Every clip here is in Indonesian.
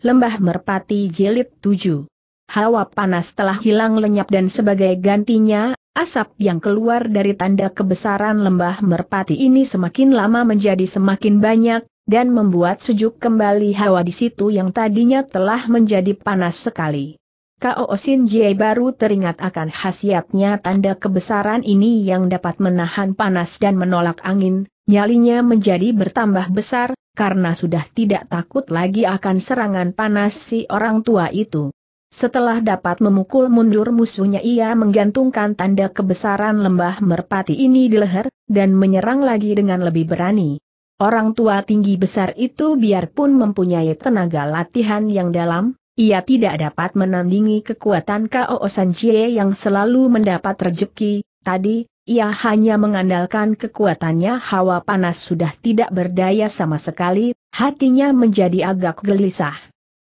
Lembah Merpati Jelit 7. Hawa panas telah hilang lenyap dan sebagai gantinya, asap yang keluar dari tanda kebesaran lembah Merpati ini semakin lama menjadi semakin banyak, dan membuat sejuk kembali hawa di situ yang tadinya telah menjadi panas sekali. Kao Sin Jie baru teringat akan khasiatnya tanda kebesaran ini yang dapat menahan panas dan menolak angin, nyalinya menjadi bertambah besar, karena sudah tidak takut lagi akan serangan panas si orang tua itu. Setelah dapat memukul mundur musuhnya ia menggantungkan tanda kebesaran lembah merpati ini di leher, dan menyerang lagi dengan lebih berani. Orang tua tinggi besar itu biarpun mempunyai tenaga latihan yang dalam, ia tidak dapat menandingi kekuatan Kao Sanjie yang selalu mendapat rejeki, tadi, ia hanya mengandalkan kekuatannya hawa panas sudah tidak berdaya sama sekali, hatinya menjadi agak gelisah.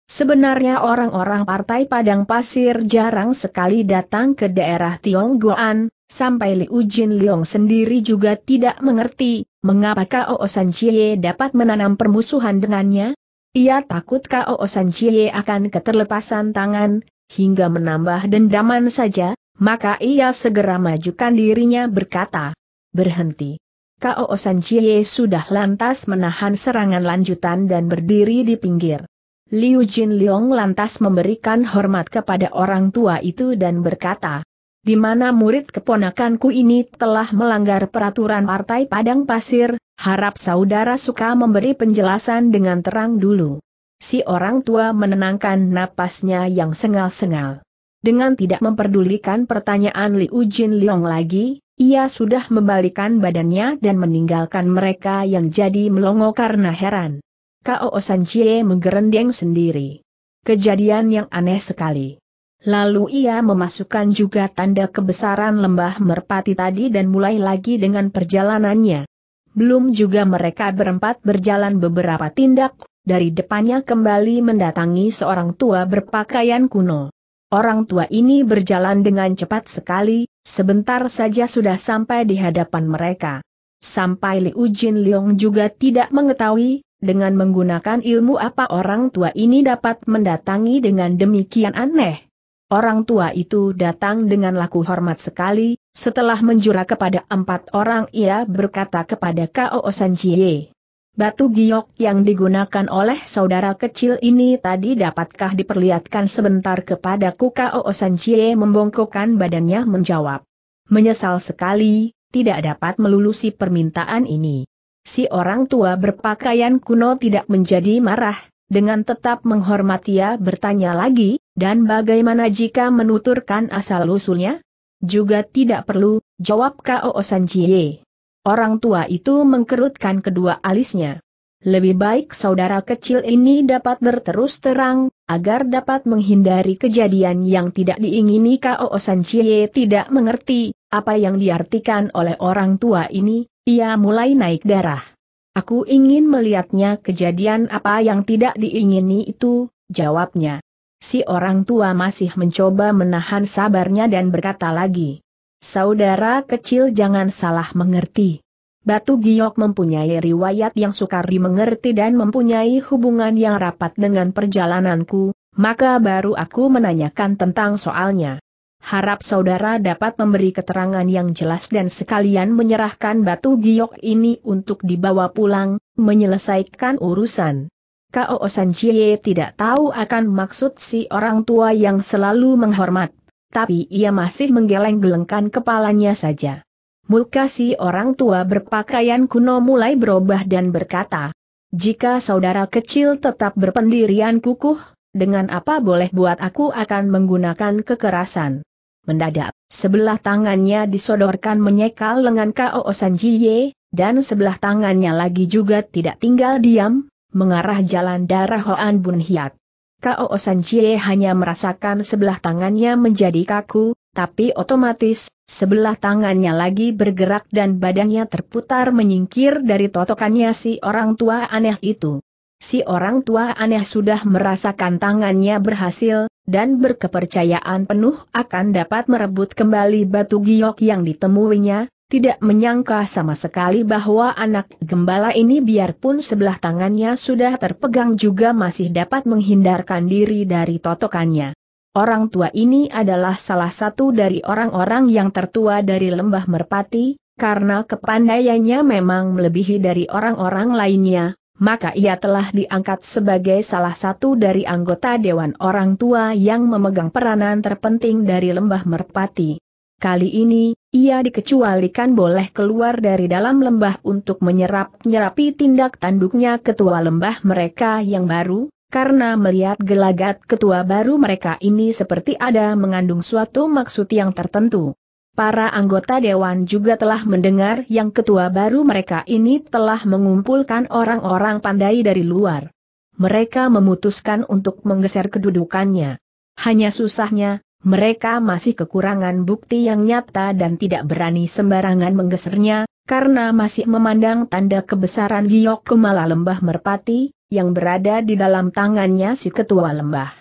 Sebenarnya orang-orang partai Padang Pasir jarang sekali datang ke daerah Tionggoan, sampai Liu Ujin Liong sendiri juga tidak mengerti, mengapa Kao San Chie dapat menanam permusuhan dengannya? Ia takut Kao San Chie akan keterlepasan tangan, hingga menambah dendaman saja, maka ia segera majukan dirinya berkata, berhenti. Kao Chie sudah lantas menahan serangan lanjutan dan berdiri di pinggir. Liu Jin Leong lantas memberikan hormat kepada orang tua itu dan berkata, di mana murid keponakanku ini telah melanggar peraturan partai Padang Pasir, harap saudara suka memberi penjelasan dengan terang dulu. Si orang tua menenangkan napasnya yang sengal-sengal. Dengan tidak memperdulikan pertanyaan Liu Jin Liong lagi, ia sudah membalikan badannya dan meninggalkan mereka yang jadi melongo karena heran. Kao San Chie menggerendeng sendiri. Kejadian yang aneh sekali. Lalu ia memasukkan juga tanda kebesaran lembah merpati tadi dan mulai lagi dengan perjalanannya. Belum juga mereka berempat berjalan beberapa tindak, dari depannya kembali mendatangi seorang tua berpakaian kuno. Orang tua ini berjalan dengan cepat sekali, sebentar saja sudah sampai di hadapan mereka. Sampai Liu Jin Leong juga tidak mengetahui, dengan menggunakan ilmu apa orang tua ini dapat mendatangi dengan demikian aneh. Orang tua itu datang dengan laku hormat sekali, setelah menjura kepada empat orang ia berkata kepada Kao Sanjie. Batu giok yang digunakan oleh saudara kecil ini tadi dapatkah diperlihatkan sebentar kepada Kuka Oosan Sanchie membongkokkan badannya menjawab. Menyesal sekali, tidak dapat melulusi permintaan ini. Si orang tua berpakaian kuno tidak menjadi marah, dengan tetap menghormati ia bertanya lagi, dan bagaimana jika menuturkan asal-usulnya? Juga tidak perlu, jawab Kao Sanchie. Orang tua itu mengkerutkan kedua alisnya. Lebih baik saudara kecil ini dapat berterus terang, agar dapat menghindari kejadian yang tidak diingini Kao San Chie tidak mengerti, apa yang diartikan oleh orang tua ini, ia mulai naik darah. Aku ingin melihatnya kejadian apa yang tidak diingini itu, jawabnya. Si orang tua masih mencoba menahan sabarnya dan berkata lagi. Saudara kecil jangan salah mengerti. Batu Giok mempunyai riwayat yang sukar dimengerti dan mempunyai hubungan yang rapat dengan perjalananku, maka baru aku menanyakan tentang soalnya. Harap saudara dapat memberi keterangan yang jelas dan sekalian menyerahkan batu giok ini untuk dibawa pulang, menyelesaikan urusan. K.O. Sanjie tidak tahu akan maksud si orang tua yang selalu menghormat tapi ia masih menggeleng-gelengkan kepalanya saja. Muka si orang tua berpakaian kuno mulai berubah dan berkata, jika saudara kecil tetap berpendirian kukuh, dengan apa boleh buat aku akan menggunakan kekerasan. Mendadak, sebelah tangannya disodorkan menyekal lengan K.O. Sanjiye, dan sebelah tangannya lagi juga tidak tinggal diam, mengarah jalan darah Hoan Bun Hiat. Kao Sanjie hanya merasakan sebelah tangannya menjadi kaku, tapi otomatis, sebelah tangannya lagi bergerak dan badannya terputar menyingkir dari totokannya si orang tua aneh itu. Si orang tua aneh sudah merasakan tangannya berhasil, dan berkepercayaan penuh akan dapat merebut kembali batu giok yang ditemuinya, tidak menyangka sama sekali bahwa anak gembala ini biarpun sebelah tangannya sudah terpegang juga masih dapat menghindarkan diri dari totokannya. Orang tua ini adalah salah satu dari orang-orang yang tertua dari lembah merpati, karena kepandaiannya memang melebihi dari orang-orang lainnya, maka ia telah diangkat sebagai salah satu dari anggota Dewan Orang Tua yang memegang peranan terpenting dari lembah merpati. Kali ini, ia dikecualikan boleh keluar dari dalam lembah untuk menyerap-nyerapi tindak tanduknya ketua lembah mereka yang baru, karena melihat gelagat ketua baru mereka ini seperti ada mengandung suatu maksud yang tertentu. Para anggota dewan juga telah mendengar yang ketua baru mereka ini telah mengumpulkan orang-orang pandai dari luar. Mereka memutuskan untuk menggeser kedudukannya. Hanya susahnya, mereka masih kekurangan bukti yang nyata dan tidak berani sembarangan menggesernya, karena masih memandang tanda kebesaran Yoke Kumala Lembah Merpati, yang berada di dalam tangannya si ketua lembah.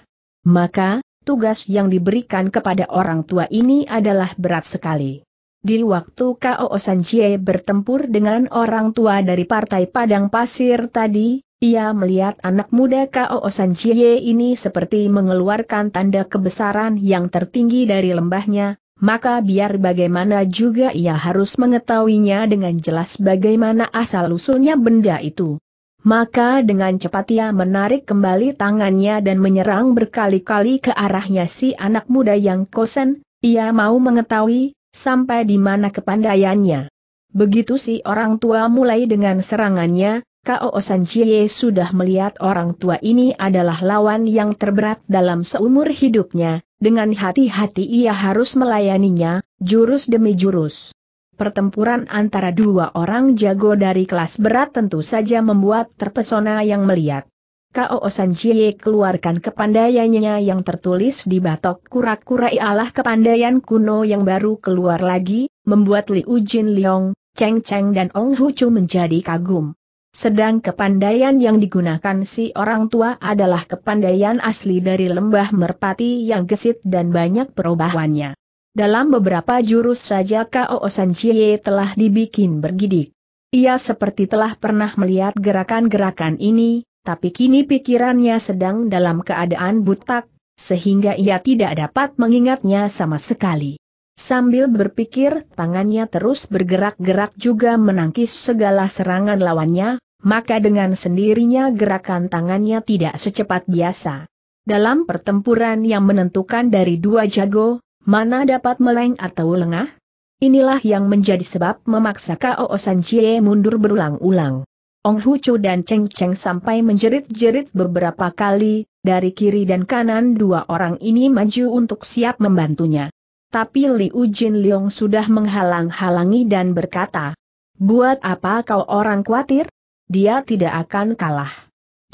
Maka, tugas yang diberikan kepada orang tua ini adalah berat sekali. Di waktu Kao Sanjie bertempur dengan orang tua dari Partai Padang Pasir tadi, ia melihat anak muda Kao San Chie ini seperti mengeluarkan tanda kebesaran yang tertinggi dari lembahnya, maka biar bagaimana juga ia harus mengetahuinya dengan jelas bagaimana asal-usulnya benda itu. Maka dengan cepat ia menarik kembali tangannya dan menyerang berkali-kali ke arahnya si anak muda yang kosen, ia mau mengetahui, sampai di mana kepandaiannya. Begitu si orang tua mulai dengan serangannya, Kao Jie sudah melihat orang tua ini adalah lawan yang terberat dalam seumur hidupnya, dengan hati-hati ia harus melayaninya, jurus demi jurus. Pertempuran antara dua orang jago dari kelas berat tentu saja membuat terpesona yang melihat. Kao Jie keluarkan kepandaiannya yang tertulis di batok kura-kura ialah kepandaian kuno yang baru keluar lagi, membuat Liu Jin Liong, Cheng Cheng dan Ong Hu Chu menjadi kagum. Sedang kepandaian yang digunakan si orang tua adalah kepandaian asli dari lembah merpati yang gesit dan banyak perubahannya. Dalam beberapa jurus saja Kao Sanjie telah dibikin bergidik. Ia seperti telah pernah melihat gerakan-gerakan ini, tapi kini pikirannya sedang dalam keadaan butak, sehingga ia tidak dapat mengingatnya sama sekali. Sambil berpikir, tangannya terus bergerak-gerak juga menangkis segala serangan lawannya, maka dengan sendirinya gerakan tangannya tidak secepat biasa. Dalam pertempuran yang menentukan dari dua jago, mana dapat meleng atau lengah? Inilah yang menjadi sebab memaksa Kao San mundur berulang-ulang. Ong Hu Chu dan Cheng Cheng sampai menjerit-jerit beberapa kali, dari kiri dan kanan dua orang ini maju untuk siap membantunya. Tapi Liu Jin Leong sudah menghalang-halangi dan berkata, Buat apa kau orang khawatir? dia tidak akan kalah.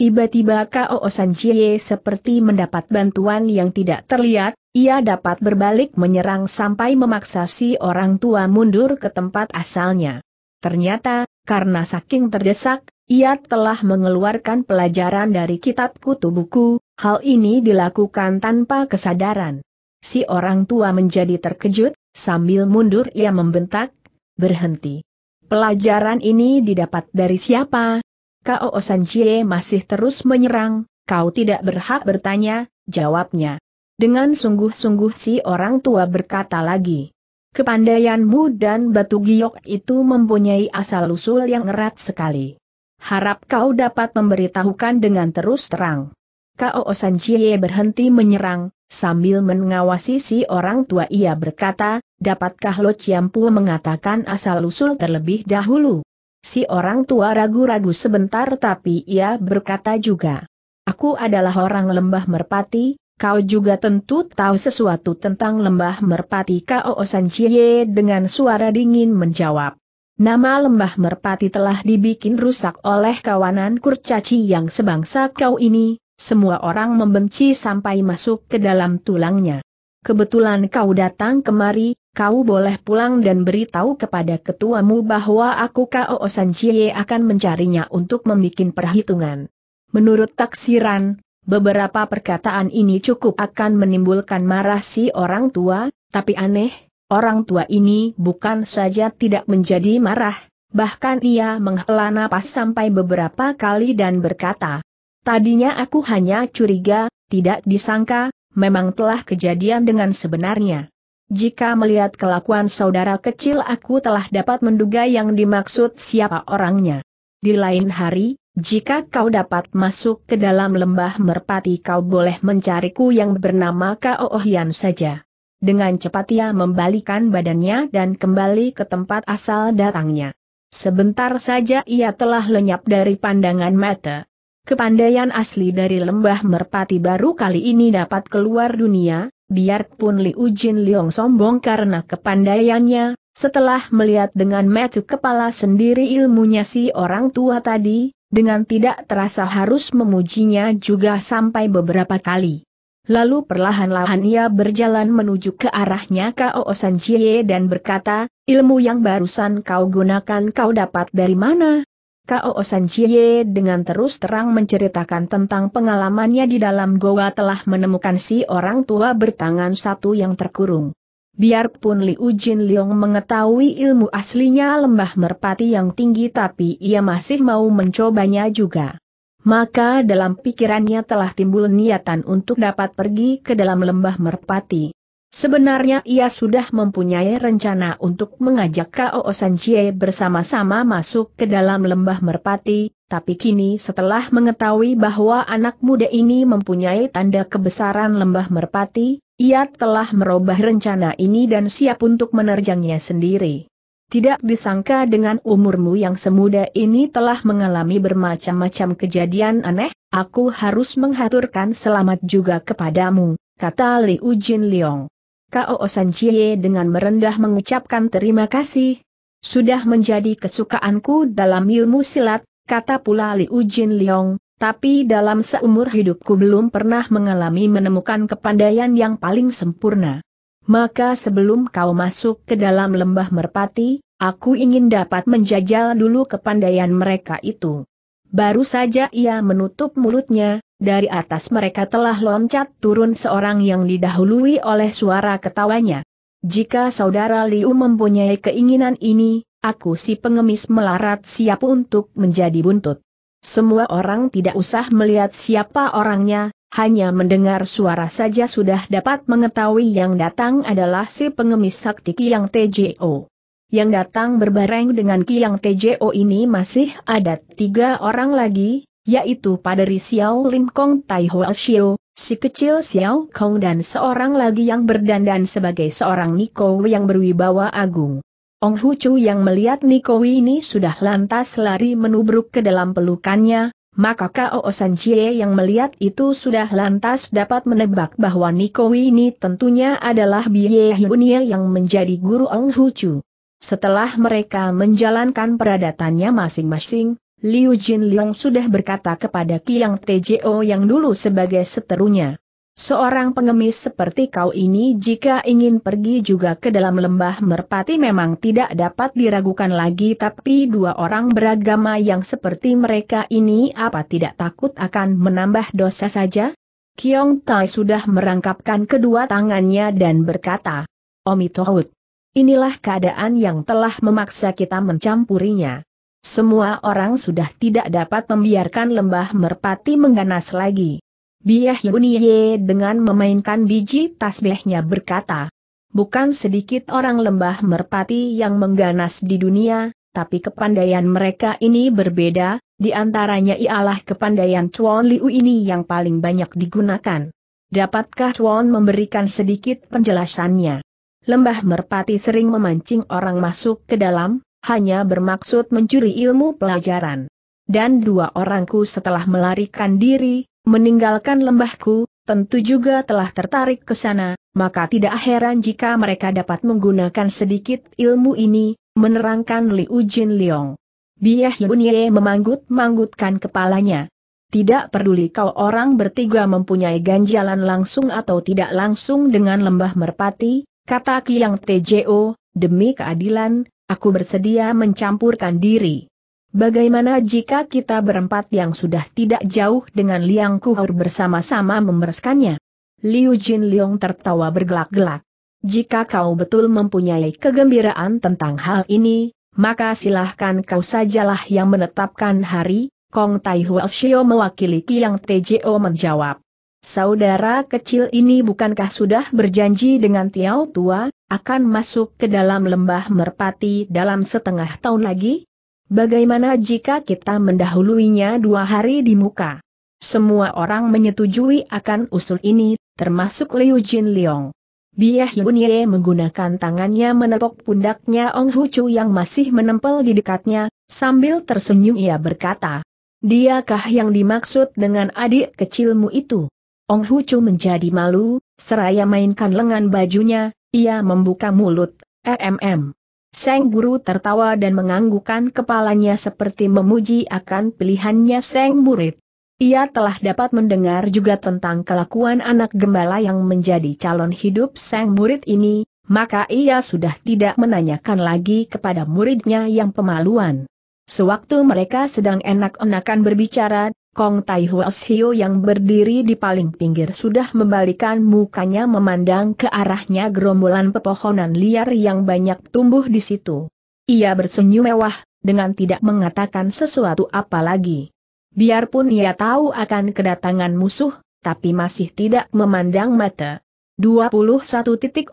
Tiba-tiba Kao Sanjie seperti mendapat bantuan yang tidak terlihat, ia dapat berbalik menyerang sampai memaksa si orang tua mundur ke tempat asalnya. Ternyata, karena saking terdesak, ia telah mengeluarkan pelajaran dari kitab kutu buku, hal ini dilakukan tanpa kesadaran. Si orang tua menjadi terkejut, sambil mundur ia membentak, berhenti. Pelajaran ini didapat dari siapa? Kau Kao Sanjie masih terus menyerang, kau tidak berhak bertanya, jawabnya. Dengan sungguh-sungguh si orang tua berkata lagi. Kepandaianmu dan batu giok itu mempunyai asal-usul yang erat sekali. Harap kau dapat memberitahukan dengan terus terang. Kau Kao Sanjie berhenti menyerang, Sambil mengawasi si orang tua ia berkata, dapatkah Lo Ciampu mengatakan asal-usul terlebih dahulu? Si orang tua ragu-ragu sebentar tapi ia berkata juga. Aku adalah orang lembah merpati, kau juga tentu tahu sesuatu tentang lembah merpati Osan Chie dengan suara dingin menjawab. Nama lembah merpati telah dibikin rusak oleh kawanan kurcaci yang sebangsa kau ini, semua orang membenci sampai masuk ke dalam tulangnya. Kebetulan kau datang kemari, kau boleh pulang dan beritahu kepada ketuamu bahwa aku Oosan Sanchie akan mencarinya untuk membuat perhitungan. Menurut taksiran, beberapa perkataan ini cukup akan menimbulkan marah si orang tua, tapi aneh, orang tua ini bukan saja tidak menjadi marah, bahkan ia menghela napas sampai beberapa kali dan berkata, Tadinya aku hanya curiga, tidak disangka, memang telah kejadian dengan sebenarnya. Jika melihat kelakuan saudara kecil aku telah dapat menduga yang dimaksud siapa orangnya. Di lain hari, jika kau dapat masuk ke dalam lembah merpati kau boleh mencariku yang bernama Kao Hian saja. Dengan cepat ia membalikan badannya dan kembali ke tempat asal datangnya. Sebentar saja ia telah lenyap dari pandangan mata. Kepandaian asli dari lembah merpati baru kali ini dapat keluar dunia, biarpun Li Ujin Liong sombong karena kepandaiannya, setelah melihat dengan mata kepala sendiri ilmunya si orang tua tadi, dengan tidak terasa harus memujinya juga sampai beberapa kali. Lalu perlahan-lahan ia berjalan menuju ke arahnya Kao Sanjie dan berkata, ilmu yang barusan kau gunakan kau dapat dari mana? Kao Chie dengan terus terang menceritakan tentang pengalamannya di dalam goa telah menemukan si orang tua bertangan satu yang terkurung. Biarpun Liu Ujin Leong mengetahui ilmu aslinya lembah merpati yang tinggi tapi ia masih mau mencobanya juga. Maka dalam pikirannya telah timbul niatan untuk dapat pergi ke dalam lembah merpati. Sebenarnya ia sudah mempunyai rencana untuk mengajak Kao Sanjie bersama-sama masuk ke dalam lembah merpati, tapi kini setelah mengetahui bahwa anak muda ini mempunyai tanda kebesaran lembah merpati, ia telah merubah rencana ini dan siap untuk menerjangnya sendiri. Tidak disangka dengan umurmu yang semuda ini telah mengalami bermacam-macam kejadian aneh, aku harus menghaturkan selamat juga kepadamu, kata Li Ujin Liong. Kao Jie dengan merendah mengucapkan terima kasih. Sudah menjadi kesukaanku dalam ilmu silat, kata pula Li Ujin Liong, tapi dalam seumur hidupku belum pernah mengalami menemukan kepandaian yang paling sempurna. Maka sebelum kau masuk ke dalam lembah merpati, aku ingin dapat menjajal dulu kepandaian mereka itu. Baru saja ia menutup mulutnya, dari atas mereka telah loncat turun seorang yang didahului oleh suara ketawanya. Jika saudara Liu mempunyai keinginan ini, aku si pengemis melarat siap untuk menjadi buntut. Semua orang tidak usah melihat siapa orangnya, hanya mendengar suara saja sudah dapat mengetahui yang datang adalah si pengemis sakti Kiang TJO yang datang berbareng dengan Kiang Tjo ini masih ada tiga orang lagi, yaitu Ri Xiao Lim Kong Tai Hoa Xiao, si kecil Xiao Kong dan seorang lagi yang berdandan sebagai seorang Niko yang berwibawa agung. Ong Hu Chu yang melihat Niko ini sudah lantas lari menubruk ke dalam pelukannya, maka Kao San Jie yang melihat itu sudah lantas dapat menebak bahwa Niko ini tentunya adalah Bie Hyunye yang menjadi guru Ong Hu Chu. Setelah mereka menjalankan peradatannya masing-masing, Liu Jin Liang sudah berkata kepada Kiang Tjo yang dulu sebagai seterunya. Seorang pengemis seperti kau ini jika ingin pergi juga ke dalam lembah merpati memang tidak dapat diragukan lagi tapi dua orang beragama yang seperti mereka ini apa tidak takut akan menambah dosa saja? Kiong Tai sudah merangkapkan kedua tangannya dan berkata, Omitohut, inilah keadaan yang telah memaksa kita mencampurinya. Semua orang sudah tidak dapat membiarkan lembah merpati mengganas lagi. Biah Yuniye dengan memainkan biji tasbihnya berkata, Bukan sedikit orang lembah merpati yang mengganas di dunia, tapi kepandaian mereka ini berbeda, di antaranya ialah kepandaian Chuan Liu ini yang paling banyak digunakan. Dapatkah Chuan memberikan sedikit penjelasannya? Lembah merpati sering memancing orang masuk ke dalam, hanya bermaksud mencuri ilmu pelajaran. Dan dua orangku setelah melarikan diri, meninggalkan lembahku, tentu juga telah tertarik ke sana, maka tidak heran jika mereka dapat menggunakan sedikit ilmu ini, menerangkan Liu Jin Liong. Bia Ye memanggut-manggutkan kepalanya. Tidak peduli kau orang bertiga mempunyai ganjalan langsung atau tidak langsung dengan lembah merpati, kata Kiang Tjo, demi keadilan, Aku bersedia mencampurkan diri. Bagaimana jika kita berempat yang sudah tidak jauh dengan Liang Kuhur bersama-sama memereskannya? Liu Jin Liong tertawa bergelak-gelak. Jika kau betul mempunyai kegembiraan tentang hal ini, maka silahkan kau sajalah yang menetapkan hari, Kong Tai Hua mewakili Kiang Tjo menjawab. Saudara kecil ini bukankah sudah berjanji dengan Tiao Tua, akan masuk ke dalam lembah merpati dalam setengah tahun lagi? Bagaimana jika kita mendahuluinya dua hari di muka? Semua orang menyetujui akan usul ini, termasuk Liu Jin Liong. Biah Yunye menggunakan tangannya menepok pundaknya Ong Hu Chu yang masih menempel di dekatnya, sambil tersenyum ia berkata, Diakah yang dimaksud dengan adik kecilmu itu? Ong Hu Chu menjadi malu, seraya mainkan lengan bajunya, ia membuka mulut, Mm. Seng Guru tertawa dan menganggukkan kepalanya seperti memuji akan pilihannya Seng Murid. Ia telah dapat mendengar juga tentang kelakuan anak gembala yang menjadi calon hidup Seng Murid ini, maka ia sudah tidak menanyakan lagi kepada muridnya yang pemaluan. Sewaktu mereka sedang enak-enakan berbicara, Kong Tai Hwasio yang berdiri di paling pinggir sudah membalikan mukanya memandang ke arahnya gerombolan pepohonan liar yang banyak tumbuh di situ. Ia bersenyum mewah, dengan tidak mengatakan sesuatu apalagi. Biarpun ia tahu akan kedatangan musuh, tapi masih tidak memandang mata. 21.48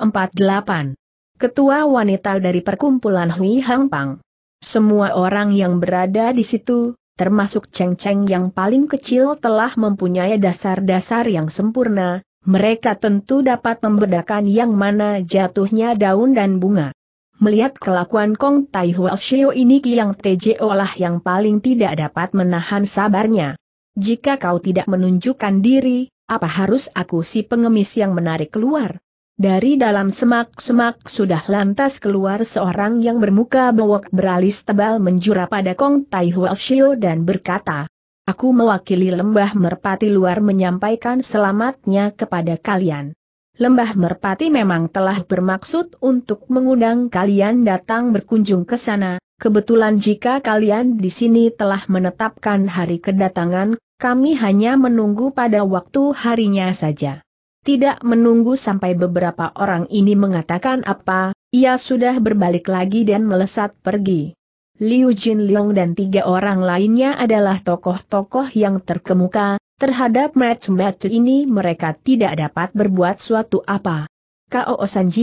Ketua Wanita dari Perkumpulan Hui Hang Pang Semua orang yang berada di situ, termasuk Cheng Cheng yang paling kecil telah mempunyai dasar-dasar yang sempurna, mereka tentu dapat membedakan yang mana jatuhnya daun dan bunga. Melihat kelakuan Kong Tai Huo Shio ini Kiang Tejo lah yang paling tidak dapat menahan sabarnya. Jika kau tidak menunjukkan diri, apa harus aku si pengemis yang menarik keluar? Dari dalam semak-semak sudah lantas keluar seorang yang bermuka bewok beralis tebal menjura pada Kong Tai Shio dan berkata, Aku mewakili lembah merpati luar menyampaikan selamatnya kepada kalian. Lembah merpati memang telah bermaksud untuk mengundang kalian datang berkunjung ke sana, kebetulan jika kalian di sini telah menetapkan hari kedatangan, kami hanya menunggu pada waktu harinya saja. Tidak menunggu sampai beberapa orang ini mengatakan apa, ia sudah berbalik lagi dan melesat pergi. Liu Jin Leong dan tiga orang lainnya adalah tokoh-tokoh yang terkemuka, terhadap match-match ini mereka tidak dapat berbuat suatu apa. Kao San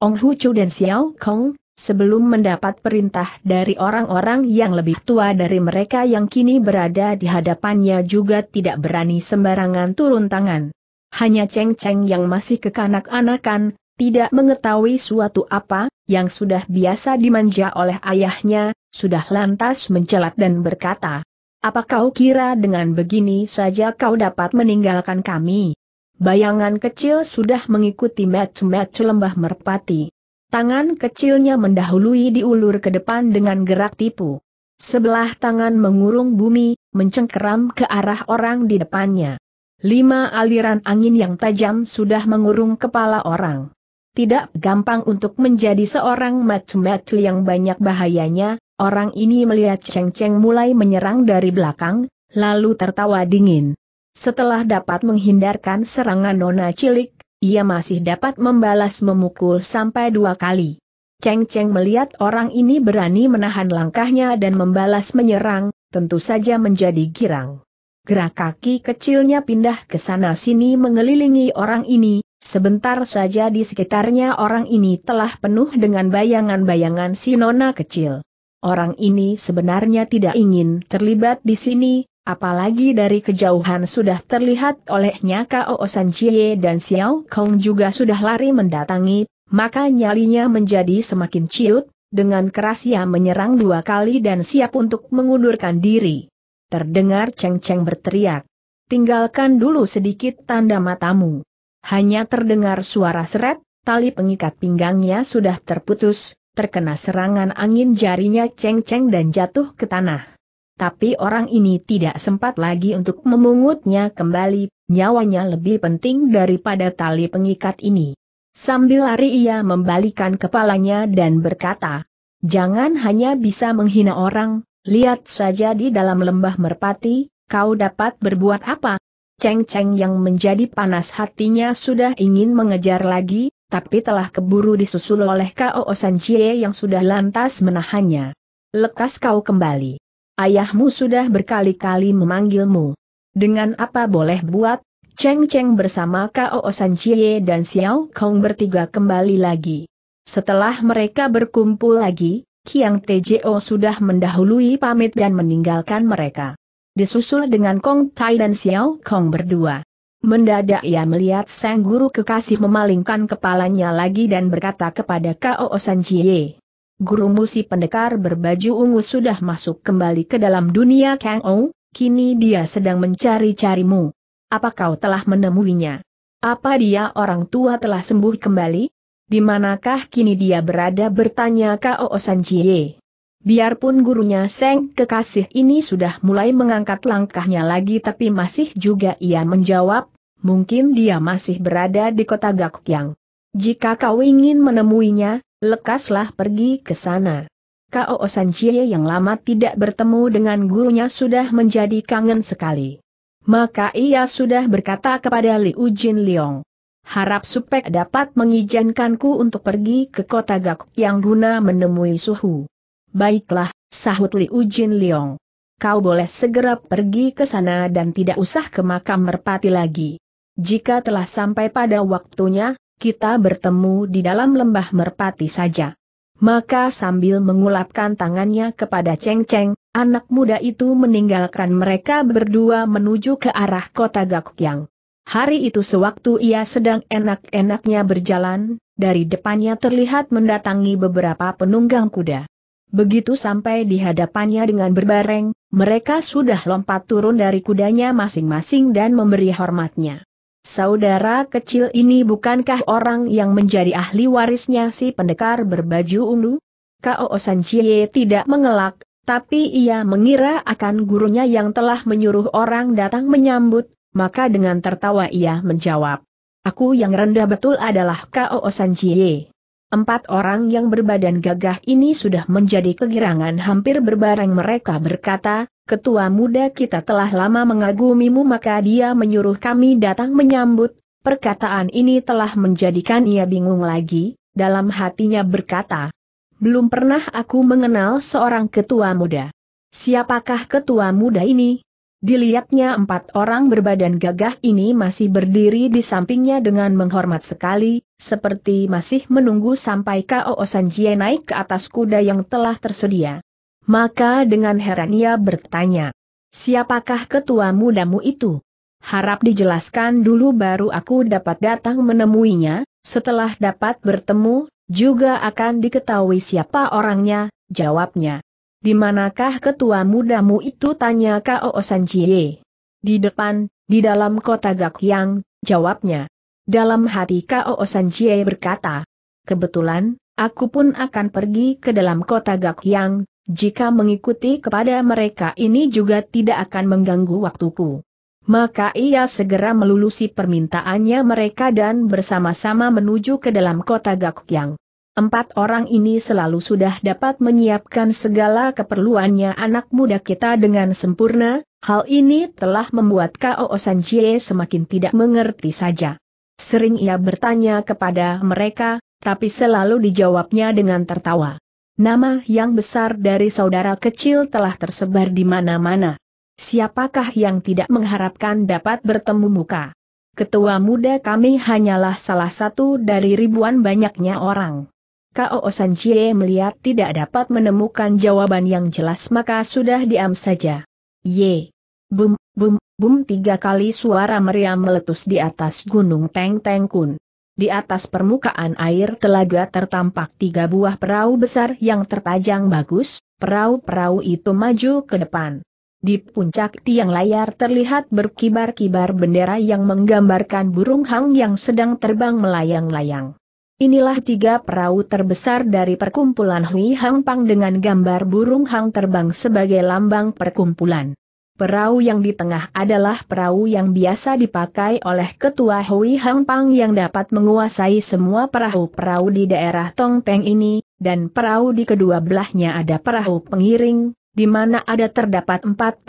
Ong Hu Chu dan Xiao Kong, sebelum mendapat perintah dari orang-orang yang lebih tua dari mereka yang kini berada di hadapannya juga tidak berani sembarangan turun tangan hanya Cheng Cheng yang masih kekanak kanakan tidak mengetahui suatu apa, yang sudah biasa dimanja oleh ayahnya, sudah lantas mencelat dan berkata, Apa kau kira dengan begini saja kau dapat meninggalkan kami? Bayangan kecil sudah mengikuti match-match lembah merpati. Tangan kecilnya mendahului diulur ke depan dengan gerak tipu. Sebelah tangan mengurung bumi, mencengkeram ke arah orang di depannya. Lima aliran angin yang tajam sudah mengurung kepala orang. Tidak gampang untuk menjadi seorang matu-matu yang banyak bahayanya, orang ini melihat Cheng-Cheng mulai menyerang dari belakang, lalu tertawa dingin. Setelah dapat menghindarkan serangan nona cilik, ia masih dapat membalas memukul sampai dua kali. Cheng-Cheng melihat orang ini berani menahan langkahnya dan membalas menyerang, tentu saja menjadi girang. Gerak kaki kecilnya pindah ke sana sini mengelilingi orang ini, sebentar saja di sekitarnya orang ini telah penuh dengan bayangan-bayangan si nona kecil. Orang ini sebenarnya tidak ingin terlibat di sini, apalagi dari kejauhan sudah terlihat olehnya Kao San Chie dan Xiao Kong juga sudah lari mendatangi, maka nyalinya menjadi semakin ciut, dengan keras ia menyerang dua kali dan siap untuk mengundurkan diri. Terdengar ceng-ceng berteriak. Tinggalkan dulu sedikit tanda matamu. Hanya terdengar suara seret, tali pengikat pinggangnya sudah terputus, terkena serangan angin jarinya ceng-ceng dan jatuh ke tanah. Tapi orang ini tidak sempat lagi untuk memungutnya kembali, nyawanya lebih penting daripada tali pengikat ini. Sambil lari ia membalikan kepalanya dan berkata, Jangan hanya bisa menghina orang, Lihat saja di dalam lembah merpati, kau dapat berbuat apa? Ceng Ceng yang menjadi panas hatinya sudah ingin mengejar lagi, tapi telah keburu disusul oleh K.O. Sanjie yang sudah lantas menahannya. Lekas kau kembali. Ayahmu sudah berkali-kali memanggilmu. Dengan apa boleh buat, Cheng Cheng bersama K.O. Sanjie dan Xiao Kong bertiga kembali lagi. Setelah mereka berkumpul lagi, Kiang Tjo sudah mendahului pamit dan meninggalkan mereka. Disusul dengan Kong Tai dan Xiao Kong berdua. Mendadak ia melihat sang guru kekasih memalingkan kepalanya lagi dan berkata kepada Kao San Jie. Guru musi pendekar berbaju ungu sudah masuk kembali ke dalam dunia Kang Ou, kini dia sedang mencari-carimu. Apa kau telah menemuinya? Apa dia orang tua telah sembuh kembali? Di manakah kini dia berada bertanya Kao Sanjie. Biarpun gurunya Seng kekasih ini sudah mulai mengangkat langkahnya lagi tapi masih juga ia menjawab, mungkin dia masih berada di kota Gakyang. Jika kau ingin menemuinya, lekaslah pergi ke sana. Kao Sanjie yang lama tidak bertemu dengan gurunya sudah menjadi kangen sekali. Maka ia sudah berkata kepada Liu Jin Liong. Harap Supek dapat mengizinkanku untuk pergi ke kota Gak yang guna menemui Suhu. Baiklah, sahut Liu Ujin Liong. Kau boleh segera pergi ke sana dan tidak usah ke makam merpati lagi. Jika telah sampai pada waktunya, kita bertemu di dalam lembah merpati saja. Maka sambil mengulapkan tangannya kepada Cheng Cheng, anak muda itu meninggalkan mereka berdua menuju ke arah kota yang. Hari itu sewaktu ia sedang enak-enaknya berjalan, dari depannya terlihat mendatangi beberapa penunggang kuda. Begitu sampai di hadapannya dengan berbareng, mereka sudah lompat turun dari kudanya masing-masing dan memberi hormatnya. Saudara kecil ini bukankah orang yang menjadi ahli warisnya si pendekar berbaju ungu? Kao San Chie tidak mengelak, tapi ia mengira akan gurunya yang telah menyuruh orang datang menyambut, maka dengan tertawa ia menjawab. Aku yang rendah betul adalah Kao Sanjie. Empat orang yang berbadan gagah ini sudah menjadi kegirangan hampir berbareng mereka berkata, Ketua muda kita telah lama mengagumimu maka dia menyuruh kami datang menyambut, perkataan ini telah menjadikan ia bingung lagi, dalam hatinya berkata, Belum pernah aku mengenal seorang ketua muda. Siapakah ketua muda ini? Dilihatnya empat orang berbadan gagah ini masih berdiri di sampingnya dengan menghormat sekali, seperti masih menunggu sampai K.O. Sanjie naik ke atas kuda yang telah tersedia. Maka dengan heran ia bertanya, siapakah ketua mudamu itu? Harap dijelaskan dulu baru aku dapat datang menemuinya, setelah dapat bertemu, juga akan diketahui siapa orangnya, jawabnya. Di manakah ketua mudamu itu tanya Kao Sanjie? Di depan, di dalam kota Gakyang, jawabnya. Dalam hati Kao Sanjie berkata, kebetulan, aku pun akan pergi ke dalam kota Gakyang, jika mengikuti kepada mereka ini juga tidak akan mengganggu waktuku. Maka ia segera melulusi permintaannya mereka dan bersama-sama menuju ke dalam kota Gakyang. Empat orang ini selalu sudah dapat menyiapkan segala keperluannya anak muda kita dengan sempurna, hal ini telah membuat K.O. Sanjie semakin tidak mengerti saja. Sering ia bertanya kepada mereka, tapi selalu dijawabnya dengan tertawa. Nama yang besar dari saudara kecil telah tersebar di mana-mana. Siapakah yang tidak mengharapkan dapat bertemu muka? Ketua muda kami hanyalah salah satu dari ribuan banyaknya orang. Kao Jie melihat tidak dapat menemukan jawaban yang jelas maka sudah diam saja. Ye. Bum, bum, bum tiga kali suara meriam meletus di atas gunung Teng Teng Kun. Di atas permukaan air telaga tertampak tiga buah perahu besar yang terpajang bagus, perahu-perahu itu maju ke depan. Di puncak tiang layar terlihat berkibar-kibar bendera yang menggambarkan burung hang yang sedang terbang melayang-layang. Inilah tiga perahu terbesar dari perkumpulan Hui Hang Pang dengan gambar burung hang terbang sebagai lambang perkumpulan. Perahu yang di tengah adalah perahu yang biasa dipakai oleh ketua Hui Hang Pang yang dapat menguasai semua perahu-perahu di daerah Tong Peng ini, dan perahu di kedua belahnya ada perahu pengiring, di mana ada terdapat 48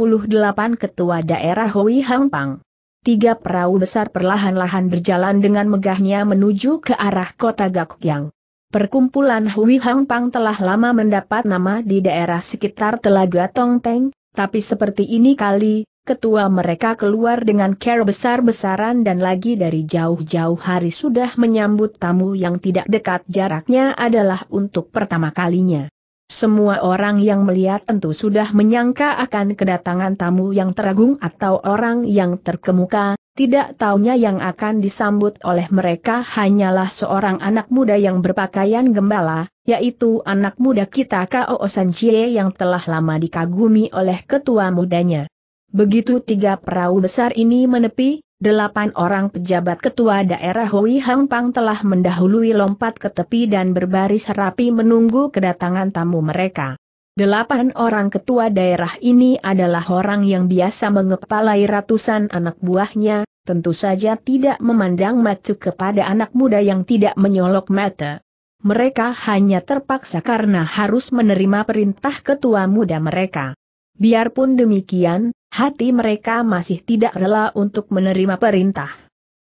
ketua daerah Hui Hang Pang tiga perahu besar perlahan-lahan berjalan dengan megahnya menuju ke arah kota Gakokyang. Perkumpulan Hui Hang Pang telah lama mendapat nama di daerah sekitar Telaga Tongteng, tapi seperti ini kali, ketua mereka keluar dengan care besar-besaran dan lagi dari jauh-jauh hari sudah menyambut tamu yang tidak dekat jaraknya adalah untuk pertama kalinya. Semua orang yang melihat tentu sudah menyangka akan kedatangan tamu yang teragung atau orang yang terkemuka, tidak taunya yang akan disambut oleh mereka hanyalah seorang anak muda yang berpakaian gembala, yaitu anak muda kita Kao Sanchie yang telah lama dikagumi oleh ketua mudanya. Begitu tiga perahu besar ini menepi, delapan orang pejabat ketua daerah Hui Hang telah mendahului lompat ke tepi dan berbaris rapi menunggu kedatangan tamu mereka. Delapan orang ketua daerah ini adalah orang yang biasa mengepalai ratusan anak buahnya, tentu saja tidak memandang mata kepada anak muda yang tidak menyolok mata. Mereka hanya terpaksa karena harus menerima perintah ketua muda mereka. Biarpun demikian, hati mereka masih tidak rela untuk menerima perintah.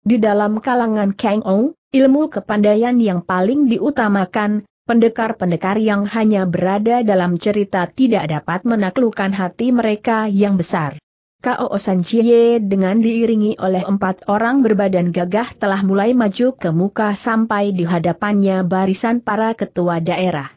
Di dalam kalangan Kang Ou, ilmu kepandaian yang paling diutamakan, pendekar-pendekar yang hanya berada dalam cerita tidak dapat menaklukkan hati mereka yang besar. Kao San Chie dengan diiringi oleh empat orang berbadan gagah telah mulai maju ke muka sampai di hadapannya barisan para ketua daerah.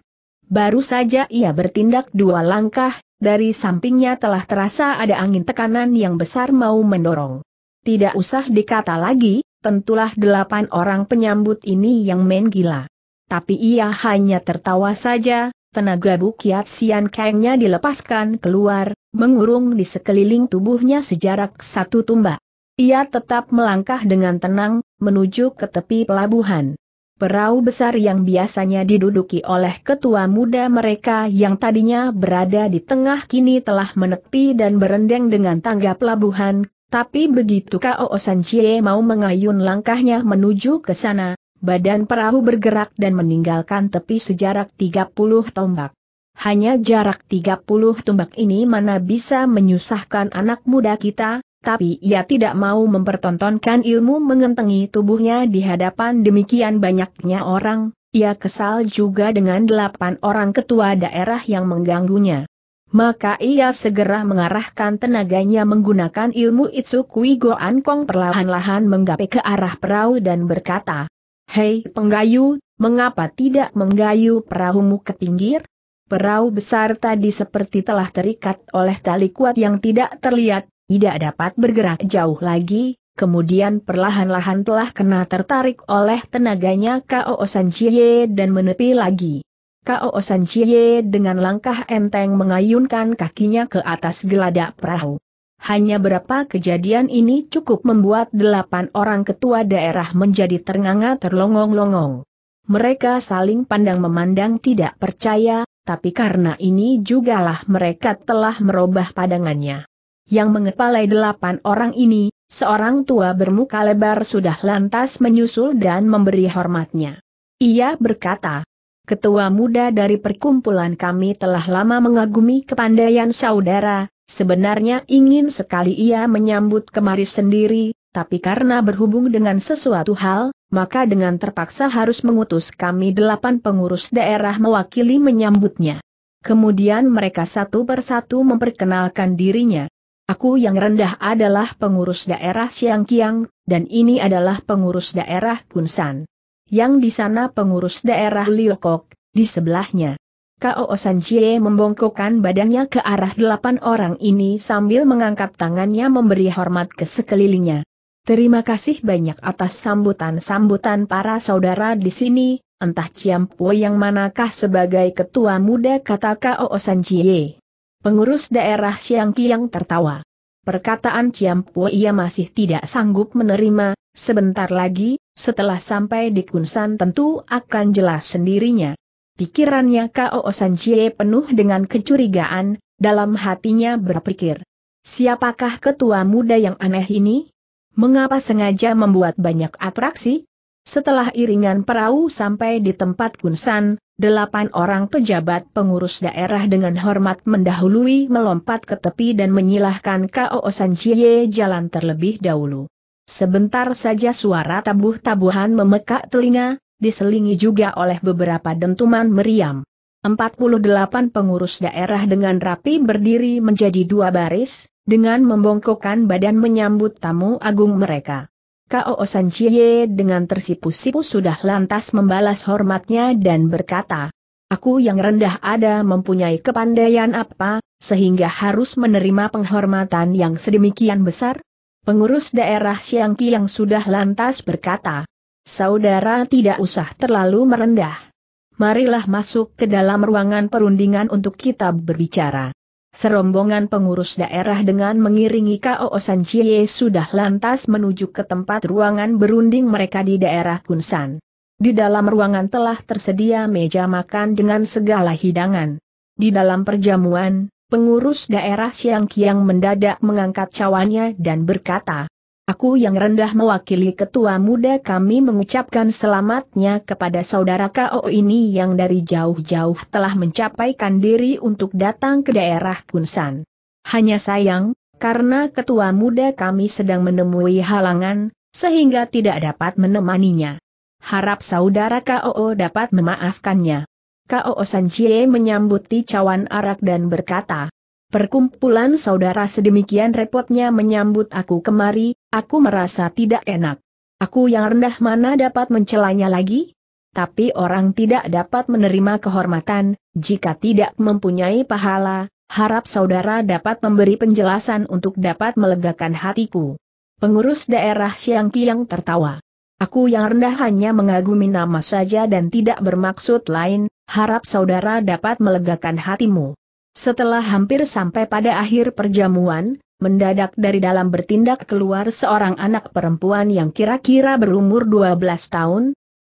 Baru saja ia bertindak dua langkah, dari sampingnya telah terasa ada angin tekanan yang besar mau mendorong. Tidak usah dikata lagi, tentulah delapan orang penyambut ini yang main gila. Tapi ia hanya tertawa saja, tenaga Bukiat Sian Kangnya dilepaskan keluar, mengurung di sekeliling tubuhnya sejarak satu tumbak. Ia tetap melangkah dengan tenang, menuju ke tepi pelabuhan. Perahu besar yang biasanya diduduki oleh ketua muda mereka yang tadinya berada di tengah kini telah menepi dan berendeng dengan tangga pelabuhan, tapi begitu Kao San mau mengayun langkahnya menuju ke sana, badan perahu bergerak dan meninggalkan tepi sejarak 30 tombak. Hanya jarak 30 tombak ini mana bisa menyusahkan anak muda kita, tapi ia tidak mau mempertontonkan ilmu mengentengi tubuhnya di hadapan demikian banyaknya orang, ia kesal juga dengan delapan orang ketua daerah yang mengganggunya. Maka ia segera mengarahkan tenaganya menggunakan ilmu Itsukui Goan Kong perlahan-lahan menggapai ke arah perahu dan berkata, Hei penggayu, mengapa tidak menggayu perahumu ke pinggir? Perahu besar tadi seperti telah terikat oleh tali kuat yang tidak terlihat, tidak dapat bergerak jauh lagi, kemudian perlahan-lahan telah kena tertarik oleh tenaganya Kao San Chie dan menepi lagi. Kao San Chie dengan langkah enteng mengayunkan kakinya ke atas geladak perahu. Hanya berapa kejadian ini cukup membuat delapan orang ketua daerah menjadi ternganga terlongong-longong. Mereka saling pandang memandang tidak percaya, tapi karena ini jugalah mereka telah merubah pandangannya yang mengepalai delapan orang ini, seorang tua bermuka lebar sudah lantas menyusul dan memberi hormatnya. Ia berkata, Ketua muda dari perkumpulan kami telah lama mengagumi kepandaian saudara, sebenarnya ingin sekali ia menyambut kemari sendiri, tapi karena berhubung dengan sesuatu hal, maka dengan terpaksa harus mengutus kami delapan pengurus daerah mewakili menyambutnya. Kemudian mereka satu persatu memperkenalkan dirinya. Aku yang rendah adalah pengurus daerah Siangkiang, dan ini adalah pengurus daerah Kunsan. Yang di sana pengurus daerah Liokok, di sebelahnya. Kao Sanjie membongkokkan badannya ke arah delapan orang ini sambil mengangkat tangannya memberi hormat ke sekelilingnya. Terima kasih banyak atas sambutan-sambutan para saudara di sini, entah Ciampo yang manakah sebagai ketua muda kata Kao Sanjie. Pengurus daerah Siang Kiang tertawa. Perkataan Ciam Pue ia masih tidak sanggup menerima, sebentar lagi, setelah sampai di Kunsan tentu akan jelas sendirinya. Pikirannya Kao San penuh dengan kecurigaan, dalam hatinya berpikir. Siapakah ketua muda yang aneh ini? Mengapa sengaja membuat banyak atraksi? Setelah iringan perahu sampai di tempat Kunsan, delapan orang pejabat pengurus daerah dengan hormat mendahului melompat ke tepi dan menyilahkan K.O. Sanjie jalan terlebih dahulu. Sebentar saja suara tabuh-tabuhan memekak telinga, diselingi juga oleh beberapa dentuman meriam. Empat puluh delapan pengurus daerah dengan rapi berdiri menjadi dua baris, dengan membongkokkan badan menyambut tamu agung mereka. Kao Chie dengan tersipu-sipu sudah lantas membalas hormatnya dan berkata, Aku yang rendah ada mempunyai kepandaian apa, sehingga harus menerima penghormatan yang sedemikian besar? Pengurus daerah Siangki yang sudah lantas berkata, Saudara tidak usah terlalu merendah. Marilah masuk ke dalam ruangan perundingan untuk kita berbicara. Serombongan pengurus daerah dengan mengiringi Kao K.O. Chie sudah lantas menuju ke tempat ruangan berunding mereka di daerah Kunsan. Di dalam ruangan telah tersedia meja makan dengan segala hidangan. Di dalam perjamuan, pengurus daerah Siang Kiang mendadak mengangkat cawannya dan berkata, Aku yang rendah mewakili ketua muda kami mengucapkan selamatnya kepada saudara KO ini yang dari jauh-jauh telah mencapaikan diri untuk datang ke daerah Kunsan. Hanya sayang, karena ketua muda kami sedang menemui halangan, sehingga tidak dapat menemaninya. Harap saudara KO dapat memaafkannya. KO Sanjie menyambuti cawan arak dan berkata, Perkumpulan saudara sedemikian repotnya menyambut aku kemari, aku merasa tidak enak. Aku yang rendah mana dapat mencelanya lagi? Tapi orang tidak dapat menerima kehormatan, jika tidak mempunyai pahala, harap saudara dapat memberi penjelasan untuk dapat melegakan hatiku. Pengurus daerah Siang Kiang tertawa. Aku yang rendah hanya mengagumi nama saja dan tidak bermaksud lain, harap saudara dapat melegakan hatimu. Setelah hampir sampai pada akhir perjamuan, mendadak dari dalam bertindak keluar seorang anak perempuan yang kira-kira berumur 12 tahun.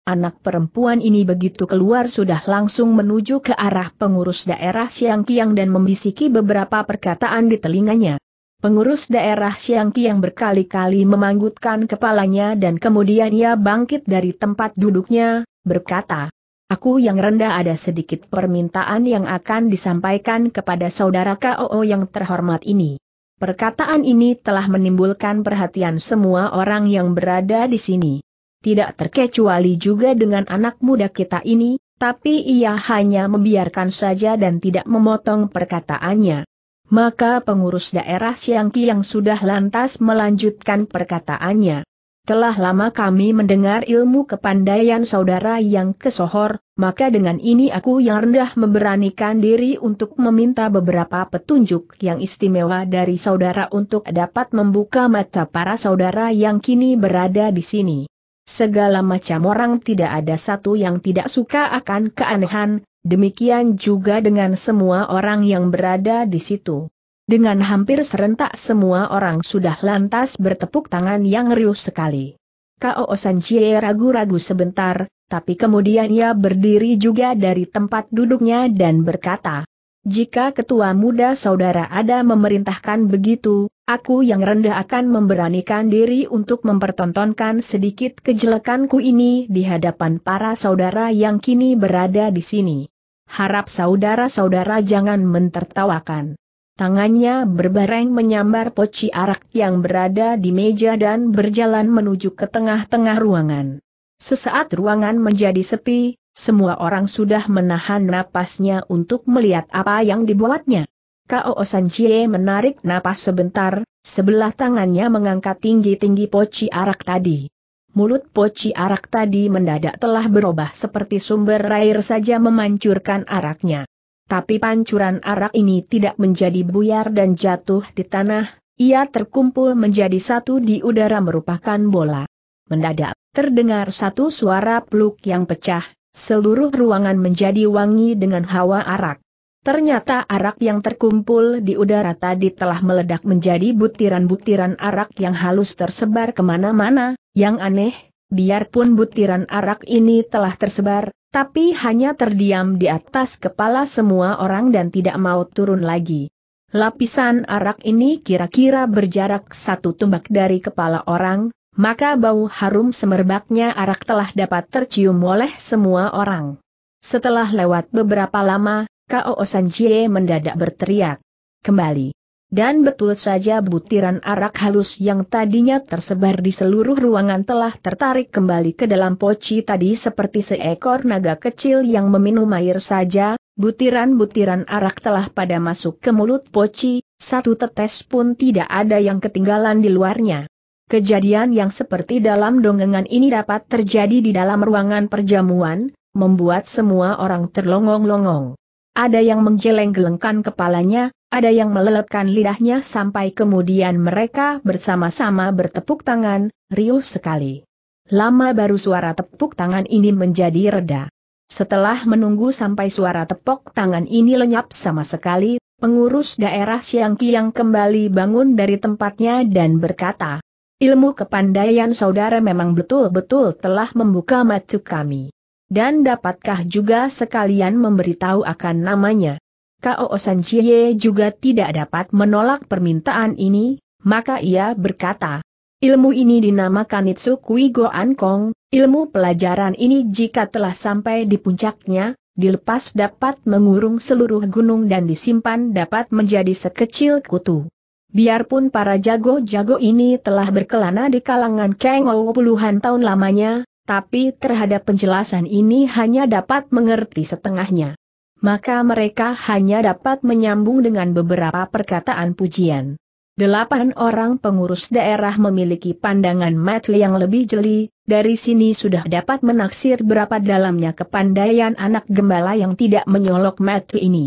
Anak perempuan ini begitu keluar sudah langsung menuju ke arah pengurus daerah Siang Kiang dan membisiki beberapa perkataan di telinganya. Pengurus daerah Siang Kiang berkali-kali memanggutkan kepalanya dan kemudian ia bangkit dari tempat duduknya, berkata, Aku yang rendah ada sedikit permintaan yang akan disampaikan kepada saudara KOO yang terhormat ini. Perkataan ini telah menimbulkan perhatian semua orang yang berada di sini. Tidak terkecuali juga dengan anak muda kita ini, tapi ia hanya membiarkan saja dan tidak memotong perkataannya. Maka pengurus daerah Siangki yang sudah lantas melanjutkan perkataannya. Telah lama kami mendengar ilmu kepandaian saudara yang kesohor, maka dengan ini aku yang rendah memberanikan diri untuk meminta beberapa petunjuk yang istimewa dari saudara untuk dapat membuka mata para saudara yang kini berada di sini. Segala macam orang tidak ada satu yang tidak suka akan keanehan, demikian juga dengan semua orang yang berada di situ. Dengan hampir serentak semua orang sudah lantas bertepuk tangan yang riuh sekali. Kao San ragu-ragu sebentar, tapi kemudian ia berdiri juga dari tempat duduknya dan berkata, jika ketua muda saudara ada memerintahkan begitu, aku yang rendah akan memberanikan diri untuk mempertontonkan sedikit kejelekanku ini di hadapan para saudara yang kini berada di sini. Harap saudara-saudara jangan mentertawakan. Tangannya berbareng menyambar poci arak yang berada di meja dan berjalan menuju ke tengah-tengah ruangan. Sesaat ruangan menjadi sepi, semua orang sudah menahan napasnya untuk melihat apa yang dibuatnya. Kao Che menarik napas sebentar, sebelah tangannya mengangkat tinggi-tinggi poci arak tadi. Mulut poci arak tadi mendadak telah berubah seperti sumber air saja memancurkan araknya. Tapi pancuran arak ini tidak menjadi buyar dan jatuh di tanah, ia terkumpul menjadi satu di udara merupakan bola. Mendadak, terdengar satu suara peluk yang pecah, seluruh ruangan menjadi wangi dengan hawa arak. Ternyata arak yang terkumpul di udara tadi telah meledak menjadi butiran-butiran arak yang halus tersebar kemana-mana, yang aneh, biarpun butiran arak ini telah tersebar, tapi hanya terdiam di atas kepala semua orang dan tidak mau turun lagi. Lapisan arak ini kira-kira berjarak satu tumbak dari kepala orang, maka bau harum semerbaknya arak telah dapat tercium oleh semua orang. Setelah lewat beberapa lama, Kao Sanjie mendadak berteriak. Kembali. Dan betul saja butiran arak halus yang tadinya tersebar di seluruh ruangan telah tertarik kembali ke dalam poci tadi seperti seekor naga kecil yang meminum air saja, butiran-butiran arak telah pada masuk ke mulut poci, satu tetes pun tidak ada yang ketinggalan di luarnya. Kejadian yang seperti dalam dongengan ini dapat terjadi di dalam ruangan perjamuan, membuat semua orang terlongong-longong. Ada yang menggeleng-gelengkan kepalanya, ada yang meleletkan lidahnya sampai kemudian mereka bersama-sama bertepuk tangan, riuh sekali. Lama baru suara tepuk tangan ini menjadi reda. Setelah menunggu sampai suara tepuk tangan ini lenyap sama sekali, pengurus daerah Siang Kiang kembali bangun dari tempatnya dan berkata, Ilmu kepandaian saudara memang betul-betul telah membuka mata kami. Dan dapatkah juga sekalian memberitahu akan namanya? Kao Chie juga tidak dapat menolak permintaan ini, maka ia berkata, Ilmu ini dinamakan Kui Go An Kong, ilmu pelajaran ini jika telah sampai di puncaknya, dilepas dapat mengurung seluruh gunung dan disimpan dapat menjadi sekecil kutu. Biarpun para jago-jago ini telah berkelana di kalangan Kengo puluhan tahun lamanya, tapi terhadap penjelasan ini hanya dapat mengerti setengahnya maka mereka hanya dapat menyambung dengan beberapa perkataan pujian. Delapan orang pengurus daerah memiliki pandangan Matthew yang lebih jeli, dari sini sudah dapat menaksir berapa dalamnya kepandaian anak gembala yang tidak menyolok Matthew ini.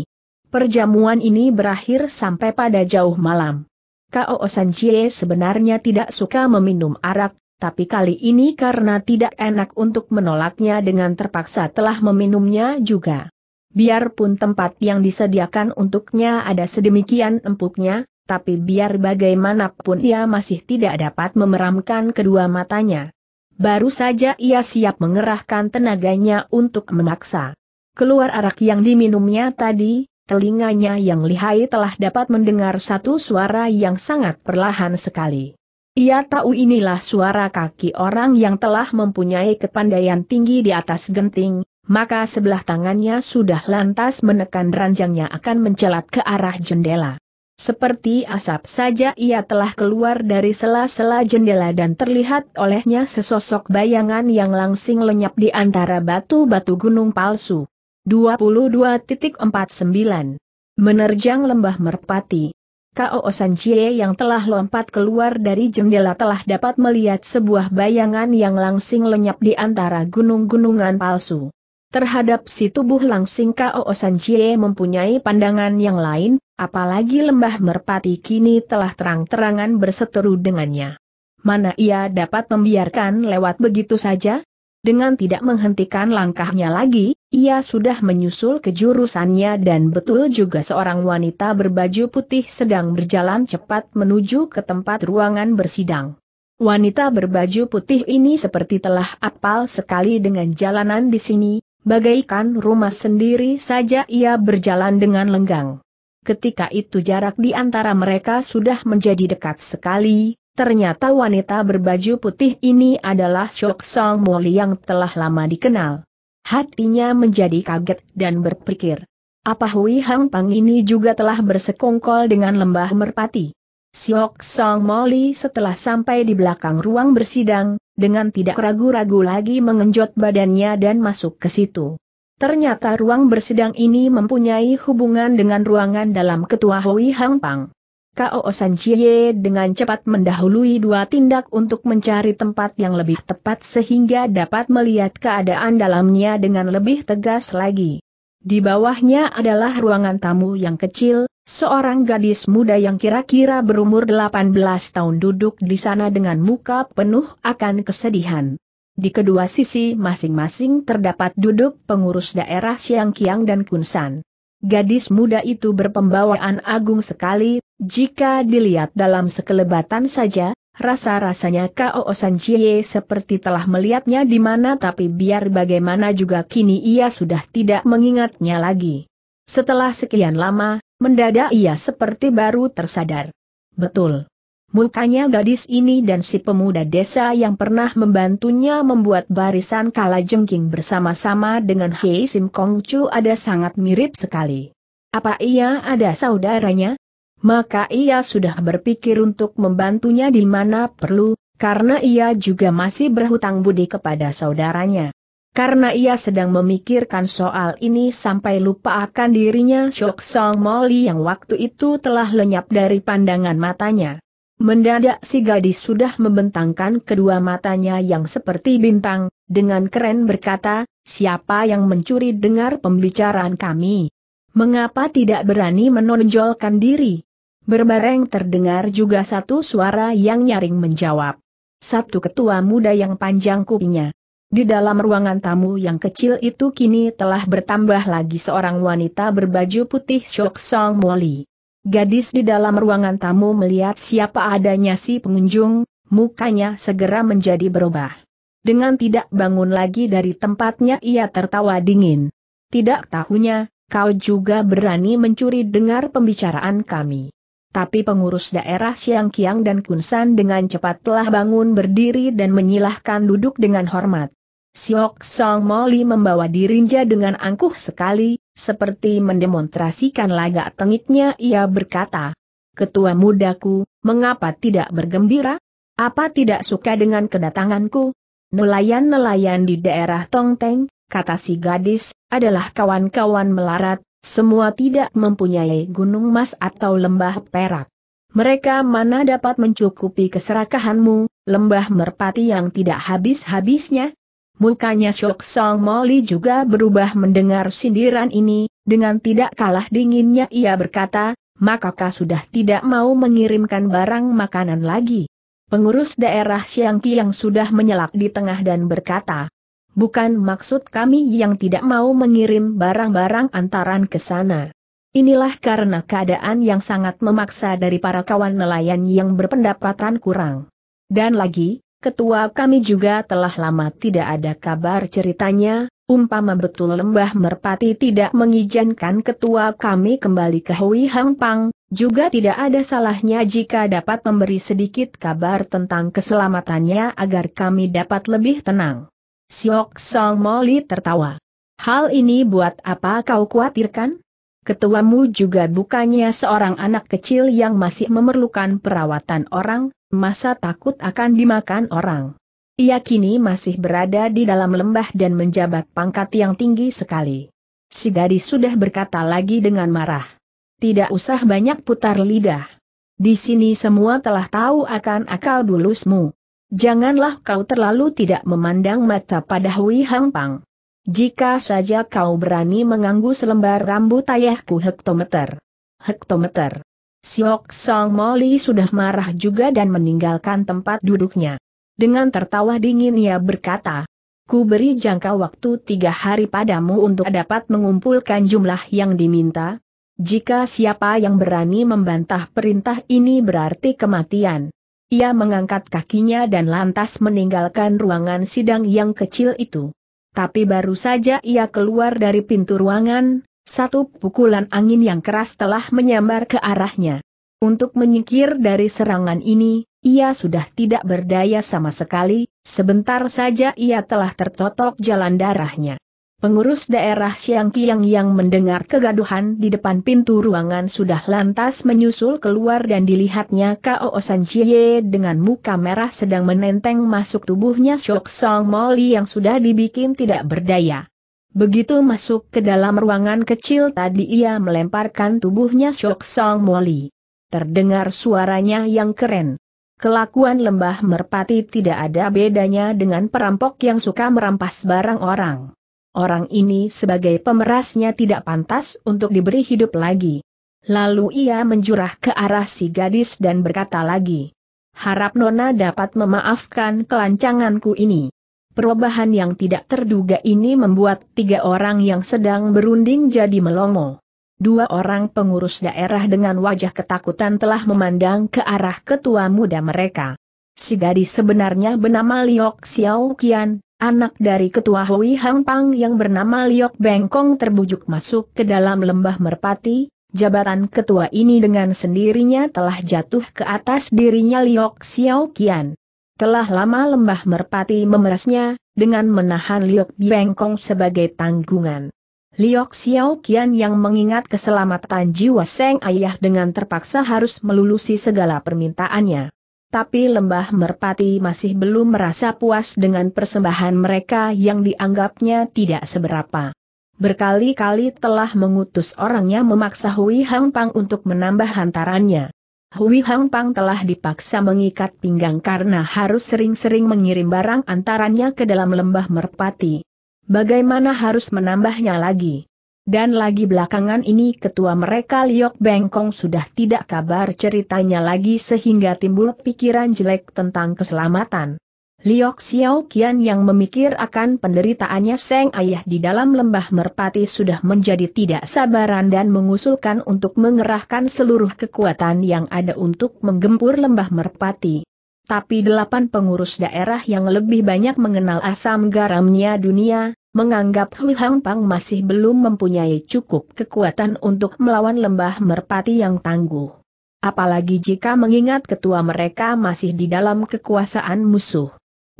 Perjamuan ini berakhir sampai pada jauh malam. Kao Sanjie sebenarnya tidak suka meminum arak, tapi kali ini karena tidak enak untuk menolaknya dengan terpaksa telah meminumnya juga biarpun tempat yang disediakan untuknya ada sedemikian empuknya, tapi biar bagaimanapun ia masih tidak dapat memeramkan kedua matanya. Baru saja ia siap mengerahkan tenaganya untuk menaksa. Keluar arak yang diminumnya tadi, telinganya yang lihai telah dapat mendengar satu suara yang sangat perlahan sekali. Ia tahu inilah suara kaki orang yang telah mempunyai kepandaian tinggi di atas genting, maka sebelah tangannya sudah lantas menekan ranjangnya akan mencelat ke arah jendela. Seperti asap saja ia telah keluar dari sela-sela jendela dan terlihat olehnya sesosok bayangan yang langsing lenyap di antara batu-batu gunung palsu. 22.49 Menerjang lembah merpati San Sanjie yang telah lompat keluar dari jendela telah dapat melihat sebuah bayangan yang langsing lenyap di antara gunung-gunungan palsu. Terhadap si tubuh langsing Kao Chie mempunyai pandangan yang lain, apalagi lembah merpati kini telah terang-terangan berseteru dengannya. Mana ia dapat membiarkan lewat begitu saja? Dengan tidak menghentikan langkahnya lagi, ia sudah menyusul kejurusannya dan betul juga seorang wanita berbaju putih sedang berjalan cepat menuju ke tempat ruangan bersidang. Wanita berbaju putih ini seperti telah apal sekali dengan jalanan di sini, Bagaikan rumah sendiri saja ia berjalan dengan lenggang. Ketika itu jarak di antara mereka sudah menjadi dekat sekali, ternyata wanita berbaju putih ini adalah Shok Song Moli yang telah lama dikenal. Hatinya menjadi kaget dan berpikir. Apa Hui Hang Pang ini juga telah bersekongkol dengan lembah merpati? Siok Song Moli setelah sampai di belakang ruang bersidang, dengan tidak ragu-ragu lagi mengenjot badannya dan masuk ke situ. Ternyata ruang bersidang ini mempunyai hubungan dengan ruangan dalam ketua Hui Hang Pang. Kao San Chie dengan cepat mendahului dua tindak untuk mencari tempat yang lebih tepat sehingga dapat melihat keadaan dalamnya dengan lebih tegas lagi. Di bawahnya adalah ruangan tamu yang kecil, Seorang gadis muda yang kira-kira berumur 18 tahun duduk di sana dengan muka penuh akan kesedihan. Di kedua sisi masing-masing terdapat duduk pengurus daerah Siang Kiang dan Kunsan. Gadis muda itu berpembawaan agung sekali, jika dilihat dalam sekelebatan saja, rasa-rasanya Kao K.O. Chie seperti telah melihatnya di mana tapi biar bagaimana juga kini ia sudah tidak mengingatnya lagi. Setelah sekian lama, Mendadak ia seperti baru tersadar. Betul. Mukanya gadis ini dan si pemuda desa yang pernah membantunya membuat barisan kala jengking bersama-sama dengan Hei Sim Kong Chu ada sangat mirip sekali. Apa ia ada saudaranya? Maka ia sudah berpikir untuk membantunya di mana perlu, karena ia juga masih berhutang budi kepada saudaranya. Karena ia sedang memikirkan soal ini sampai lupa akan dirinya Shok Song Moli yang waktu itu telah lenyap dari pandangan matanya. Mendadak si gadis sudah membentangkan kedua matanya yang seperti bintang, dengan keren berkata, siapa yang mencuri dengar pembicaraan kami? Mengapa tidak berani menonjolkan diri? Berbareng terdengar juga satu suara yang nyaring menjawab. Satu ketua muda yang panjang kupingnya. Di dalam ruangan tamu yang kecil itu kini telah bertambah lagi seorang wanita berbaju putih Shok Song Moli. Gadis di dalam ruangan tamu melihat siapa adanya si pengunjung, mukanya segera menjadi berubah. Dengan tidak bangun lagi dari tempatnya ia tertawa dingin. Tidak tahunya, kau juga berani mencuri dengar pembicaraan kami. Tapi pengurus daerah Siang Kiang dan Kunsan dengan cepat telah bangun berdiri dan menyilahkan duduk dengan hormat. Siok Song Moli membawa dirinja dengan angkuh sekali, seperti mendemonstrasikan lagak tengiknya ia berkata. Ketua mudaku, mengapa tidak bergembira? Apa tidak suka dengan kedatanganku? Nelayan-nelayan di daerah Tongteng, kata si gadis, adalah kawan-kawan melarat, semua tidak mempunyai gunung emas atau lembah perak. Mereka mana dapat mencukupi keserakahanmu, lembah merpati yang tidak habis-habisnya, Mukanya Syok Song Moli juga berubah mendengar sindiran ini, dengan tidak kalah dinginnya ia berkata, makakah sudah tidak mau mengirimkan barang makanan lagi? Pengurus daerah Siang yang sudah menyelak di tengah dan berkata, Bukan maksud kami yang tidak mau mengirim barang-barang antaran ke sana. Inilah karena keadaan yang sangat memaksa dari para kawan nelayan yang berpendapatan kurang. Dan lagi, Ketua kami juga telah lama tidak ada kabar ceritanya, umpama betul lembah merpati tidak mengizinkan ketua kami kembali ke Hui Hang Pang, juga tidak ada salahnya jika dapat memberi sedikit kabar tentang keselamatannya agar kami dapat lebih tenang. Siok Song Moli tertawa. Hal ini buat apa kau khawatirkan? Ketuamu juga bukannya seorang anak kecil yang masih memerlukan perawatan orang, masa takut akan dimakan orang. Ia kini masih berada di dalam lembah dan menjabat pangkat yang tinggi sekali. Si gadis sudah berkata lagi dengan marah. Tidak usah banyak putar lidah. Di sini semua telah tahu akan akal bulusmu. Janganlah kau terlalu tidak memandang mata pada Hui Hang Pang. Jika saja kau berani mengganggu selembar rambut ayahku hektometer. Hektometer. Siok Song Molly sudah marah juga dan meninggalkan tempat duduknya. Dengan tertawa dingin ia berkata, Ku beri jangka waktu tiga hari padamu untuk dapat mengumpulkan jumlah yang diminta. Jika siapa yang berani membantah perintah ini berarti kematian. Ia mengangkat kakinya dan lantas meninggalkan ruangan sidang yang kecil itu. Tapi baru saja ia keluar dari pintu ruangan, satu pukulan angin yang keras telah menyambar ke arahnya. Untuk menyingkir dari serangan ini, ia sudah tidak berdaya sama sekali, sebentar saja ia telah tertotok jalan darahnya. Pengurus daerah Siang Kiang yang mendengar kegaduhan di depan pintu ruangan sudah lantas menyusul keluar dan dilihatnya Kao San Chie dengan muka merah sedang menenteng masuk tubuhnya Shok Song Moli yang sudah dibikin tidak berdaya. Begitu masuk ke dalam ruangan kecil tadi ia melemparkan tubuhnya Shok Song Moli. Terdengar suaranya yang keren. Kelakuan lembah merpati tidak ada bedanya dengan perampok yang suka merampas barang orang. Orang ini sebagai pemerasnya tidak pantas untuk diberi hidup lagi. Lalu ia menjurah ke arah si gadis dan berkata lagi. Harap Nona dapat memaafkan kelancanganku ini. Perubahan yang tidak terduga ini membuat tiga orang yang sedang berunding jadi melongo. Dua orang pengurus daerah dengan wajah ketakutan telah memandang ke arah ketua muda mereka. Si gadis sebenarnya bernama Liok Xiao Qian, anak dari ketua Hui Hang Pang yang bernama Liok Bengkong terbujuk masuk ke dalam lembah merpati, jabatan ketua ini dengan sendirinya telah jatuh ke atas dirinya Liok Xiao Qian. Telah lama lembah merpati memerasnya, dengan menahan Liok bengkong sebagai tanggungan. Liok Xiao Qian yang mengingat keselamatan jiwa Seng Ayah dengan terpaksa harus melulusi segala permintaannya. Tapi lembah merpati masih belum merasa puas dengan persembahan mereka yang dianggapnya tidak seberapa. Berkali-kali telah mengutus orangnya memaksa Hui Hang Pang untuk menambah hantarannya. Hui Hang Pang telah dipaksa mengikat pinggang karena harus sering-sering mengirim barang antaranya ke dalam lembah merpati. Bagaimana harus menambahnya lagi? Dan lagi belakangan ini ketua mereka Liok Bengkong sudah tidak kabar ceritanya lagi sehingga timbul pikiran jelek tentang keselamatan. Liok Xiao Qian yang memikir akan penderitaannya Seng Ayah di dalam lembah merpati sudah menjadi tidak sabaran dan mengusulkan untuk mengerahkan seluruh kekuatan yang ada untuk menggempur lembah merpati. Tapi delapan pengurus daerah yang lebih banyak mengenal asam garamnya dunia, menganggap Hui Hang Pang masih belum mempunyai cukup kekuatan untuk melawan lembah merpati yang tangguh. Apalagi jika mengingat ketua mereka masih di dalam kekuasaan musuh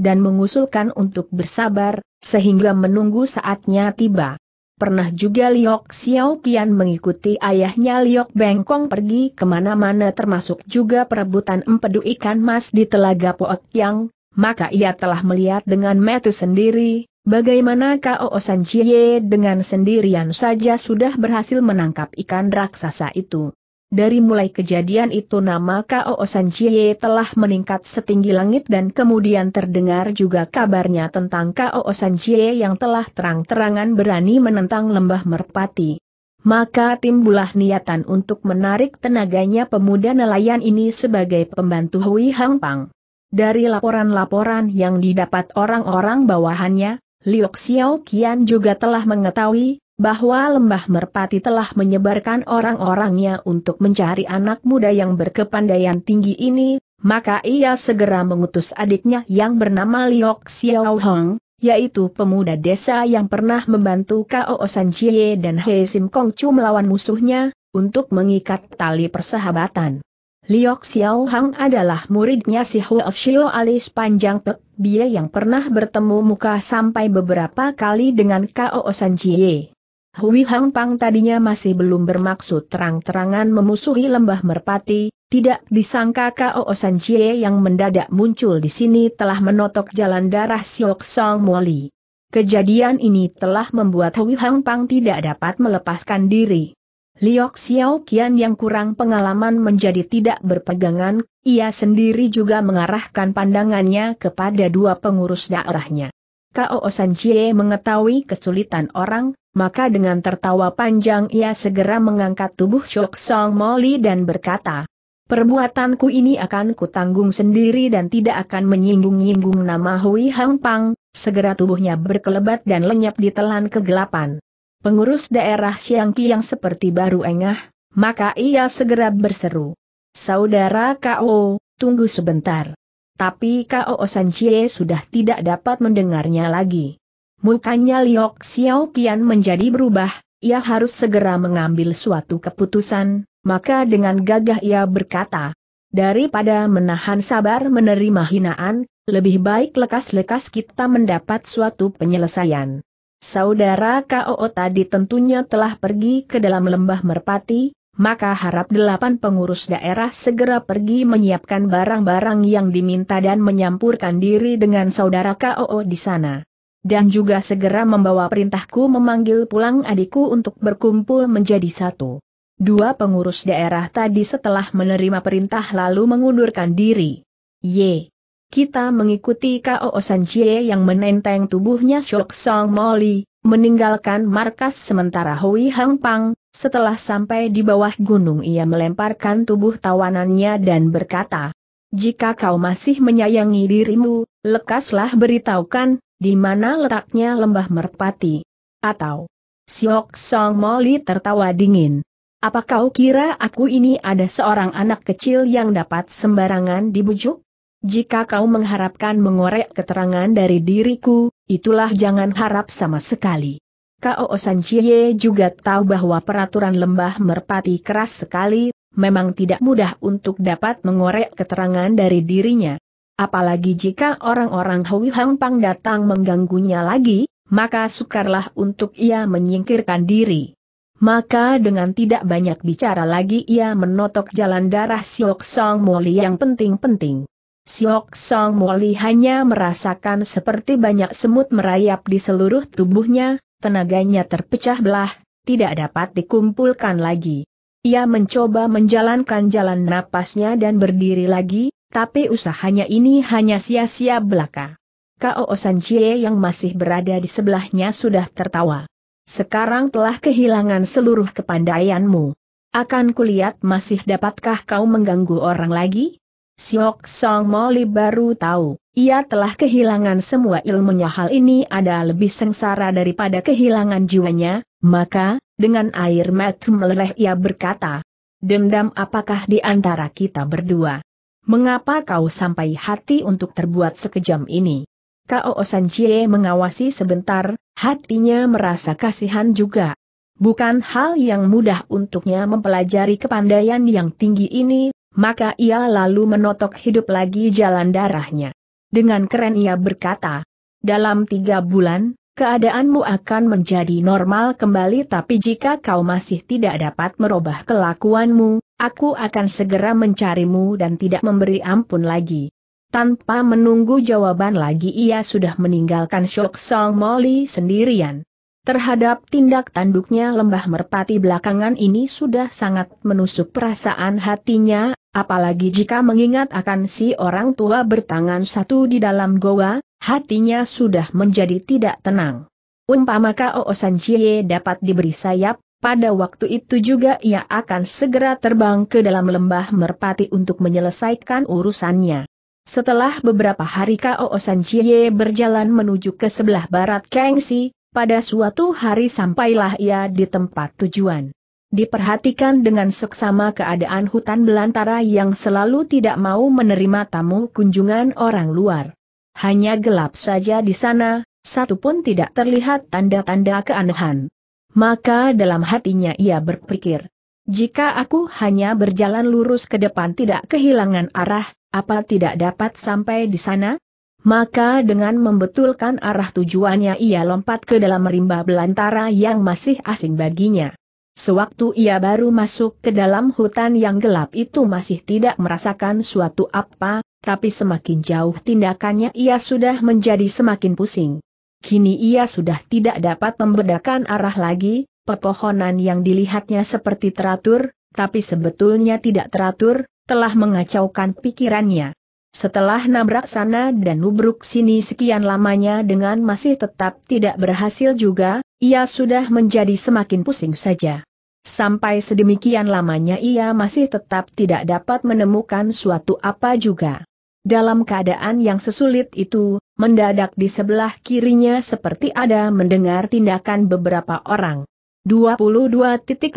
dan mengusulkan untuk bersabar, sehingga menunggu saatnya tiba. Pernah juga Liok Xiao Qian mengikuti ayahnya Liok Bengkong pergi kemana-mana termasuk juga perebutan empedu ikan mas di Telaga Poek Yang, maka ia telah melihat dengan metu sendiri, bagaimana Kao San Chie dengan sendirian saja sudah berhasil menangkap ikan raksasa itu. Dari mulai kejadian itu nama Kao San Chie telah meningkat setinggi langit dan kemudian terdengar juga kabarnya tentang Kao San Chie yang telah terang-terangan berani menentang lembah merpati. Maka timbulah niatan untuk menarik tenaganya pemuda nelayan ini sebagai pembantu Hui Hang Pang. Dari laporan-laporan yang didapat orang-orang bawahannya, Liu Xiao Qian juga telah mengetahui bahwa lembah merpati telah menyebarkan orang-orangnya untuk mencari anak muda yang berkepandaian tinggi ini, maka ia segera mengutus adiknya yang bernama Liok Xiao Hong, yaitu pemuda desa yang pernah membantu Kao San Jie dan He Sim Kong Chu melawan musuhnya, untuk mengikat tali persahabatan. Liok Xiao Hong adalah muridnya si Huo Xiao alis panjang Pek Bie yang pernah bertemu muka sampai beberapa kali dengan Kao San Jie. Hui Hang Pang tadinya masih belum bermaksud terang-terangan memusuhi lembah merpati, tidak disangka Kao San Chie yang mendadak muncul di sini telah menotok jalan darah Siok Song Moli. Kejadian ini telah membuat Hui Hang Pang tidak dapat melepaskan diri. Liok Xiao Qian yang kurang pengalaman menjadi tidak berpegangan, ia sendiri juga mengarahkan pandangannya kepada dua pengurus daerahnya. Kao San Chie mengetahui kesulitan orang, maka dengan tertawa panjang ia segera mengangkat tubuh Shok Song Moli dan berkata, Perbuatanku ini akan kutanggung sendiri dan tidak akan menyinggung-nyinggung nama Hui Hang Pang, segera tubuhnya berkelebat dan lenyap di telan kegelapan. Pengurus daerah Siang yang seperti baru engah, maka ia segera berseru. Saudara K.O., tunggu sebentar. Tapi K.O. Sanjie sudah tidak dapat mendengarnya lagi. Mukanya Liok Xiao Tian menjadi berubah, ia harus segera mengambil suatu keputusan, maka dengan gagah ia berkata, Daripada menahan sabar menerima hinaan, lebih baik lekas-lekas kita mendapat suatu penyelesaian. Saudara KOO tadi tentunya telah pergi ke dalam lembah merpati, maka harap delapan pengurus daerah segera pergi menyiapkan barang-barang yang diminta dan menyampurkan diri dengan saudara KOO di sana dan juga segera membawa perintahku memanggil pulang adikku untuk berkumpul menjadi satu. Dua pengurus daerah tadi setelah menerima perintah lalu mengundurkan diri. Ye, Kita mengikuti K.O. Sanjie yang menenteng tubuhnya Shok Song Moli, meninggalkan markas sementara Hui Hang Pang, setelah sampai di bawah gunung ia melemparkan tubuh tawanannya dan berkata, jika kau masih menyayangi dirimu, lekaslah beritahukan, di mana letaknya lembah merpati. Atau, Siok Song Moli tertawa dingin. Apa kau kira aku ini ada seorang anak kecil yang dapat sembarangan dibujuk? Jika kau mengharapkan mengorek keterangan dari diriku, itulah jangan harap sama sekali. Kao Osan Chie juga tahu bahwa peraturan lembah merpati keras sekali, memang tidak mudah untuk dapat mengorek keterangan dari dirinya. Apalagi jika orang-orang Hui Hang Pang datang mengganggunya lagi, maka sukarlah untuk ia menyingkirkan diri. Maka dengan tidak banyak bicara lagi ia menotok jalan darah Siok Song Moli yang penting-penting. Siok Song Moli hanya merasakan seperti banyak semut merayap di seluruh tubuhnya, tenaganya terpecah belah, tidak dapat dikumpulkan lagi. Ia mencoba menjalankan jalan napasnya dan berdiri lagi, tapi usahanya ini hanya sia-sia belaka. Kao Osan Chie yang masih berada di sebelahnya sudah tertawa. Sekarang telah kehilangan seluruh kepandaianmu. Akan kulihat masih dapatkah kau mengganggu orang lagi? Siok Song Moli baru tahu, ia telah kehilangan semua ilmunya hal ini ada lebih sengsara daripada kehilangan jiwanya, maka, dengan air mata meleleh ia berkata, Dendam apakah di antara kita berdua? Mengapa kau sampai hati untuk terbuat sekejam ini? Kao San Chie mengawasi sebentar, hatinya merasa kasihan juga. Bukan hal yang mudah untuknya mempelajari kepandaian yang tinggi ini, maka ia lalu menotok hidup lagi jalan darahnya. Dengan keren ia berkata, dalam tiga bulan, keadaanmu akan menjadi normal kembali tapi jika kau masih tidak dapat merubah kelakuanmu, aku akan segera mencarimu dan tidak memberi ampun lagi. Tanpa menunggu jawaban lagi ia sudah meninggalkan Shok Song Molly sendirian. Terhadap tindak tanduknya lembah merpati belakangan ini sudah sangat menusuk perasaan hatinya, apalagi jika mengingat akan si orang tua bertangan satu di dalam goa, hatinya sudah menjadi tidak tenang. Umpamaka Oosan Chie dapat diberi sayap, pada waktu itu juga ia akan segera terbang ke dalam lembah merpati untuk menyelesaikan urusannya. Setelah beberapa hari Kao San Chie berjalan menuju ke sebelah barat Kengsi, pada suatu hari sampailah ia di tempat tujuan. Diperhatikan dengan seksama keadaan hutan belantara yang selalu tidak mau menerima tamu kunjungan orang luar. Hanya gelap saja di sana, satu pun tidak terlihat tanda-tanda keanehan. Maka dalam hatinya ia berpikir, jika aku hanya berjalan lurus ke depan tidak kehilangan arah, apa tidak dapat sampai di sana? Maka dengan membetulkan arah tujuannya ia lompat ke dalam rimba belantara yang masih asing baginya. Sewaktu ia baru masuk ke dalam hutan yang gelap itu masih tidak merasakan suatu apa, tapi semakin jauh tindakannya ia sudah menjadi semakin pusing. Kini ia sudah tidak dapat membedakan arah lagi, pepohonan yang dilihatnya seperti teratur, tapi sebetulnya tidak teratur, telah mengacaukan pikirannya. Setelah nabrak sana dan nubruk sini sekian lamanya dengan masih tetap tidak berhasil juga, ia sudah menjadi semakin pusing saja. Sampai sedemikian lamanya ia masih tetap tidak dapat menemukan suatu apa juga. Dalam keadaan yang sesulit itu, Mendadak di sebelah kirinya seperti ada mendengar tindakan beberapa orang. 22.50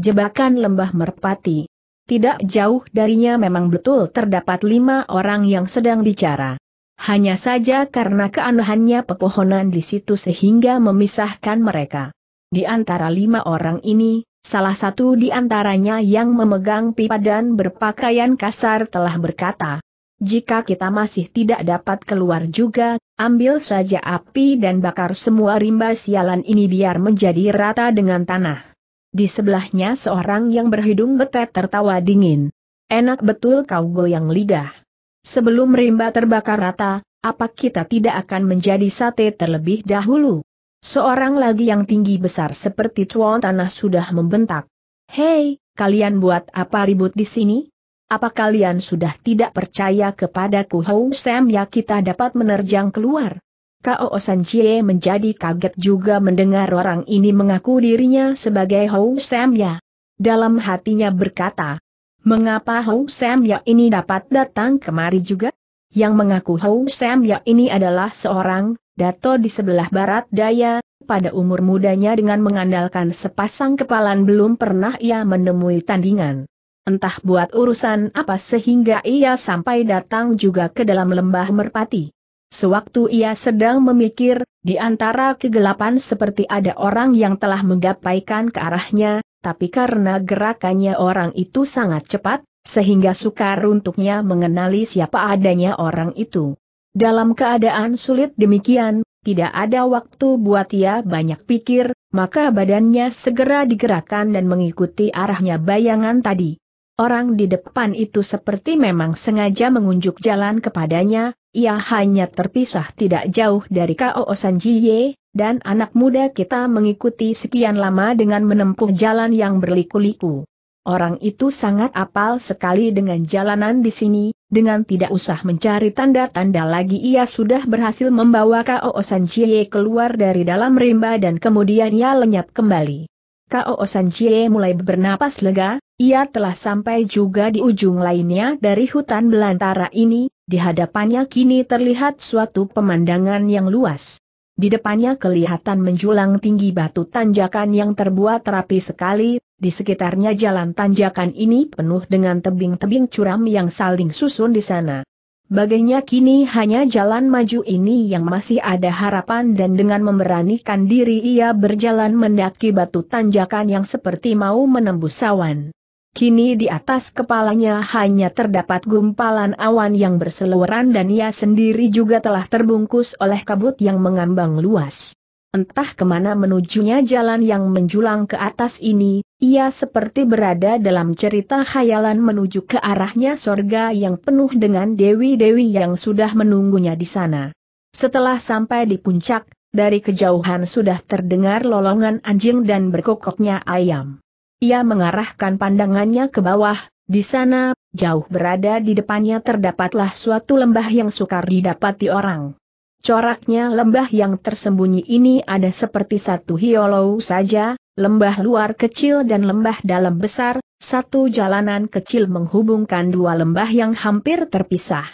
Jebakan Lembah Merpati Tidak jauh darinya memang betul terdapat lima orang yang sedang bicara. Hanya saja karena keanehannya pepohonan di situ sehingga memisahkan mereka. Di antara lima orang ini, Salah satu di antaranya yang memegang pipa dan berpakaian kasar telah berkata, jika kita masih tidak dapat keluar juga, ambil saja api dan bakar semua rimba sialan ini biar menjadi rata dengan tanah. Di sebelahnya seorang yang berhidung betet tertawa dingin. Enak betul kau goyang lidah. Sebelum rimba terbakar rata, apa kita tidak akan menjadi sate terlebih dahulu? Seorang lagi yang tinggi besar seperti tuan tanah sudah membentak. Hei, kalian buat apa ribut di sini? Apa kalian sudah tidak percaya kepadaku Hou Sam ya kita dapat menerjang keluar? Kao San Jie menjadi kaget juga mendengar orang ini mengaku dirinya sebagai Hou Sam ya. Dalam hatinya berkata, mengapa Hou Sam ya ini dapat datang kemari juga? Yang mengaku Hou Sam ya ini adalah seorang dato di sebelah barat daya, pada umur mudanya dengan mengandalkan sepasang kepalan belum pernah ia menemui tandingan entah buat urusan apa sehingga ia sampai datang juga ke dalam lembah merpati. Sewaktu ia sedang memikir, di antara kegelapan seperti ada orang yang telah menggapaikan ke arahnya, tapi karena gerakannya orang itu sangat cepat, sehingga sukar untuknya mengenali siapa adanya orang itu. Dalam keadaan sulit demikian, tidak ada waktu buat ia banyak pikir, maka badannya segera digerakkan dan mengikuti arahnya bayangan tadi. Orang di depan itu seperti memang sengaja mengunjuk jalan kepadanya, ia hanya terpisah tidak jauh dari K.O. Sanjiye, dan anak muda kita mengikuti sekian lama dengan menempuh jalan yang berliku-liku. Orang itu sangat apal sekali dengan jalanan di sini, dengan tidak usah mencari tanda-tanda lagi ia sudah berhasil membawa K.O. Sanjiye keluar dari dalam rimba dan kemudian ia lenyap kembali. K.O. Sanjiye mulai bernapas lega, ia telah sampai juga di ujung lainnya dari hutan belantara ini, di hadapannya kini terlihat suatu pemandangan yang luas. Di depannya kelihatan menjulang tinggi batu tanjakan yang terbuat rapi sekali, di sekitarnya jalan tanjakan ini penuh dengan tebing-tebing curam yang saling susun di sana. Bagainya kini hanya jalan maju ini yang masih ada harapan dan dengan memberanikan diri ia berjalan mendaki batu tanjakan yang seperti mau menembus sawan. Kini di atas kepalanya hanya terdapat gumpalan awan yang berseluaran dan ia sendiri juga telah terbungkus oleh kabut yang mengambang luas. Entah kemana menujunya jalan yang menjulang ke atas ini, ia seperti berada dalam cerita khayalan menuju ke arahnya sorga yang penuh dengan dewi-dewi yang sudah menunggunya di sana. Setelah sampai di puncak, dari kejauhan sudah terdengar lolongan anjing dan berkokoknya ayam. Ia mengarahkan pandangannya ke bawah, di sana, jauh berada di depannya terdapatlah suatu lembah yang sukar didapati orang. Coraknya lembah yang tersembunyi ini ada seperti satu hiolau saja, lembah luar kecil dan lembah dalam besar, satu jalanan kecil menghubungkan dua lembah yang hampir terpisah.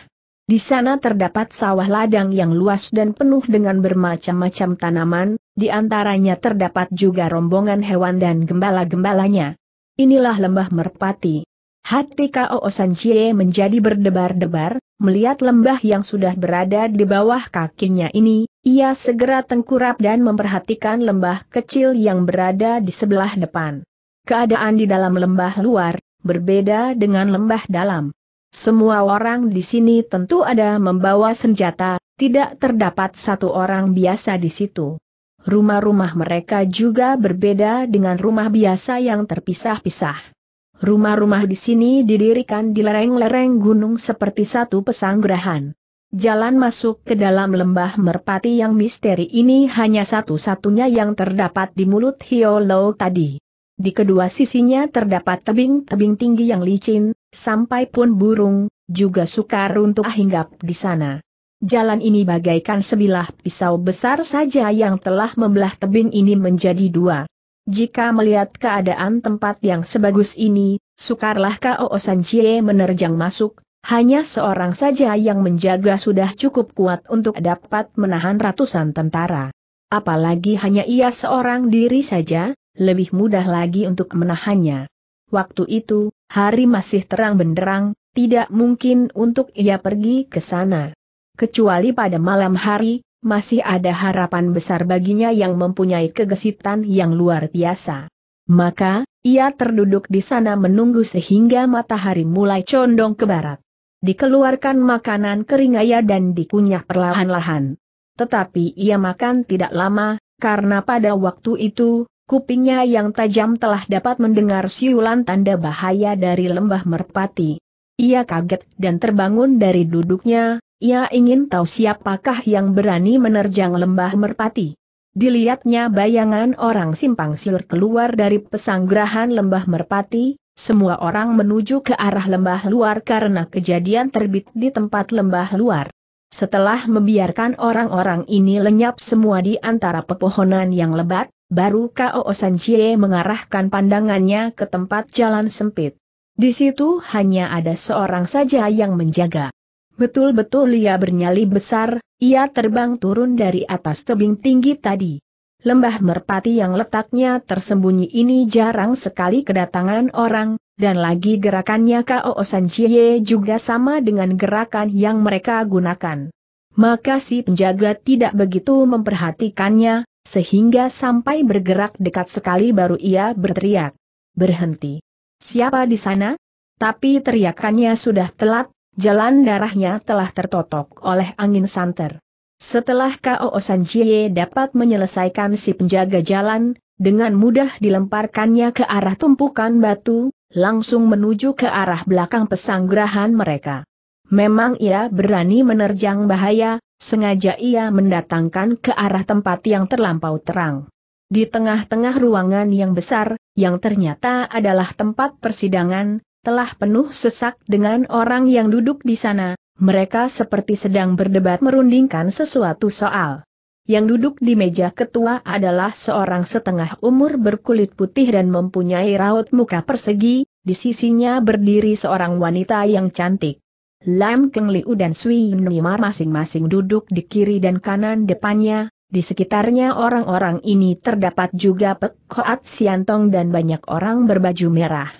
Di sana terdapat sawah ladang yang luas dan penuh dengan bermacam-macam tanaman, di antaranya terdapat juga rombongan hewan dan gembala-gembalanya. Inilah lembah merpati. Hati K.O. Sanjie menjadi berdebar-debar, melihat lembah yang sudah berada di bawah kakinya ini, ia segera tengkurap dan memperhatikan lembah kecil yang berada di sebelah depan. Keadaan di dalam lembah luar, berbeda dengan lembah dalam. Semua orang di sini tentu ada membawa senjata, tidak terdapat satu orang biasa di situ. Rumah-rumah mereka juga berbeda dengan rumah biasa yang terpisah-pisah. Rumah-rumah di sini didirikan di lereng-lereng gunung seperti satu pesanggrahan. Jalan masuk ke dalam lembah merpati yang misteri ini hanya satu-satunya yang terdapat di mulut Hiolo tadi. Di kedua sisinya terdapat tebing-tebing tinggi yang licin, sampai pun burung, juga sukar untuk hinggap di sana. Jalan ini bagaikan sebilah pisau besar saja yang telah membelah tebing ini menjadi dua. Jika melihat keadaan tempat yang sebagus ini, sukarlah K.O. Sanjie menerjang masuk, hanya seorang saja yang menjaga sudah cukup kuat untuk dapat menahan ratusan tentara. Apalagi hanya ia seorang diri saja, lebih mudah lagi untuk menahannya. Waktu itu, Hari masih terang benderang, tidak mungkin untuk ia pergi ke sana. Kecuali pada malam hari, masih ada harapan besar baginya yang mempunyai kegesitan yang luar biasa. Maka, ia terduduk di sana menunggu sehingga matahari mulai condong ke barat. Dikeluarkan makanan kering ayah dan dikunyah perlahan-lahan. Tetapi ia makan tidak lama, karena pada waktu itu, Kupingnya yang tajam telah dapat mendengar siulan tanda bahaya dari lembah merpati. Ia kaget dan terbangun dari duduknya, ia ingin tahu siapakah yang berani menerjang lembah merpati. Dilihatnya bayangan orang simpang siur keluar dari pesanggrahan lembah merpati, semua orang menuju ke arah lembah luar karena kejadian terbit di tempat lembah luar. Setelah membiarkan orang-orang ini lenyap semua di antara pepohonan yang lebat, Baru Kao Chie mengarahkan pandangannya ke tempat jalan sempit. Di situ hanya ada seorang saja yang menjaga. Betul-betul ia bernyali besar, ia terbang turun dari atas tebing tinggi tadi. Lembah merpati yang letaknya tersembunyi ini jarang sekali kedatangan orang, dan lagi gerakannya Kao Chie juga sama dengan gerakan yang mereka gunakan. Maka si penjaga tidak begitu memperhatikannya, sehingga sampai bergerak dekat sekali baru ia berteriak. Berhenti. Siapa di sana? Tapi teriakannya sudah telat, jalan darahnya telah tertotok oleh angin santer. Setelah K.O. Sanjie dapat menyelesaikan si penjaga jalan, dengan mudah dilemparkannya ke arah tumpukan batu, langsung menuju ke arah belakang pesanggrahan mereka. Memang ia berani menerjang bahaya, sengaja ia mendatangkan ke arah tempat yang terlampau terang. Di tengah-tengah ruangan yang besar, yang ternyata adalah tempat persidangan, telah penuh sesak dengan orang yang duduk di sana, mereka seperti sedang berdebat merundingkan sesuatu soal. Yang duduk di meja ketua adalah seorang setengah umur berkulit putih dan mempunyai raut muka persegi, di sisinya berdiri seorang wanita yang cantik. Lam Keng Liu dan Sui Nima masing-masing duduk di kiri dan kanan depannya, di sekitarnya orang-orang ini terdapat juga Pek Koat Siantong dan banyak orang berbaju merah.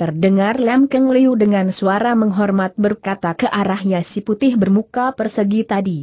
Terdengar Lam Keng Liu dengan suara menghormat berkata ke arahnya si putih bermuka persegi tadi.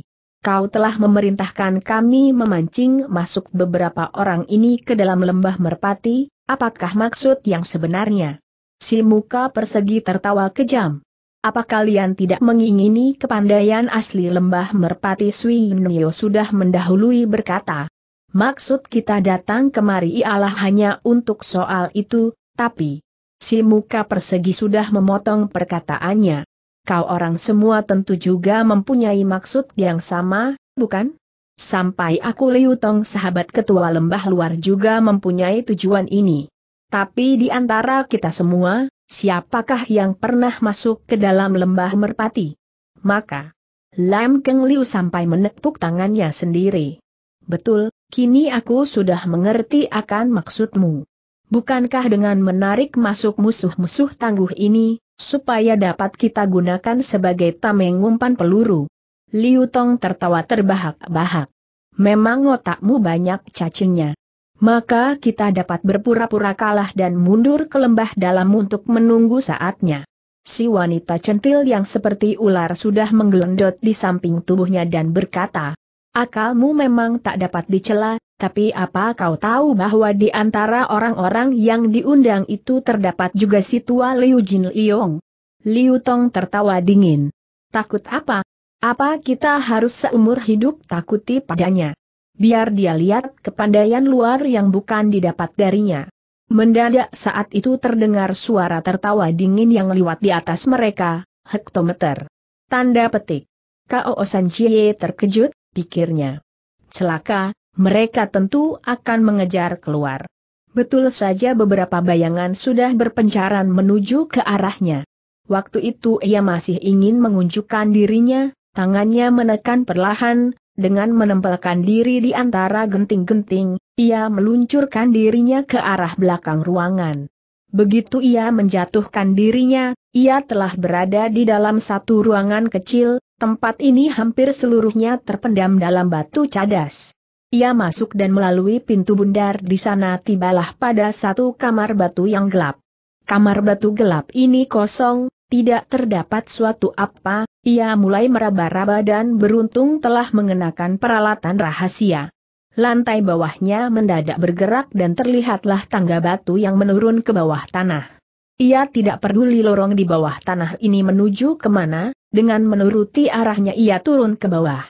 Kau telah memerintahkan kami memancing masuk beberapa orang ini ke dalam lembah merpati, apakah maksud yang sebenarnya? Si muka persegi tertawa kejam. Apa kalian tidak mengingini kepandaian asli lembah merpati Sui Nio sudah mendahului berkata. Maksud kita datang kemari ialah hanya untuk soal itu, tapi... Si muka persegi sudah memotong perkataannya. Kau orang semua tentu juga mempunyai maksud yang sama, bukan? Sampai aku Liu sahabat ketua lembah luar juga mempunyai tujuan ini. Tapi di antara kita semua, Siapakah yang pernah masuk ke dalam lembah merpati? Maka, Lam Keng Liu sampai menepuk tangannya sendiri. Betul, kini aku sudah mengerti akan maksudmu. Bukankah dengan menarik masuk musuh-musuh tangguh ini, supaya dapat kita gunakan sebagai tameng umpan peluru? Liu Tong tertawa terbahak-bahak. Memang otakmu banyak cacingnya maka kita dapat berpura-pura kalah dan mundur ke lembah dalam untuk menunggu saatnya. Si wanita centil yang seperti ular sudah menggelendot di samping tubuhnya dan berkata, Akalmu memang tak dapat dicela, tapi apa kau tahu bahwa di antara orang-orang yang diundang itu terdapat juga si tua Liu Jin Liong? Liu Tong tertawa dingin. Takut apa? Apa kita harus seumur hidup takuti padanya? biar dia lihat kepandaian luar yang bukan didapat darinya. Mendadak saat itu terdengar suara tertawa dingin yang lewat di atas mereka, hektometer. Tanda petik. K.O. Sanchie terkejut, pikirnya. Celaka, mereka tentu akan mengejar keluar. Betul saja beberapa bayangan sudah berpencaran menuju ke arahnya. Waktu itu ia masih ingin mengunjukkan dirinya, tangannya menekan perlahan, dengan menempelkan diri di antara genting-genting, ia meluncurkan dirinya ke arah belakang ruangan. Begitu ia menjatuhkan dirinya, ia telah berada di dalam satu ruangan kecil, tempat ini hampir seluruhnya terpendam dalam batu cadas. Ia masuk dan melalui pintu bundar di sana tibalah pada satu kamar batu yang gelap. Kamar batu gelap ini kosong, tidak terdapat suatu apa, ia mulai meraba-raba dan beruntung telah mengenakan peralatan rahasia. Lantai bawahnya mendadak bergerak dan terlihatlah tangga batu yang menurun ke bawah tanah. Ia tidak peduli lorong di bawah tanah ini menuju kemana, dengan menuruti arahnya ia turun ke bawah.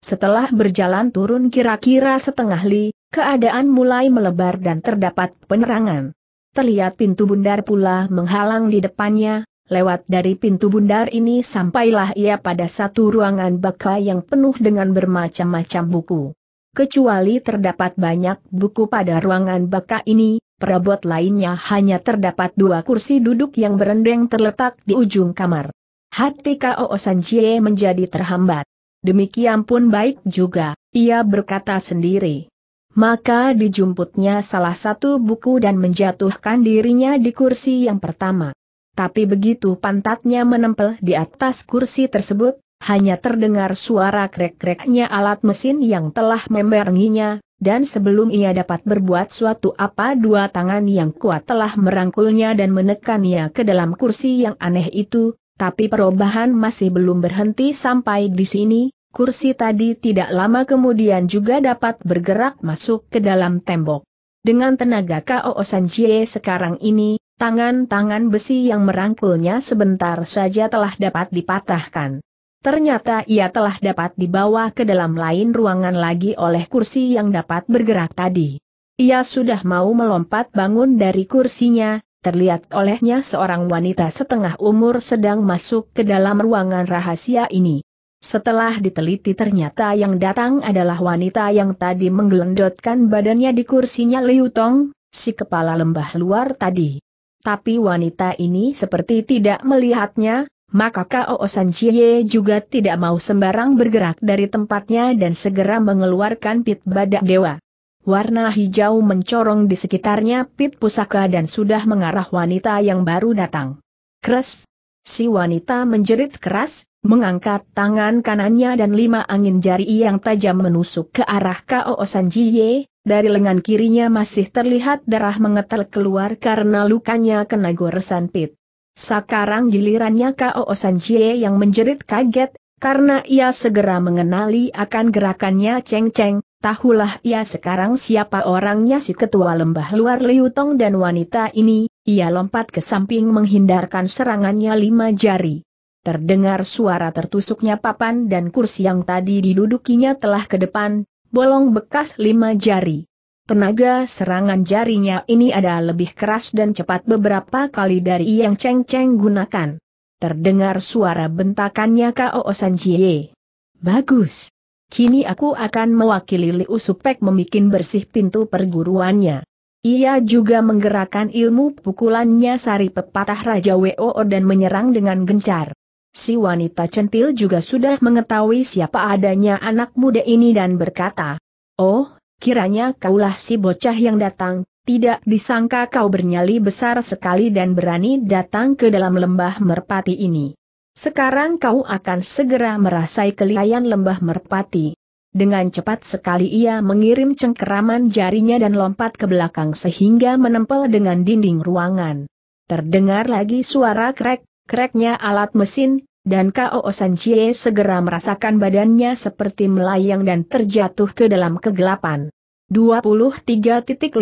Setelah berjalan turun kira-kira setengah li, keadaan mulai melebar dan terdapat penerangan. Terlihat pintu bundar pula menghalang di depannya, Lewat dari pintu bundar ini sampailah ia pada satu ruangan baka yang penuh dengan bermacam-macam buku. Kecuali terdapat banyak buku pada ruangan baka ini, perabot lainnya hanya terdapat dua kursi duduk yang berendeng terletak di ujung kamar. Hati K.O. Sanjie menjadi terhambat. Demikian pun baik juga, ia berkata sendiri. Maka dijumputnya salah satu buku dan menjatuhkan dirinya di kursi yang pertama tapi begitu pantatnya menempel di atas kursi tersebut, hanya terdengar suara krek-kreknya alat mesin yang telah memberanginya, dan sebelum ia dapat berbuat suatu apa dua tangan yang kuat telah merangkulnya dan menekannya ke dalam kursi yang aneh itu, tapi perubahan masih belum berhenti sampai di sini, kursi tadi tidak lama kemudian juga dapat bergerak masuk ke dalam tembok. Dengan tenaga Kao Sanjie sekarang ini, Tangan-tangan besi yang merangkulnya sebentar saja telah dapat dipatahkan. Ternyata ia telah dapat dibawa ke dalam lain ruangan lagi oleh kursi yang dapat bergerak tadi. Ia sudah mau melompat bangun dari kursinya, terlihat olehnya seorang wanita setengah umur sedang masuk ke dalam ruangan rahasia ini. Setelah diteliti ternyata yang datang adalah wanita yang tadi menggelendotkan badannya di kursinya Liu Tong, si kepala lembah luar tadi. Tapi wanita ini seperti tidak melihatnya, maka Kao San Chie juga tidak mau sembarang bergerak dari tempatnya dan segera mengeluarkan pit badak dewa. Warna hijau mencorong di sekitarnya pit pusaka dan sudah mengarah wanita yang baru datang. Kres! Si wanita menjerit keras, mengangkat tangan kanannya dan lima angin jari yang tajam menusuk ke arah Kao San Chie, dari lengan kirinya masih terlihat darah mengetel keluar karena lukanya kena goresan pit. Sekarang gilirannya Kao San yang menjerit kaget, karena ia segera mengenali akan gerakannya Cheng Cheng, tahulah ia ya sekarang siapa orangnya si ketua lembah luar Liu Tong dan wanita ini, ia lompat ke samping menghindarkan serangannya lima jari. Terdengar suara tertusuknya papan dan kursi yang tadi didudukinya telah ke depan, bolong bekas lima jari. Tenaga serangan jarinya ini ada lebih keras dan cepat beberapa kali dari yang Cheng Cheng gunakan. Terdengar suara bentakannya Kao San Jie. Bagus. Kini aku akan mewakili Liu Supek memikin bersih pintu perguruannya. Ia juga menggerakkan ilmu pukulannya sari pepatah Raja Woo dan menyerang dengan gencar. Si wanita centil juga sudah mengetahui siapa adanya anak muda ini dan berkata, Oh, kiranya kaulah si bocah yang datang, tidak disangka kau bernyali besar sekali dan berani datang ke dalam lembah merpati ini. Sekarang kau akan segera merasai kelihayan lembah merpati. Dengan cepat sekali ia mengirim cengkeraman jarinya dan lompat ke belakang sehingga menempel dengan dinding ruangan. Terdengar lagi suara krek, kreknya alat mesin, dan Kao Chie segera merasakan badannya seperti melayang dan terjatuh ke dalam kegelapan. 23.51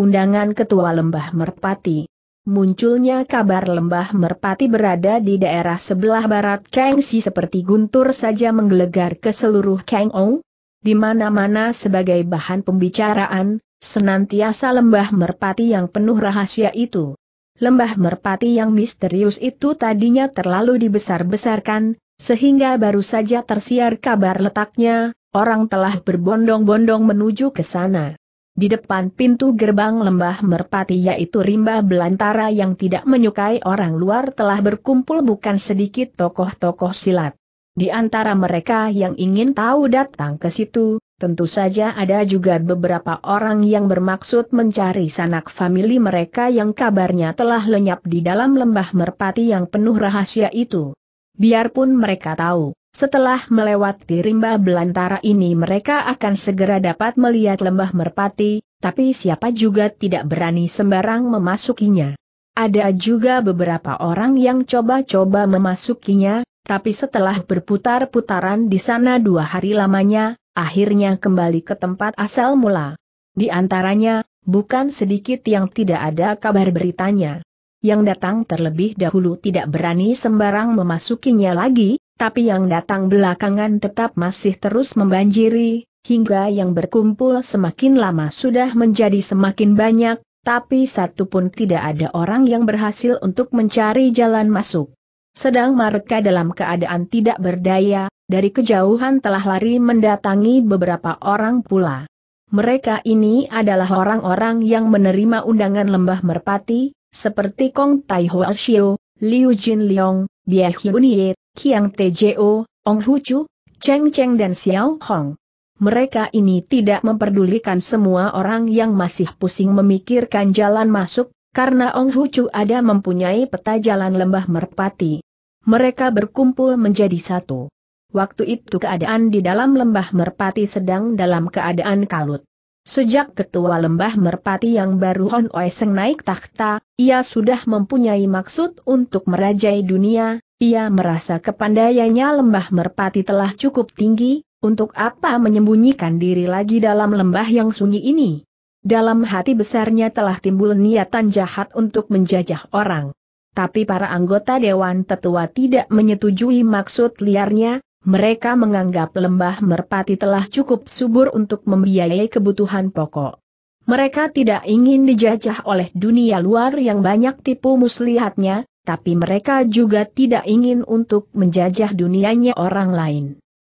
Undangan Ketua Lembah Merpati Munculnya kabar Lembah Merpati berada di daerah sebelah barat Kangxi seperti guntur saja menggelegar ke seluruh Kangou, di mana-mana sebagai bahan pembicaraan, senantiasa Lembah Merpati yang penuh rahasia itu lembah merpati yang misterius itu tadinya terlalu dibesar-besarkan, sehingga baru saja tersiar kabar letaknya, orang telah berbondong-bondong menuju ke sana. Di depan pintu gerbang lembah merpati yaitu rimba belantara yang tidak menyukai orang luar telah berkumpul bukan sedikit tokoh-tokoh silat. Di antara mereka yang ingin tahu datang ke situ, Tentu saja ada juga beberapa orang yang bermaksud mencari sanak famili mereka yang kabarnya telah lenyap di dalam lembah merpati yang penuh rahasia itu. Biarpun mereka tahu, setelah melewati rimba belantara ini mereka akan segera dapat melihat lembah merpati, tapi siapa juga tidak berani sembarang memasukinya. Ada juga beberapa orang yang coba-coba memasukinya, tapi setelah berputar-putaran di sana dua hari lamanya, akhirnya kembali ke tempat asal mula. Di antaranya, bukan sedikit yang tidak ada kabar beritanya. Yang datang terlebih dahulu tidak berani sembarang memasukinya lagi, tapi yang datang belakangan tetap masih terus membanjiri, hingga yang berkumpul semakin lama sudah menjadi semakin banyak, tapi satu pun tidak ada orang yang berhasil untuk mencari jalan masuk. Sedang mereka dalam keadaan tidak berdaya, dari kejauhan telah lari mendatangi beberapa orang pula. Mereka ini adalah orang-orang yang menerima undangan lembah merpati, seperti Kong Tai Ho Shio, Liu Jin Leong, Bie Hyun Yit, Kiang Tjo, Ong Hu Chu, Cheng Cheng dan Xiao Hong. Mereka ini tidak memperdulikan semua orang yang masih pusing memikirkan jalan masuk, karena Ong Hu Chu ada mempunyai peta jalan lembah merpati. Mereka berkumpul menjadi satu. Waktu itu keadaan di dalam lembah merpati sedang dalam keadaan kalut. Sejak ketua lembah merpati yang baru Hon Oeseng naik takhta, ia sudah mempunyai maksud untuk merajai dunia, ia merasa kepandaiannya lembah merpati telah cukup tinggi, untuk apa menyembunyikan diri lagi dalam lembah yang sunyi ini. Dalam hati besarnya telah timbul niatan jahat untuk menjajah orang. Tapi para anggota Dewan Tetua tidak menyetujui maksud liarnya, mereka menganggap lembah merpati telah cukup subur untuk membiayai kebutuhan pokok. Mereka tidak ingin dijajah oleh dunia luar yang banyak tipu muslihatnya, tapi mereka juga tidak ingin untuk menjajah dunianya orang lain.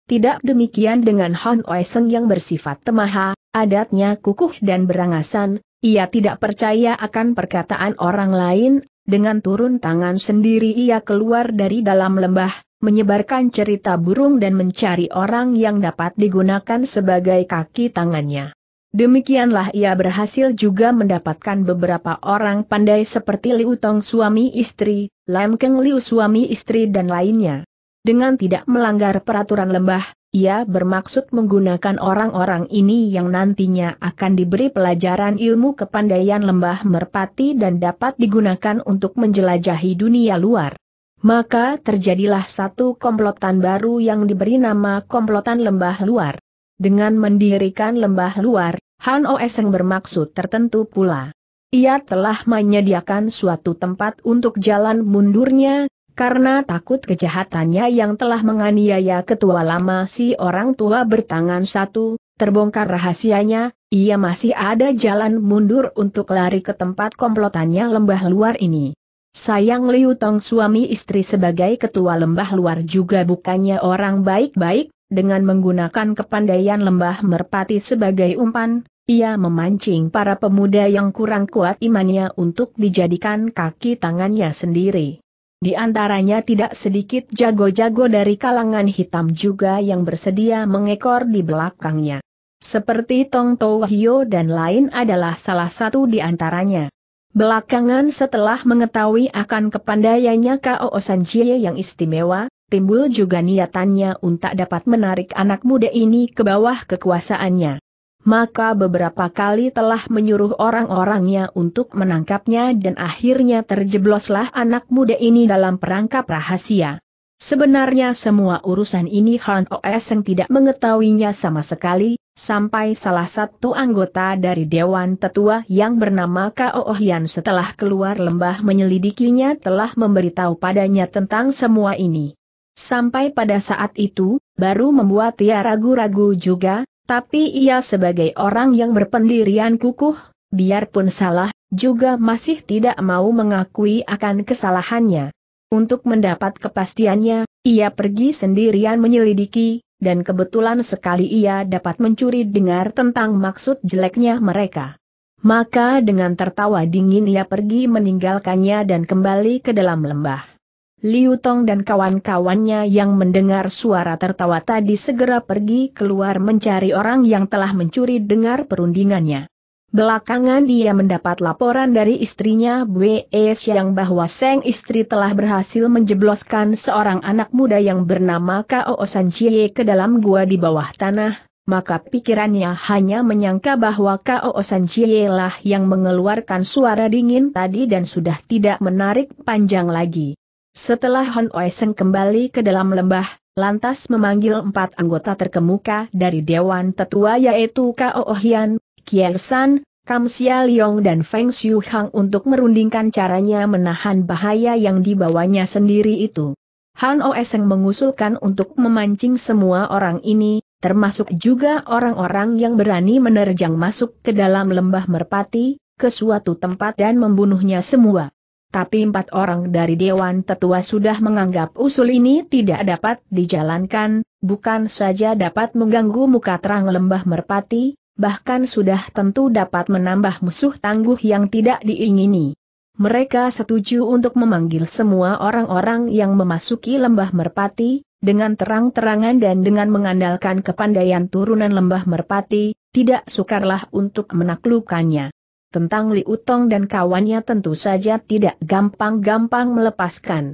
Tidak demikian dengan Hon Oeseng yang bersifat temaha, adatnya kukuh dan berangasan, ia tidak percaya akan perkataan orang lain, dengan turun tangan sendiri ia keluar dari dalam lembah, menyebarkan cerita burung dan mencari orang yang dapat digunakan sebagai kaki tangannya. Demikianlah ia berhasil juga mendapatkan beberapa orang pandai seperti Liu Tong suami istri, Lam Keng Liu suami istri dan lainnya. Dengan tidak melanggar peraturan lembah, ia bermaksud menggunakan orang-orang ini yang nantinya akan diberi pelajaran ilmu kepandaian lembah merpati dan dapat digunakan untuk menjelajahi dunia luar. Maka terjadilah satu komplotan baru yang diberi nama komplotan lembah luar. Dengan mendirikan lembah luar, Han Oeseng bermaksud tertentu pula. Ia telah menyediakan suatu tempat untuk jalan mundurnya, karena takut kejahatannya yang telah menganiaya ketua lama si orang tua bertangan satu, terbongkar rahasianya, ia masih ada jalan mundur untuk lari ke tempat komplotannya lembah luar ini. Sayang Liu Tong suami istri sebagai ketua lembah luar juga bukannya orang baik-baik, dengan menggunakan kepandaian lembah merpati sebagai umpan, ia memancing para pemuda yang kurang kuat imannya untuk dijadikan kaki tangannya sendiri. Di antaranya tidak sedikit jago-jago dari kalangan hitam juga yang bersedia mengekor di belakangnya. Seperti Tong Toh Hio dan lain adalah salah satu di antaranya. Belakangan setelah mengetahui akan kepandaiannya Kao Sanjie yang istimewa, timbul juga niatannya untuk dapat menarik anak muda ini ke bawah kekuasaannya. Maka beberapa kali telah menyuruh orang-orangnya untuk menangkapnya dan akhirnya terjebloslah anak muda ini dalam perangkap rahasia. Sebenarnya semua urusan ini Han yang tidak mengetahuinya sama sekali, sampai salah satu anggota dari Dewan Tetua yang bernama Kao oh Hian setelah keluar lembah menyelidikinya telah memberitahu padanya tentang semua ini. Sampai pada saat itu, baru membuat ia ragu-ragu juga, tapi ia sebagai orang yang berpendirian kukuh, biarpun salah, juga masih tidak mau mengakui akan kesalahannya. Untuk mendapat kepastiannya, ia pergi sendirian menyelidiki, dan kebetulan sekali ia dapat mencuri dengar tentang maksud jeleknya mereka. Maka dengan tertawa dingin ia pergi meninggalkannya dan kembali ke dalam lembah. Liu Tong dan kawan-kawannya yang mendengar suara tertawa tadi segera pergi keluar mencari orang yang telah mencuri dengar perundingannya. Belakangan dia mendapat laporan dari istrinya Bwe yang bahwa Seng istri telah berhasil menjebloskan seorang anak muda yang bernama Kao San Chie ke dalam gua di bawah tanah, maka pikirannya hanya menyangka bahwa Kao San Chie lah yang mengeluarkan suara dingin tadi dan sudah tidak menarik panjang lagi. Setelah Hon Oisen kembali ke dalam lembah, lantas memanggil empat anggota terkemuka dari Dewan Tetua yaitu Kao Hian, Kian San, Kam Sia Leong dan Feng Xiu Hang untuk merundingkan caranya menahan bahaya yang dibawanya sendiri itu. Han Oeseng mengusulkan untuk memancing semua orang ini, termasuk juga orang-orang yang berani menerjang masuk ke dalam lembah merpati, ke suatu tempat dan membunuhnya semua. Tapi empat orang dari Dewan Tetua sudah menganggap usul ini tidak dapat dijalankan, bukan saja dapat mengganggu muka terang lembah merpati, bahkan sudah tentu dapat menambah musuh tangguh yang tidak diingini. Mereka setuju untuk memanggil semua orang-orang yang memasuki lembah merpati, dengan terang-terangan dan dengan mengandalkan kepandaian turunan lembah merpati, tidak sukarlah untuk menaklukkannya. Tentang Liutong dan kawannya tentu saja tidak gampang-gampang melepaskan.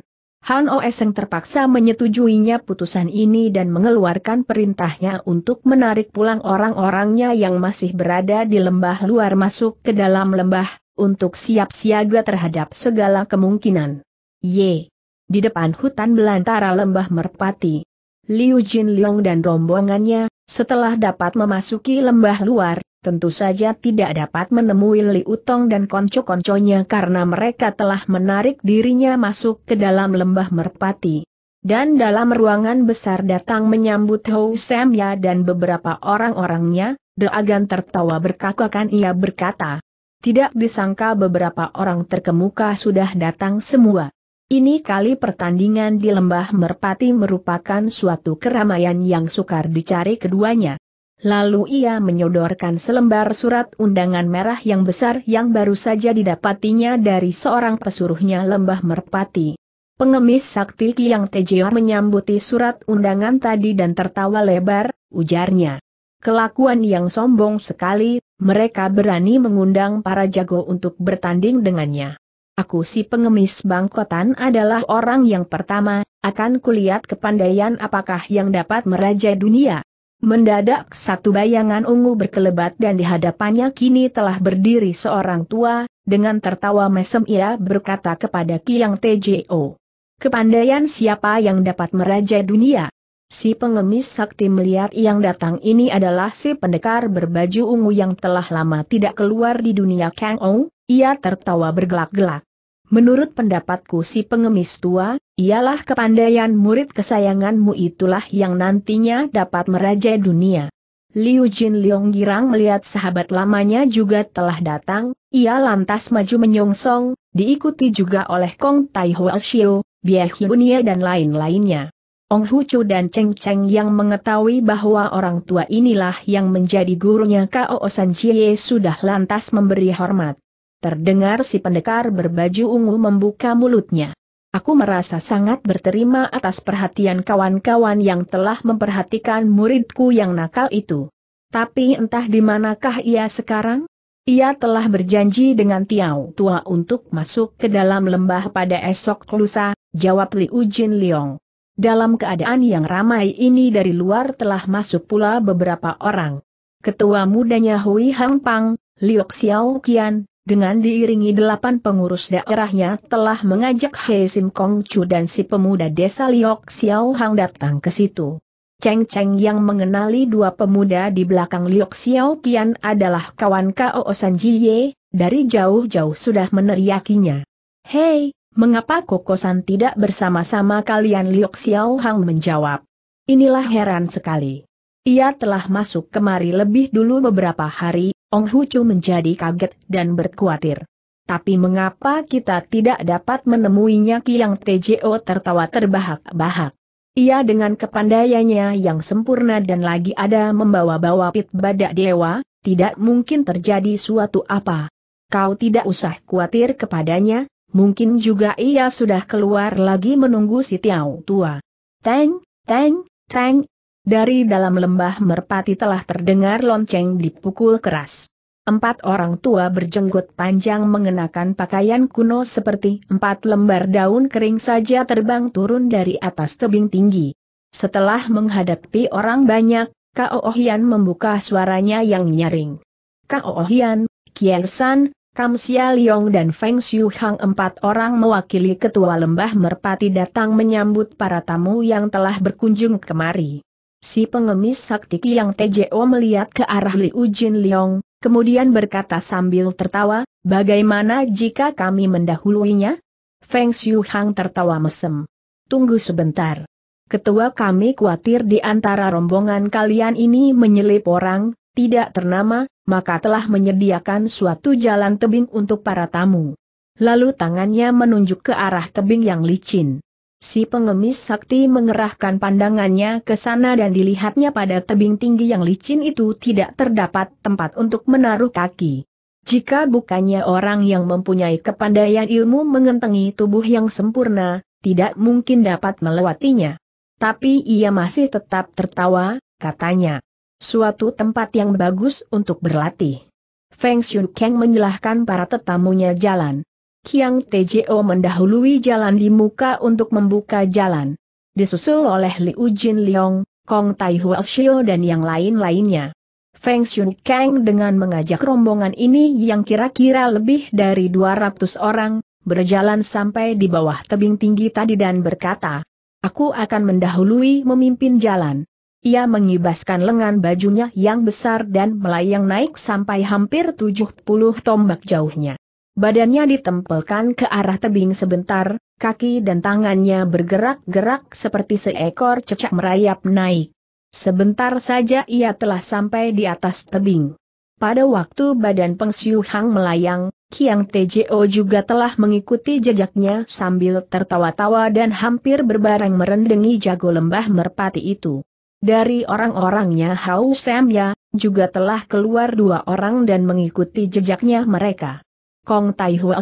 Han Oeseng terpaksa menyetujuinya putusan ini dan mengeluarkan perintahnya untuk menarik pulang orang-orangnya yang masih berada di lembah luar masuk ke dalam lembah, untuk siap siaga terhadap segala kemungkinan. Y. Di depan hutan belantara lembah Merpati. Liu Jin Leong dan rombongannya, setelah dapat memasuki lembah luar, tentu saja tidak dapat menemui Li Utong dan konco-konconya karena mereka telah menarik dirinya masuk ke dalam lembah merpati. Dan dalam ruangan besar datang menyambut Hou Samya dan beberapa orang-orangnya, Deagan tertawa berkakakan ia berkata. Tidak disangka beberapa orang terkemuka sudah datang semua. Ini kali pertandingan di lembah merpati merupakan suatu keramaian yang sukar dicari keduanya. Lalu ia menyodorkan selembar surat undangan merah yang besar yang baru saja didapatinya dari seorang pesuruhnya lembah merpati. Pengemis sakti Kiang Tejo menyambuti surat undangan tadi dan tertawa lebar, ujarnya. Kelakuan yang sombong sekali, mereka berani mengundang para jago untuk bertanding dengannya. Aku si pengemis bangkotan adalah orang yang pertama, akan kulihat kepandaian apakah yang dapat meraja dunia. Mendadak satu bayangan ungu berkelebat dan di hadapannya kini telah berdiri seorang tua, dengan tertawa mesem ia berkata kepada Kiang Tjo. Kepandaian siapa yang dapat meraja dunia? Si pengemis sakti melihat yang datang ini adalah si pendekar berbaju ungu yang telah lama tidak keluar di dunia Kang Ou, ia tertawa bergelak-gelak. Menurut pendapatku si pengemis tua, Ialah kepandaian murid kesayanganmu itulah yang nantinya dapat merajai dunia. Liu Jin Leong Girang melihat sahabat lamanya juga telah datang, ia lantas maju menyongsong, diikuti juga oleh Kong Tai Hua Xiu, Bia Hibunia dan lain-lainnya. Ong Hu Chu dan Cheng Cheng yang mengetahui bahwa orang tua inilah yang menjadi gurunya Kao San Chie sudah lantas memberi hormat. Terdengar si pendekar berbaju ungu membuka mulutnya. Aku merasa sangat berterima atas perhatian kawan-kawan yang telah memperhatikan muridku yang nakal itu. Tapi entah di manakah ia sekarang? Ia telah berjanji dengan Tiau Tua untuk masuk ke dalam lembah pada esok lusa, jawab Liu Ujin Liong. Dalam keadaan yang ramai ini dari luar telah masuk pula beberapa orang. Ketua mudanya Hui Hang Pang, Liu Xiao Qian, dengan diiringi delapan pengurus daerahnya telah mengajak Hei Sim Kong Chu dan si pemuda desa Liok Xiao Hang datang ke situ. Cheng Cheng yang mengenali dua pemuda di belakang Liok Xiao Kian adalah kawan Kao San Jie. dari jauh-jauh sudah meneriakinya. Hei, mengapa kokosan tidak bersama-sama kalian Liok Xiao Hang menjawab. Inilah heran sekali. Ia telah masuk kemari lebih dulu beberapa hari, Ong Hucu menjadi kaget dan berkhawatir. Tapi mengapa kita tidak dapat menemuinya Kiang TJO tertawa terbahak-bahak. Ia dengan kepandaiannya yang sempurna dan lagi ada membawa-bawa pit badak dewa, tidak mungkin terjadi suatu apa. Kau tidak usah khawatir kepadanya, mungkin juga ia sudah keluar lagi menunggu si Tiao tua. Teng, teng, teng, dari dalam lembah merpati telah terdengar lonceng dipukul keras. Empat orang tua berjenggot panjang mengenakan pakaian kuno seperti empat lembar daun kering saja terbang turun dari atas tebing tinggi. Setelah menghadapi orang banyak, Kao Ohian oh membuka suaranya yang nyaring. Kao Ohian, oh San, Kam Sia Leong dan Feng Xiu Hang empat orang mewakili ketua lembah merpati datang menyambut para tamu yang telah berkunjung kemari. Si pengemis sakti yang TJO melihat ke arah Liu Jin Leong, kemudian berkata sambil tertawa, bagaimana jika kami mendahuluinya? Feng Xiu Hang tertawa mesem. Tunggu sebentar. Ketua kami khawatir di antara rombongan kalian ini menyelip orang, tidak ternama, maka telah menyediakan suatu jalan tebing untuk para tamu. Lalu tangannya menunjuk ke arah tebing yang licin. Si pengemis sakti mengerahkan pandangannya ke sana dan dilihatnya pada tebing tinggi yang licin itu tidak terdapat tempat untuk menaruh kaki. Jika bukannya orang yang mempunyai kepandaian ilmu mengentengi tubuh yang sempurna, tidak mungkin dapat melewatinya. Tapi ia masih tetap tertawa, katanya. Suatu tempat yang bagus untuk berlatih. Feng Shun Kang menyilahkan para tetamunya jalan. Kiang Tjo mendahului jalan di muka untuk membuka jalan. Disusul oleh Liu Jin Liong, Kong Tai Hua Shio dan yang lain-lainnya. Feng Shun Kang dengan mengajak rombongan ini yang kira-kira lebih dari 200 orang, berjalan sampai di bawah tebing tinggi tadi dan berkata, Aku akan mendahului memimpin jalan. Ia mengibaskan lengan bajunya yang besar dan melayang naik sampai hampir 70 tombak jauhnya. Badannya ditempelkan ke arah tebing sebentar, kaki dan tangannya bergerak-gerak seperti seekor cecak merayap naik. Sebentar saja ia telah sampai di atas tebing. Pada waktu badan Peng Siu Hang melayang, Kiang Tjo juga telah mengikuti jejaknya sambil tertawa-tawa dan hampir berbareng merendengi jago lembah merpati itu. Dari orang-orangnya Hao Sam Ya, juga telah keluar dua orang dan mengikuti jejaknya mereka. Kong Tai Huo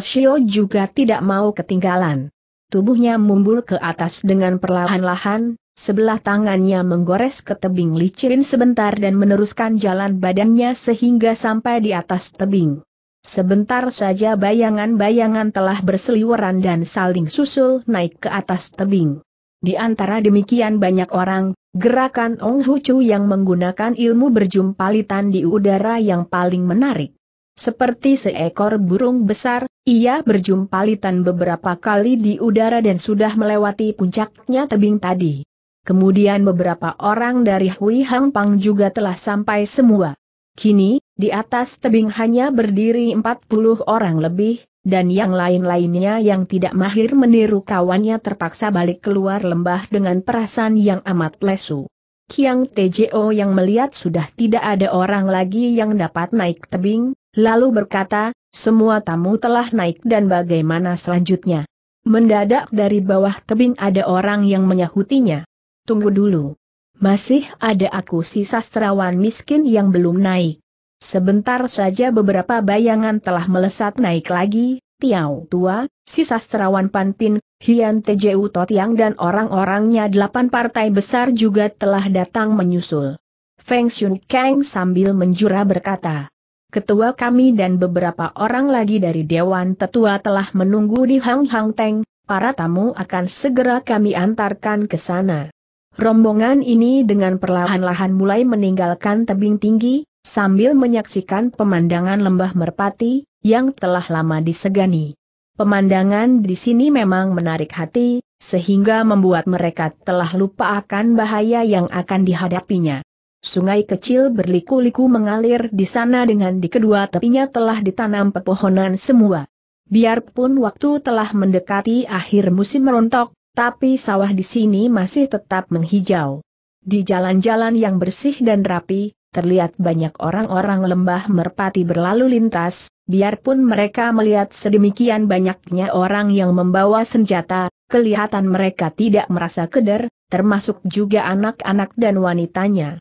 juga tidak mau ketinggalan. Tubuhnya mumbul ke atas dengan perlahan-lahan, sebelah tangannya menggores ke tebing licin sebentar dan meneruskan jalan badannya sehingga sampai di atas tebing. Sebentar saja bayangan-bayangan telah berseliweran dan saling susul naik ke atas tebing. Di antara demikian banyak orang, gerakan Ong Hucu yang menggunakan ilmu berjumpalitan di udara yang paling menarik. Seperti seekor burung besar, ia berjumpalitan beberapa kali di udara dan sudah melewati puncaknya tebing tadi. Kemudian beberapa orang dari Hui Hang Pang juga telah sampai semua. Kini, di atas tebing hanya berdiri 40 orang lebih, dan yang lain-lainnya yang tidak mahir meniru kawannya terpaksa balik keluar lembah dengan perasaan yang amat lesu. Kiang TJO yang melihat sudah tidak ada orang lagi yang dapat naik tebing, lalu berkata, semua tamu telah naik dan bagaimana selanjutnya. Mendadak dari bawah tebing ada orang yang menyahutinya. Tunggu dulu. Masih ada aku si sastrawan miskin yang belum naik. Sebentar saja beberapa bayangan telah melesat naik lagi, Tiau Tua, si sastrawan Panpin, Hian Tju Totiang dan orang-orangnya delapan partai besar juga telah datang menyusul. Feng Shun Kang sambil menjura berkata, ketua kami dan beberapa orang lagi dari Dewan Tetua telah menunggu di Hang Hang Teng, para tamu akan segera kami antarkan ke sana. Rombongan ini dengan perlahan-lahan mulai meninggalkan tebing tinggi, sambil menyaksikan pemandangan lembah merpati, yang telah lama disegani. Pemandangan di sini memang menarik hati, sehingga membuat mereka telah lupa akan bahaya yang akan dihadapinya. Sungai kecil berliku-liku mengalir di sana dengan di kedua tepinya telah ditanam pepohonan semua. Biarpun waktu telah mendekati akhir musim merontok, tapi sawah di sini masih tetap menghijau. Di jalan-jalan yang bersih dan rapi, terlihat banyak orang-orang lembah merpati berlalu lintas, biarpun mereka melihat sedemikian banyaknya orang yang membawa senjata, kelihatan mereka tidak merasa keder, termasuk juga anak-anak dan wanitanya.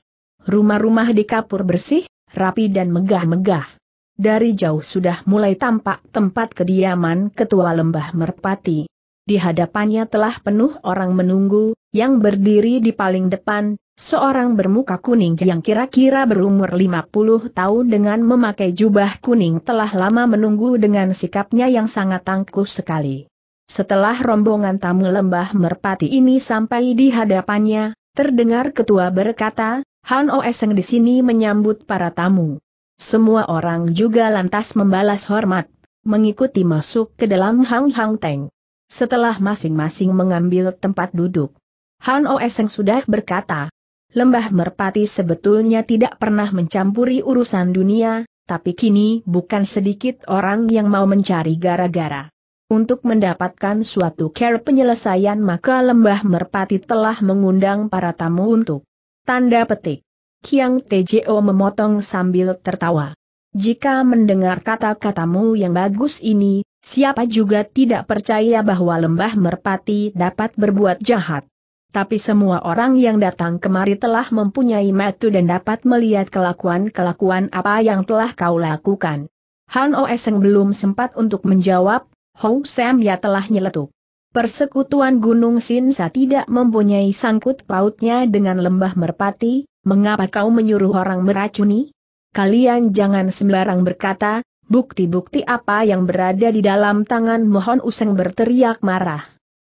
Rumah-rumah di kapur bersih, rapi dan megah-megah. Dari jauh sudah mulai tampak tempat kediaman ketua lembah merpati. Di hadapannya telah penuh orang menunggu, yang berdiri di paling depan, seorang bermuka kuning yang kira-kira berumur 50 tahun dengan memakai jubah kuning telah lama menunggu dengan sikapnya yang sangat tangguh sekali. Setelah rombongan tamu lembah merpati ini sampai di hadapannya, terdengar ketua berkata, Han Oeseng di sini menyambut para tamu. Semua orang juga lantas membalas hormat, mengikuti masuk ke dalam Hang Hang Teng. Setelah masing-masing mengambil tempat duduk, Han Oeseng sudah berkata, Lembah Merpati sebetulnya tidak pernah mencampuri urusan dunia, tapi kini bukan sedikit orang yang mau mencari gara-gara. Untuk mendapatkan suatu care penyelesaian maka Lembah Merpati telah mengundang para tamu untuk Tanda petik. Kiang TJO memotong sambil tertawa. Jika mendengar kata-katamu yang bagus ini, siapa juga tidak percaya bahwa lembah merpati dapat berbuat jahat. Tapi semua orang yang datang kemari telah mempunyai mata dan dapat melihat kelakuan-kelakuan apa yang telah kau lakukan. Han Oeseng belum sempat untuk menjawab, Hou Sam ya telah nyeletuk persekutuan Gunung Sinsa tidak mempunyai sangkut pautnya dengan lembah merpati, mengapa kau menyuruh orang meracuni? Kalian jangan sembarang berkata, bukti-bukti apa yang berada di dalam tangan mohon useng berteriak marah.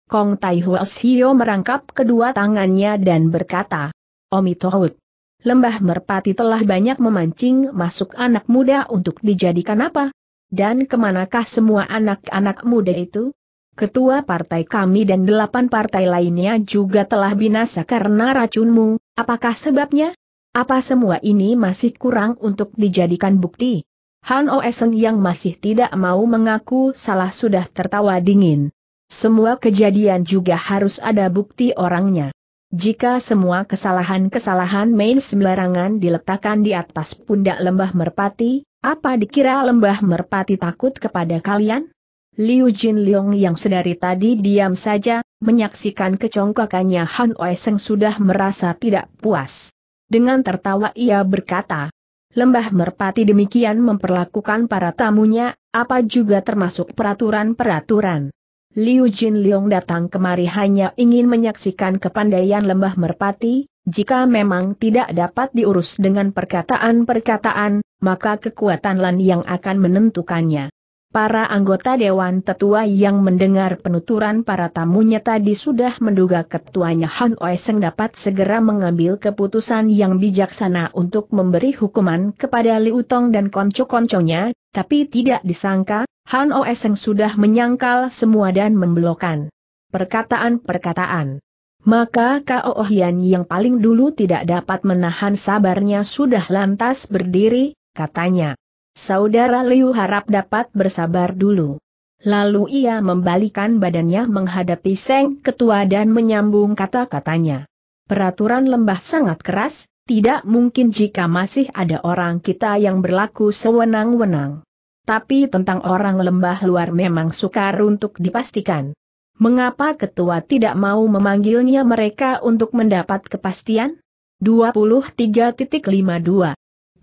Kong Tai Huas Hio merangkap kedua tangannya dan berkata, Omitohut. Lembah Merpati telah banyak memancing masuk anak muda untuk dijadikan apa? Dan kemanakah semua anak-anak muda itu? Ketua partai kami dan delapan partai lainnya juga telah binasa karena racunmu, apakah sebabnya? Apa semua ini masih kurang untuk dijadikan bukti? Han Oesen yang masih tidak mau mengaku salah sudah tertawa dingin. Semua kejadian juga harus ada bukti orangnya. Jika semua kesalahan-kesalahan main sembarangan diletakkan di atas pundak lembah merpati, apa dikira lembah merpati takut kepada kalian? Liu Jin Leong yang sedari tadi diam saja, menyaksikan kecongkakannya Han Oeseng sudah merasa tidak puas. Dengan tertawa ia berkata, Lembah Merpati demikian memperlakukan para tamunya, apa juga termasuk peraturan-peraturan. Liu Jin Leong datang kemari hanya ingin menyaksikan kepandaian Lembah Merpati, jika memang tidak dapat diurus dengan perkataan-perkataan, maka kekuatan Lan yang akan menentukannya. Para anggota Dewan Tetua yang mendengar penuturan para tamunya tadi sudah menduga ketuanya Han Oeseng dapat segera mengambil keputusan yang bijaksana untuk memberi hukuman kepada Liu Tong dan konco-konconya, tapi tidak disangka, Han Oeseng sudah menyangkal semua dan membelokan perkataan-perkataan. Maka Kao Ohian yang paling dulu tidak dapat menahan sabarnya sudah lantas berdiri, katanya. Saudara Liu harap dapat bersabar dulu. Lalu ia membalikan badannya menghadapi Seng Ketua dan menyambung kata-katanya. Peraturan lembah sangat keras, tidak mungkin jika masih ada orang kita yang berlaku sewenang-wenang. Tapi tentang orang lembah luar memang sukar untuk dipastikan. Mengapa ketua tidak mau memanggilnya mereka untuk mendapat kepastian? 23.52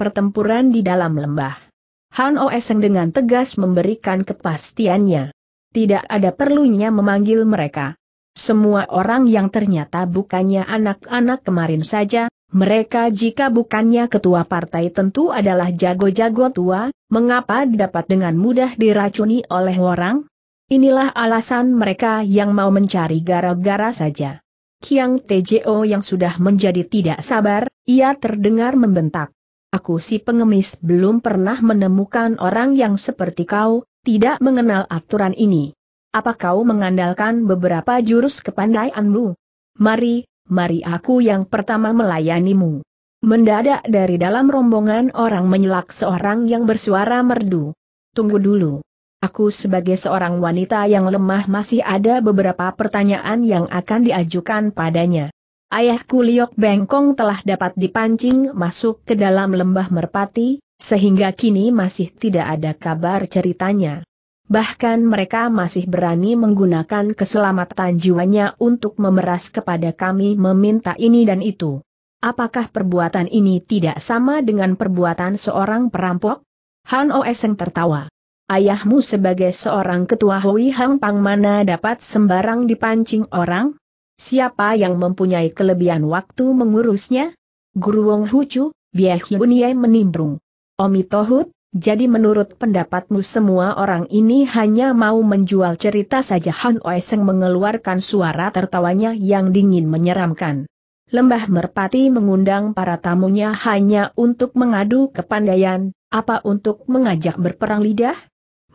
Pertempuran di dalam lembah Han Oeseng dengan tegas memberikan kepastiannya. Tidak ada perlunya memanggil mereka. Semua orang yang ternyata bukannya anak-anak kemarin saja, mereka jika bukannya ketua partai tentu adalah jago-jago tua, mengapa dapat dengan mudah diracuni oleh orang? Inilah alasan mereka yang mau mencari gara-gara saja. Kiang Tjo yang sudah menjadi tidak sabar, ia terdengar membentak. Aku si pengemis belum pernah menemukan orang yang seperti kau, tidak mengenal aturan ini. Apa kau mengandalkan beberapa jurus kepandaianmu? Mari, mari aku yang pertama melayanimu. Mendadak dari dalam rombongan orang menyelak seorang yang bersuara merdu. Tunggu dulu. Aku sebagai seorang wanita yang lemah masih ada beberapa pertanyaan yang akan diajukan padanya ayahku Liok Bengkong telah dapat dipancing masuk ke dalam lembah merpati, sehingga kini masih tidak ada kabar ceritanya. Bahkan mereka masih berani menggunakan keselamatan jiwanya untuk memeras kepada kami meminta ini dan itu. Apakah perbuatan ini tidak sama dengan perbuatan seorang perampok? Han Oeseng tertawa. Ayahmu sebagai seorang ketua Hui Hang Pang mana dapat sembarang dipancing orang? siapa yang mempunyai kelebihan waktu mengurusnya? Guru Wong Hucu, Bie Hyunie menimbrung. Omi Tohut, jadi menurut pendapatmu semua orang ini hanya mau menjual cerita saja Han Oeseng mengeluarkan suara tertawanya yang dingin menyeramkan. Lembah Merpati mengundang para tamunya hanya untuk mengadu kepandaian, apa untuk mengajak berperang lidah?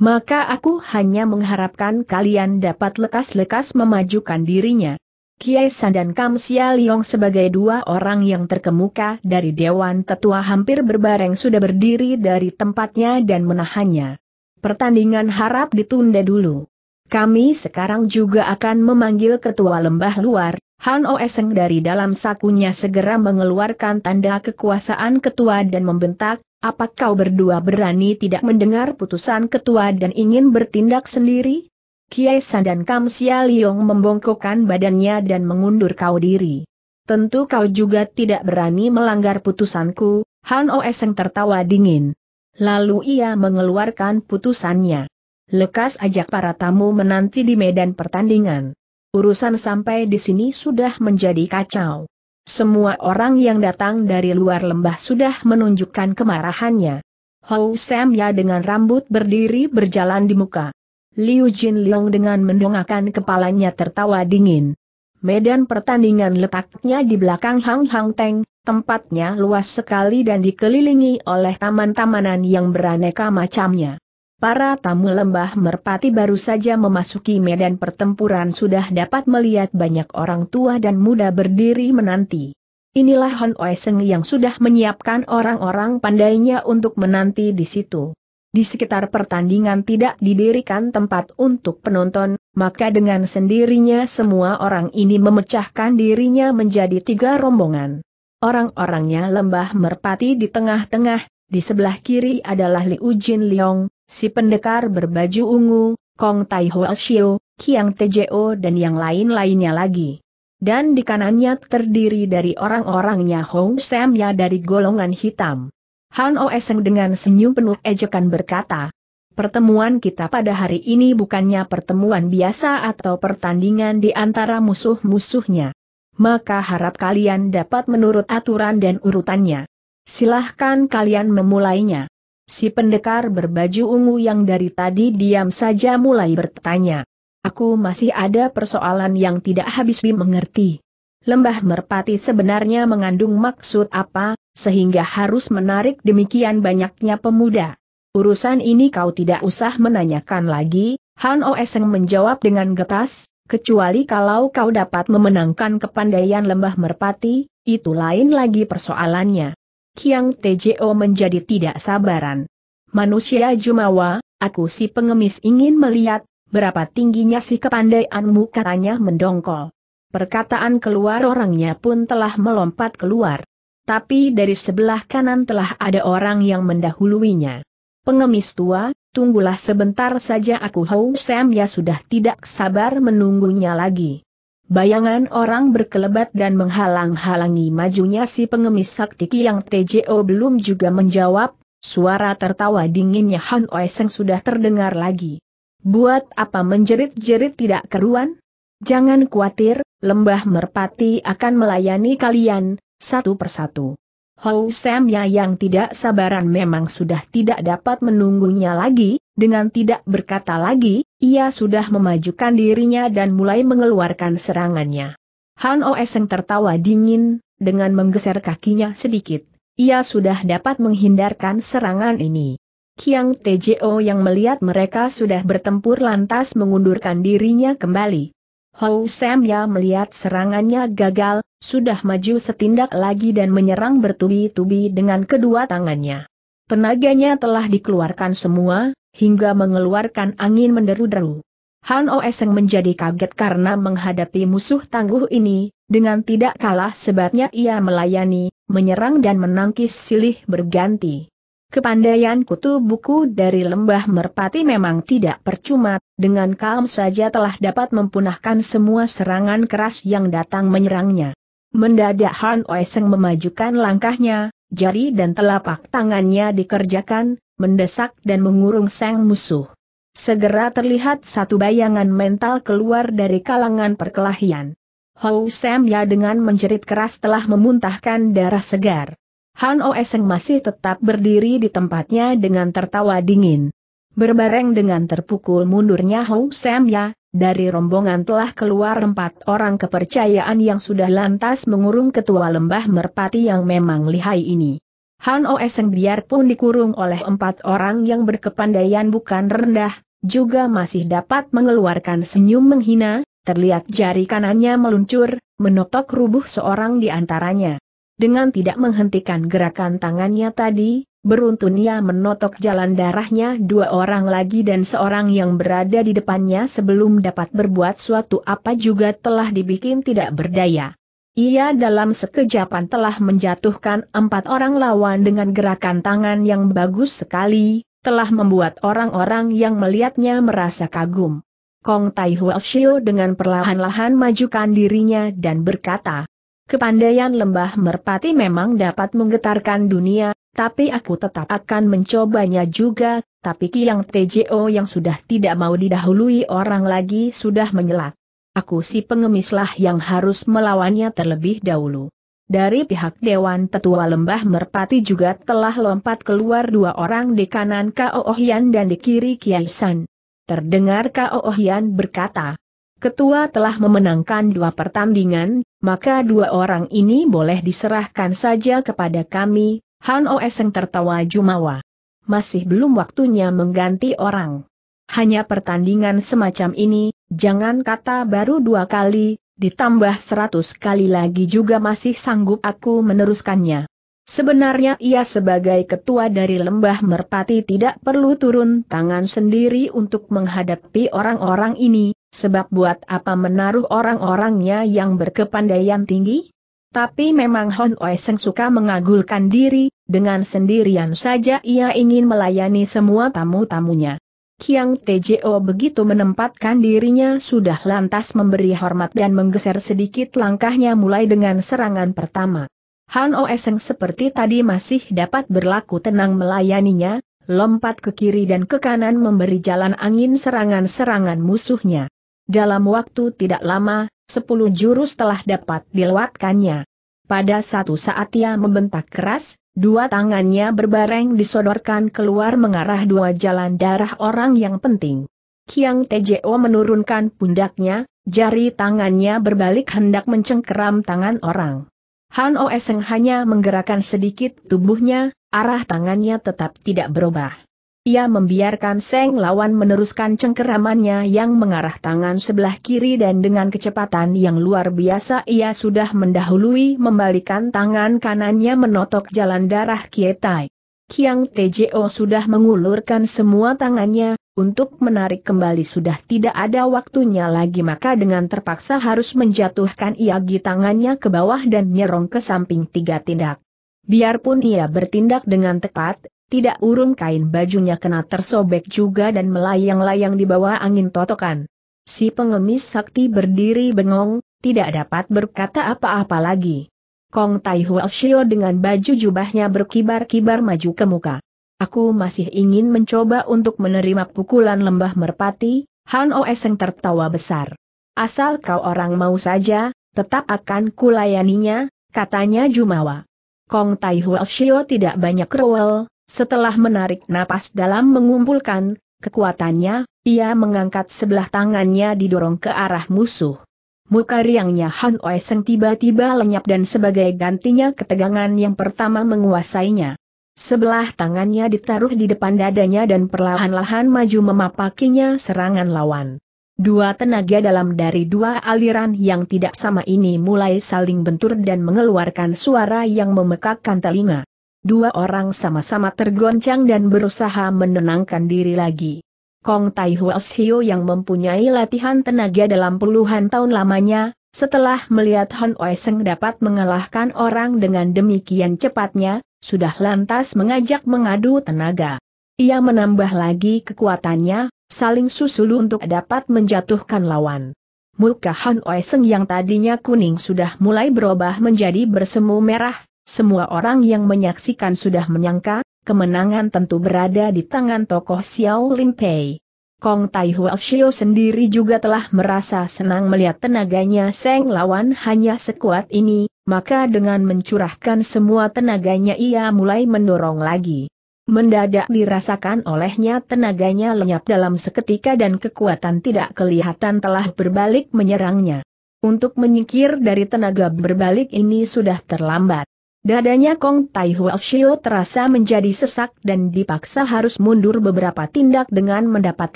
Maka aku hanya mengharapkan kalian dapat lekas-lekas memajukan dirinya. Kiai San dan Kam Sia Liong sebagai dua orang yang terkemuka dari Dewan Tetua hampir berbareng sudah berdiri dari tempatnya dan menahannya. Pertandingan harap ditunda dulu. Kami sekarang juga akan memanggil Ketua Lembah Luar, Han Oeseng dari dalam sakunya segera mengeluarkan tanda kekuasaan Ketua dan membentak, "Apakah kau berdua berani tidak mendengar putusan Ketua dan ingin bertindak sendiri? Kiai San dan Kam Sia Liong membongkokkan badannya dan mengundur kau diri. Tentu kau juga tidak berani melanggar putusanku, Han Oeseng tertawa dingin. Lalu ia mengeluarkan putusannya. Lekas ajak para tamu menanti di medan pertandingan. Urusan sampai di sini sudah menjadi kacau. Semua orang yang datang dari luar lembah sudah menunjukkan kemarahannya. Hou Sam ya dengan rambut berdiri berjalan di muka. Liu Jin Leong dengan mendongakkan kepalanya tertawa dingin. Medan pertandingan letaknya di belakang Hang Hang Teng, tempatnya luas sekali dan dikelilingi oleh taman-tamanan yang beraneka macamnya. Para tamu lembah merpati baru saja memasuki medan pertempuran sudah dapat melihat banyak orang tua dan muda berdiri menanti. Inilah Hon Oeseng yang sudah menyiapkan orang-orang pandainya untuk menanti di situ di sekitar pertandingan tidak didirikan tempat untuk penonton, maka dengan sendirinya semua orang ini memecahkan dirinya menjadi tiga rombongan. Orang-orangnya lembah merpati di tengah-tengah, di sebelah kiri adalah Liu Jin Liong, si pendekar berbaju ungu, Kong Tai Ho Shio, Kiang Tjo dan yang lain-lainnya lagi. Dan di kanannya terdiri dari orang-orangnya Hong Samya dari golongan hitam. Han Oeseng dengan senyum penuh ejekan berkata, Pertemuan kita pada hari ini bukannya pertemuan biasa atau pertandingan di antara musuh-musuhnya. Maka harap kalian dapat menurut aturan dan urutannya. Silahkan kalian memulainya. Si pendekar berbaju ungu yang dari tadi diam saja mulai bertanya. Aku masih ada persoalan yang tidak habis dimengerti lembah merpati sebenarnya mengandung maksud apa, sehingga harus menarik demikian banyaknya pemuda. Urusan ini kau tidak usah menanyakan lagi, Han Oeseng menjawab dengan getas, kecuali kalau kau dapat memenangkan kepandaian lembah merpati, itu lain lagi persoalannya. Kiang TJO menjadi tidak sabaran. Manusia Jumawa, aku si pengemis ingin melihat, berapa tingginya si kepandaianmu katanya mendongkol. Perkataan keluar orangnya pun telah melompat keluar. Tapi dari sebelah kanan telah ada orang yang mendahuluinya. Pengemis tua, tunggulah sebentar saja aku Hou Sam ya sudah tidak sabar menunggunya lagi. Bayangan orang berkelebat dan menghalang-halangi majunya si pengemis sakti yang TJO belum juga menjawab, suara tertawa dinginnya Han Oeseng sudah terdengar lagi. Buat apa menjerit-jerit tidak keruan? Jangan khawatir, lembah merpati akan melayani kalian, satu persatu. Hou Samnya yang tidak sabaran memang sudah tidak dapat menunggunya lagi, dengan tidak berkata lagi, ia sudah memajukan dirinya dan mulai mengeluarkan serangannya. Han Oeseng tertawa dingin, dengan menggeser kakinya sedikit. Ia sudah dapat menghindarkan serangan ini. Kiang Tjo yang melihat mereka sudah bertempur lantas mengundurkan dirinya kembali. Hou oh. Samya melihat serangannya gagal, sudah maju setindak lagi dan menyerang bertubi-tubi dengan kedua tangannya. Tenaganya telah dikeluarkan semua, hingga mengeluarkan angin menderu-deru. Han Oeseng menjadi kaget karena menghadapi musuh tangguh ini, dengan tidak kalah sebatnya ia melayani, menyerang dan menangkis silih berganti. Kepandaian kutu buku dari lembah merpati memang tidak percuma, dengan kalm saja telah dapat mempunahkan semua serangan keras yang datang menyerangnya. Mendadak Han Oeseng memajukan langkahnya, jari dan telapak tangannya dikerjakan, mendesak dan mengurung sang musuh. Segera terlihat satu bayangan mental keluar dari kalangan perkelahian. Hou Sam ya dengan menjerit keras telah memuntahkan darah segar. Han Oeseng masih tetap berdiri di tempatnya dengan tertawa dingin. Berbareng dengan terpukul mundurnya Hou Samya, dari rombongan telah keluar empat orang kepercayaan yang sudah lantas mengurung ketua lembah merpati yang memang lihai ini. Han Oeseng biarpun dikurung oleh empat orang yang berkepandaian bukan rendah, juga masih dapat mengeluarkan senyum menghina, terlihat jari kanannya meluncur, menotok rubuh seorang di antaranya. Dengan tidak menghentikan gerakan tangannya tadi, beruntun ia menotok jalan darahnya dua orang lagi dan seorang yang berada di depannya sebelum dapat berbuat suatu apa juga telah dibikin tidak berdaya. Ia dalam sekejapan telah menjatuhkan empat orang lawan dengan gerakan tangan yang bagus sekali, telah membuat orang-orang yang melihatnya merasa kagum. Kong Tai Huo Xiu dengan perlahan-lahan majukan dirinya dan berkata, Kepandaian lembah merpati memang dapat menggetarkan dunia, tapi aku tetap akan mencobanya juga, tapi Kiang TJO yang sudah tidak mau didahului orang lagi sudah menyelak. Aku si pengemislah yang harus melawannya terlebih dahulu. Dari pihak Dewan Tetua Lembah Merpati juga telah lompat keluar dua orang di kanan Kao Ohian dan di kiri Kiai San. Terdengar Kao Ohian berkata, ketua telah memenangkan dua pertandingan, maka dua orang ini boleh diserahkan saja kepada kami, Han Oeseng tertawa jumawa. Masih belum waktunya mengganti orang. Hanya pertandingan semacam ini, jangan kata baru dua kali, ditambah seratus kali lagi juga masih sanggup aku meneruskannya. Sebenarnya ia sebagai ketua dari lembah merpati tidak perlu turun tangan sendiri untuk menghadapi orang-orang ini, Sebab buat apa menaruh orang-orangnya yang berkepandaian tinggi? Tapi memang Hon Oeseng suka mengagulkan diri, dengan sendirian saja ia ingin melayani semua tamu-tamunya. Kiang Tjo begitu menempatkan dirinya sudah lantas memberi hormat dan menggeser sedikit langkahnya mulai dengan serangan pertama. Han Oeseng seperti tadi masih dapat berlaku tenang melayaninya, lompat ke kiri dan ke kanan memberi jalan angin serangan-serangan musuhnya. Dalam waktu tidak lama, sepuluh jurus telah dapat dilewatkannya. Pada satu saat ia membentak keras, dua tangannya berbareng disodorkan keluar mengarah dua jalan darah orang yang penting. Kiang Tjo menurunkan pundaknya, jari tangannya berbalik hendak mencengkeram tangan orang. Han Oeseng hanya menggerakkan sedikit tubuhnya, arah tangannya tetap tidak berubah ia membiarkan Seng Lawan meneruskan cengkeramannya yang mengarah tangan sebelah kiri dan dengan kecepatan yang luar biasa ia sudah mendahului membalikan tangan kanannya menotok jalan darah Kietai. Kiang Tjo sudah mengulurkan semua tangannya, untuk menarik kembali sudah tidak ada waktunya lagi maka dengan terpaksa harus menjatuhkan Iagi tangannya ke bawah dan nyerong ke samping tiga tindak. Biarpun ia bertindak dengan tepat, tidak urung kain bajunya kena tersobek juga dan melayang-layang di bawah angin totokan. Si pengemis sakti berdiri bengong, tidak dapat berkata apa-apa lagi. Kong Tai Shio dengan baju jubahnya berkibar-kibar maju ke muka. Aku masih ingin mencoba untuk menerima pukulan lembah merpati, Han Oeseng tertawa besar. Asal kau orang mau saja, tetap akan kulayaninya, katanya Jumawa. Kong Tai Shio tidak banyak rewel, setelah menarik napas dalam mengumpulkan kekuatannya, ia mengangkat sebelah tangannya didorong ke arah musuh. Muka riangnya Han Oeseng tiba-tiba lenyap dan sebagai gantinya ketegangan yang pertama menguasainya. Sebelah tangannya ditaruh di depan dadanya dan perlahan-lahan maju memapakinya serangan lawan. Dua tenaga dalam dari dua aliran yang tidak sama ini mulai saling bentur dan mengeluarkan suara yang memekakkan telinga. Dua orang sama-sama tergoncang dan berusaha menenangkan diri lagi. Kong Tai Hio yang mempunyai latihan tenaga dalam puluhan tahun lamanya, setelah melihat Han Oeseng dapat mengalahkan orang dengan demikian cepatnya, sudah lantas mengajak mengadu tenaga. Ia menambah lagi kekuatannya, saling susul untuk dapat menjatuhkan lawan. Muka Han Oeseng yang tadinya kuning sudah mulai berubah menjadi bersemu merah, semua orang yang menyaksikan sudah menyangka, kemenangan tentu berada di tangan tokoh Xiao Lin Pei. Kong Tai Xiao sendiri juga telah merasa senang melihat tenaganya Seng lawan hanya sekuat ini, maka dengan mencurahkan semua tenaganya ia mulai mendorong lagi. Mendadak dirasakan olehnya tenaganya lenyap dalam seketika dan kekuatan tidak kelihatan telah berbalik menyerangnya. Untuk menyingkir dari tenaga berbalik ini sudah terlambat. Dadanya Kong Tai Shio terasa menjadi sesak dan dipaksa harus mundur beberapa tindak dengan mendapat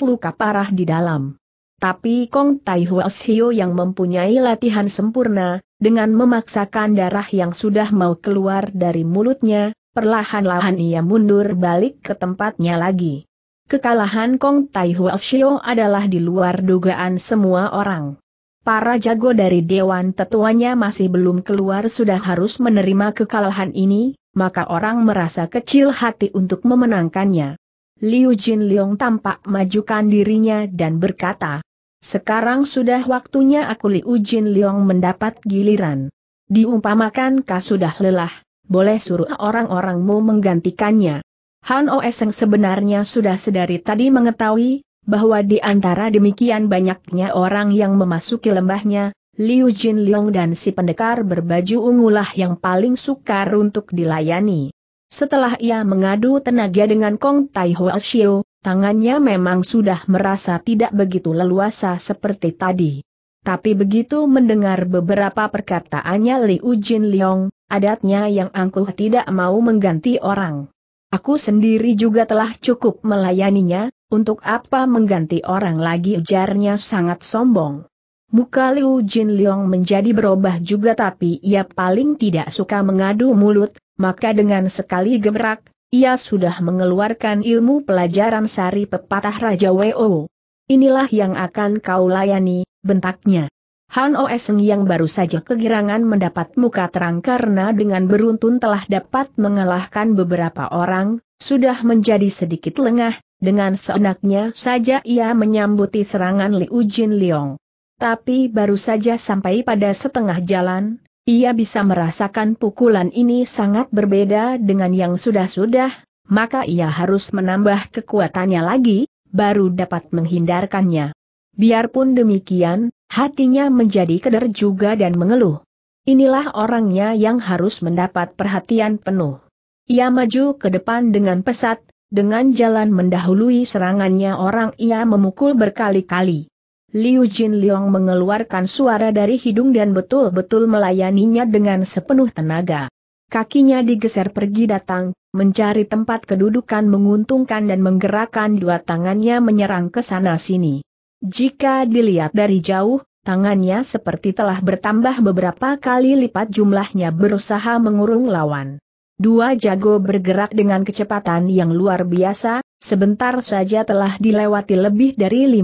luka parah di dalam. Tapi Kong Tai Shio yang mempunyai latihan sempurna, dengan memaksakan darah yang sudah mau keluar dari mulutnya, perlahan-lahan ia mundur balik ke tempatnya lagi. Kekalahan Kong Tai Shio adalah di luar dugaan semua orang para jago dari Dewan Tetuanya masih belum keluar sudah harus menerima kekalahan ini, maka orang merasa kecil hati untuk memenangkannya. Liu Jin Leong tampak majukan dirinya dan berkata, sekarang sudah waktunya aku Liu Jin Leong mendapat giliran. Diumpamakan kau sudah lelah, boleh suruh orang-orangmu menggantikannya. Han Oeseng sebenarnya sudah sedari tadi mengetahui, bahwa di antara demikian banyaknya orang yang memasuki lembahnya, Liu Jin Liong dan si pendekar berbaju ungulah yang paling sukar untuk dilayani. Setelah ia mengadu tenaga dengan Kong Tai Ho Xiu, tangannya memang sudah merasa tidak begitu leluasa seperti tadi. Tapi begitu mendengar beberapa perkataannya Liu Jin Liong, adatnya yang angkuh tidak mau mengganti orang. Aku sendiri juga telah cukup melayaninya, untuk apa mengganti orang lagi ujarnya sangat sombong. Muka Liu Jin Leong menjadi berubah juga tapi ia paling tidak suka mengadu mulut, maka dengan sekali gebrak, ia sudah mengeluarkan ilmu pelajaran sari pepatah Raja Wo. Inilah yang akan kau layani, bentaknya. Han Oeseng yang baru saja kegirangan mendapat muka terang karena dengan beruntun telah dapat mengalahkan beberapa orang, sudah menjadi sedikit lengah, dengan seenaknya saja ia menyambuti serangan Liu Jin Liong. Tapi baru saja sampai pada setengah jalan, ia bisa merasakan pukulan ini sangat berbeda dengan yang sudah-sudah, maka ia harus menambah kekuatannya lagi, baru dapat menghindarkannya. Biarpun demikian, hatinya menjadi keder juga dan mengeluh. Inilah orangnya yang harus mendapat perhatian penuh. Ia maju ke depan dengan pesat, dengan jalan mendahului serangannya orang ia memukul berkali-kali. Liu Jin Liong mengeluarkan suara dari hidung dan betul-betul melayaninya dengan sepenuh tenaga. Kakinya digeser pergi datang, mencari tempat kedudukan menguntungkan dan menggerakkan dua tangannya menyerang ke sana-sini. Jika dilihat dari jauh, tangannya seperti telah bertambah beberapa kali lipat jumlahnya berusaha mengurung lawan. Dua jago bergerak dengan kecepatan yang luar biasa, sebentar saja telah dilewati lebih dari 50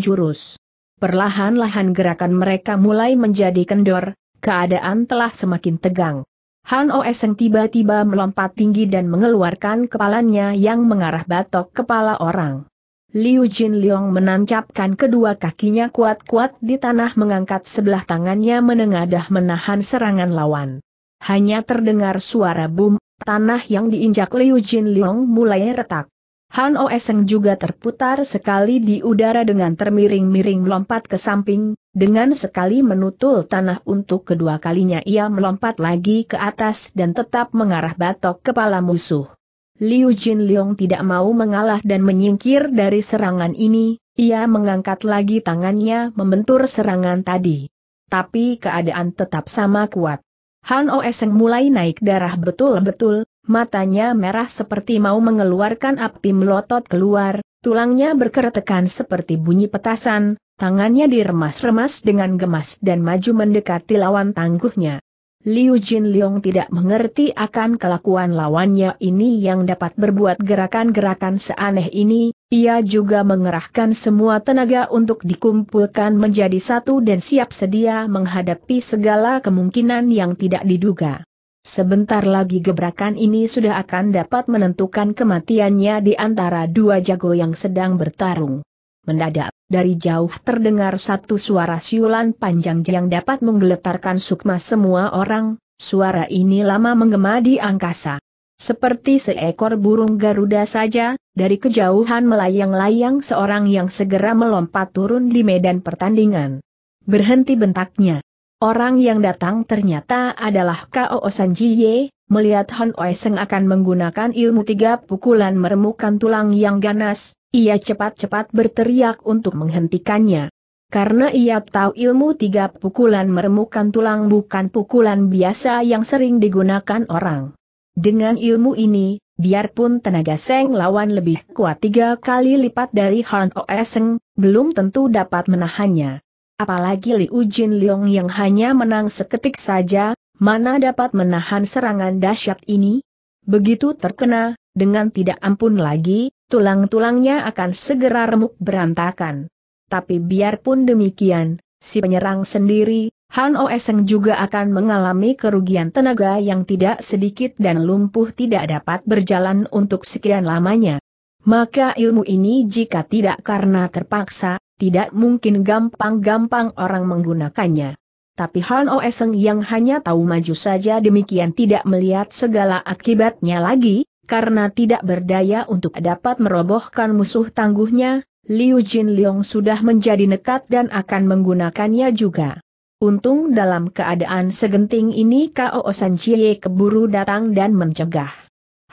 jurus. Perlahan-lahan gerakan mereka mulai menjadi kendor, keadaan telah semakin tegang. Han Oeseng tiba-tiba melompat tinggi dan mengeluarkan kepalanya yang mengarah batok kepala orang. Liu Jin Liang menancapkan kedua kakinya kuat-kuat di tanah mengangkat sebelah tangannya menengadah menahan serangan lawan hanya terdengar suara boom, tanah yang diinjak Liu Jin Leong mulai retak. Han Oeseng juga terputar sekali di udara dengan termiring-miring melompat ke samping, dengan sekali menutul tanah untuk kedua kalinya ia melompat lagi ke atas dan tetap mengarah batok kepala musuh. Liu Jin Leong tidak mau mengalah dan menyingkir dari serangan ini, ia mengangkat lagi tangannya membentur serangan tadi. Tapi keadaan tetap sama kuat. Han Oeseng mulai naik darah betul-betul, matanya merah seperti mau mengeluarkan api melotot keluar, tulangnya berkeretekan seperti bunyi petasan, tangannya diremas-remas dengan gemas dan maju mendekati lawan tangguhnya. Liu Jin Leong tidak mengerti akan kelakuan lawannya ini yang dapat berbuat gerakan-gerakan seaneh ini, ia juga mengerahkan semua tenaga untuk dikumpulkan menjadi satu dan siap sedia menghadapi segala kemungkinan yang tidak diduga. Sebentar lagi gebrakan ini sudah akan dapat menentukan kematiannya di antara dua jago yang sedang bertarung. Mendadak, dari jauh terdengar satu suara siulan panjang yang dapat menggeletarkan sukma semua orang, suara ini lama menggema di angkasa. Seperti seekor burung Garuda saja, dari kejauhan melayang-layang seorang yang segera melompat turun di medan pertandingan. Berhenti bentaknya. Orang yang datang ternyata adalah Kao Sanjiye, melihat Han Oeseng akan menggunakan ilmu tiga pukulan meremukan tulang yang ganas, ia cepat-cepat berteriak untuk menghentikannya. Karena ia tahu ilmu tiga pukulan meremukan tulang bukan pukulan biasa yang sering digunakan orang. Dengan ilmu ini, biarpun tenaga Seng lawan lebih kuat tiga kali lipat dari Han Seng, belum tentu dapat menahannya. Apalagi Liu Ujin Leong yang hanya menang seketik saja, mana dapat menahan serangan dahsyat ini? Begitu terkena, dengan tidak ampun lagi, tulang-tulangnya akan segera remuk berantakan. Tapi biarpun demikian, si penyerang sendiri, Han Oeseng juga akan mengalami kerugian tenaga yang tidak sedikit dan lumpuh tidak dapat berjalan untuk sekian lamanya. Maka ilmu ini jika tidak karena terpaksa, tidak mungkin gampang-gampang orang menggunakannya. Tapi Han Oeseng yang hanya tahu maju saja demikian tidak melihat segala akibatnya lagi, karena tidak berdaya untuk dapat merobohkan musuh tangguhnya, Liu Jin Leong sudah menjadi nekat dan akan menggunakannya juga. Untung dalam keadaan segenting ini Kao San Jie keburu datang dan mencegah.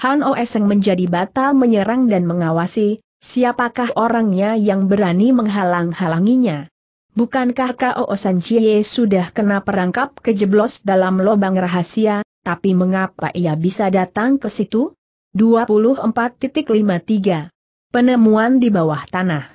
Han Oeseng menjadi batal menyerang dan mengawasi, siapakah orangnya yang berani menghalang-halanginya. Bukankah Kao San Jie sudah kena perangkap kejeblos dalam lubang rahasia, tapi mengapa ia bisa datang ke situ? 24.53 Penemuan di bawah tanah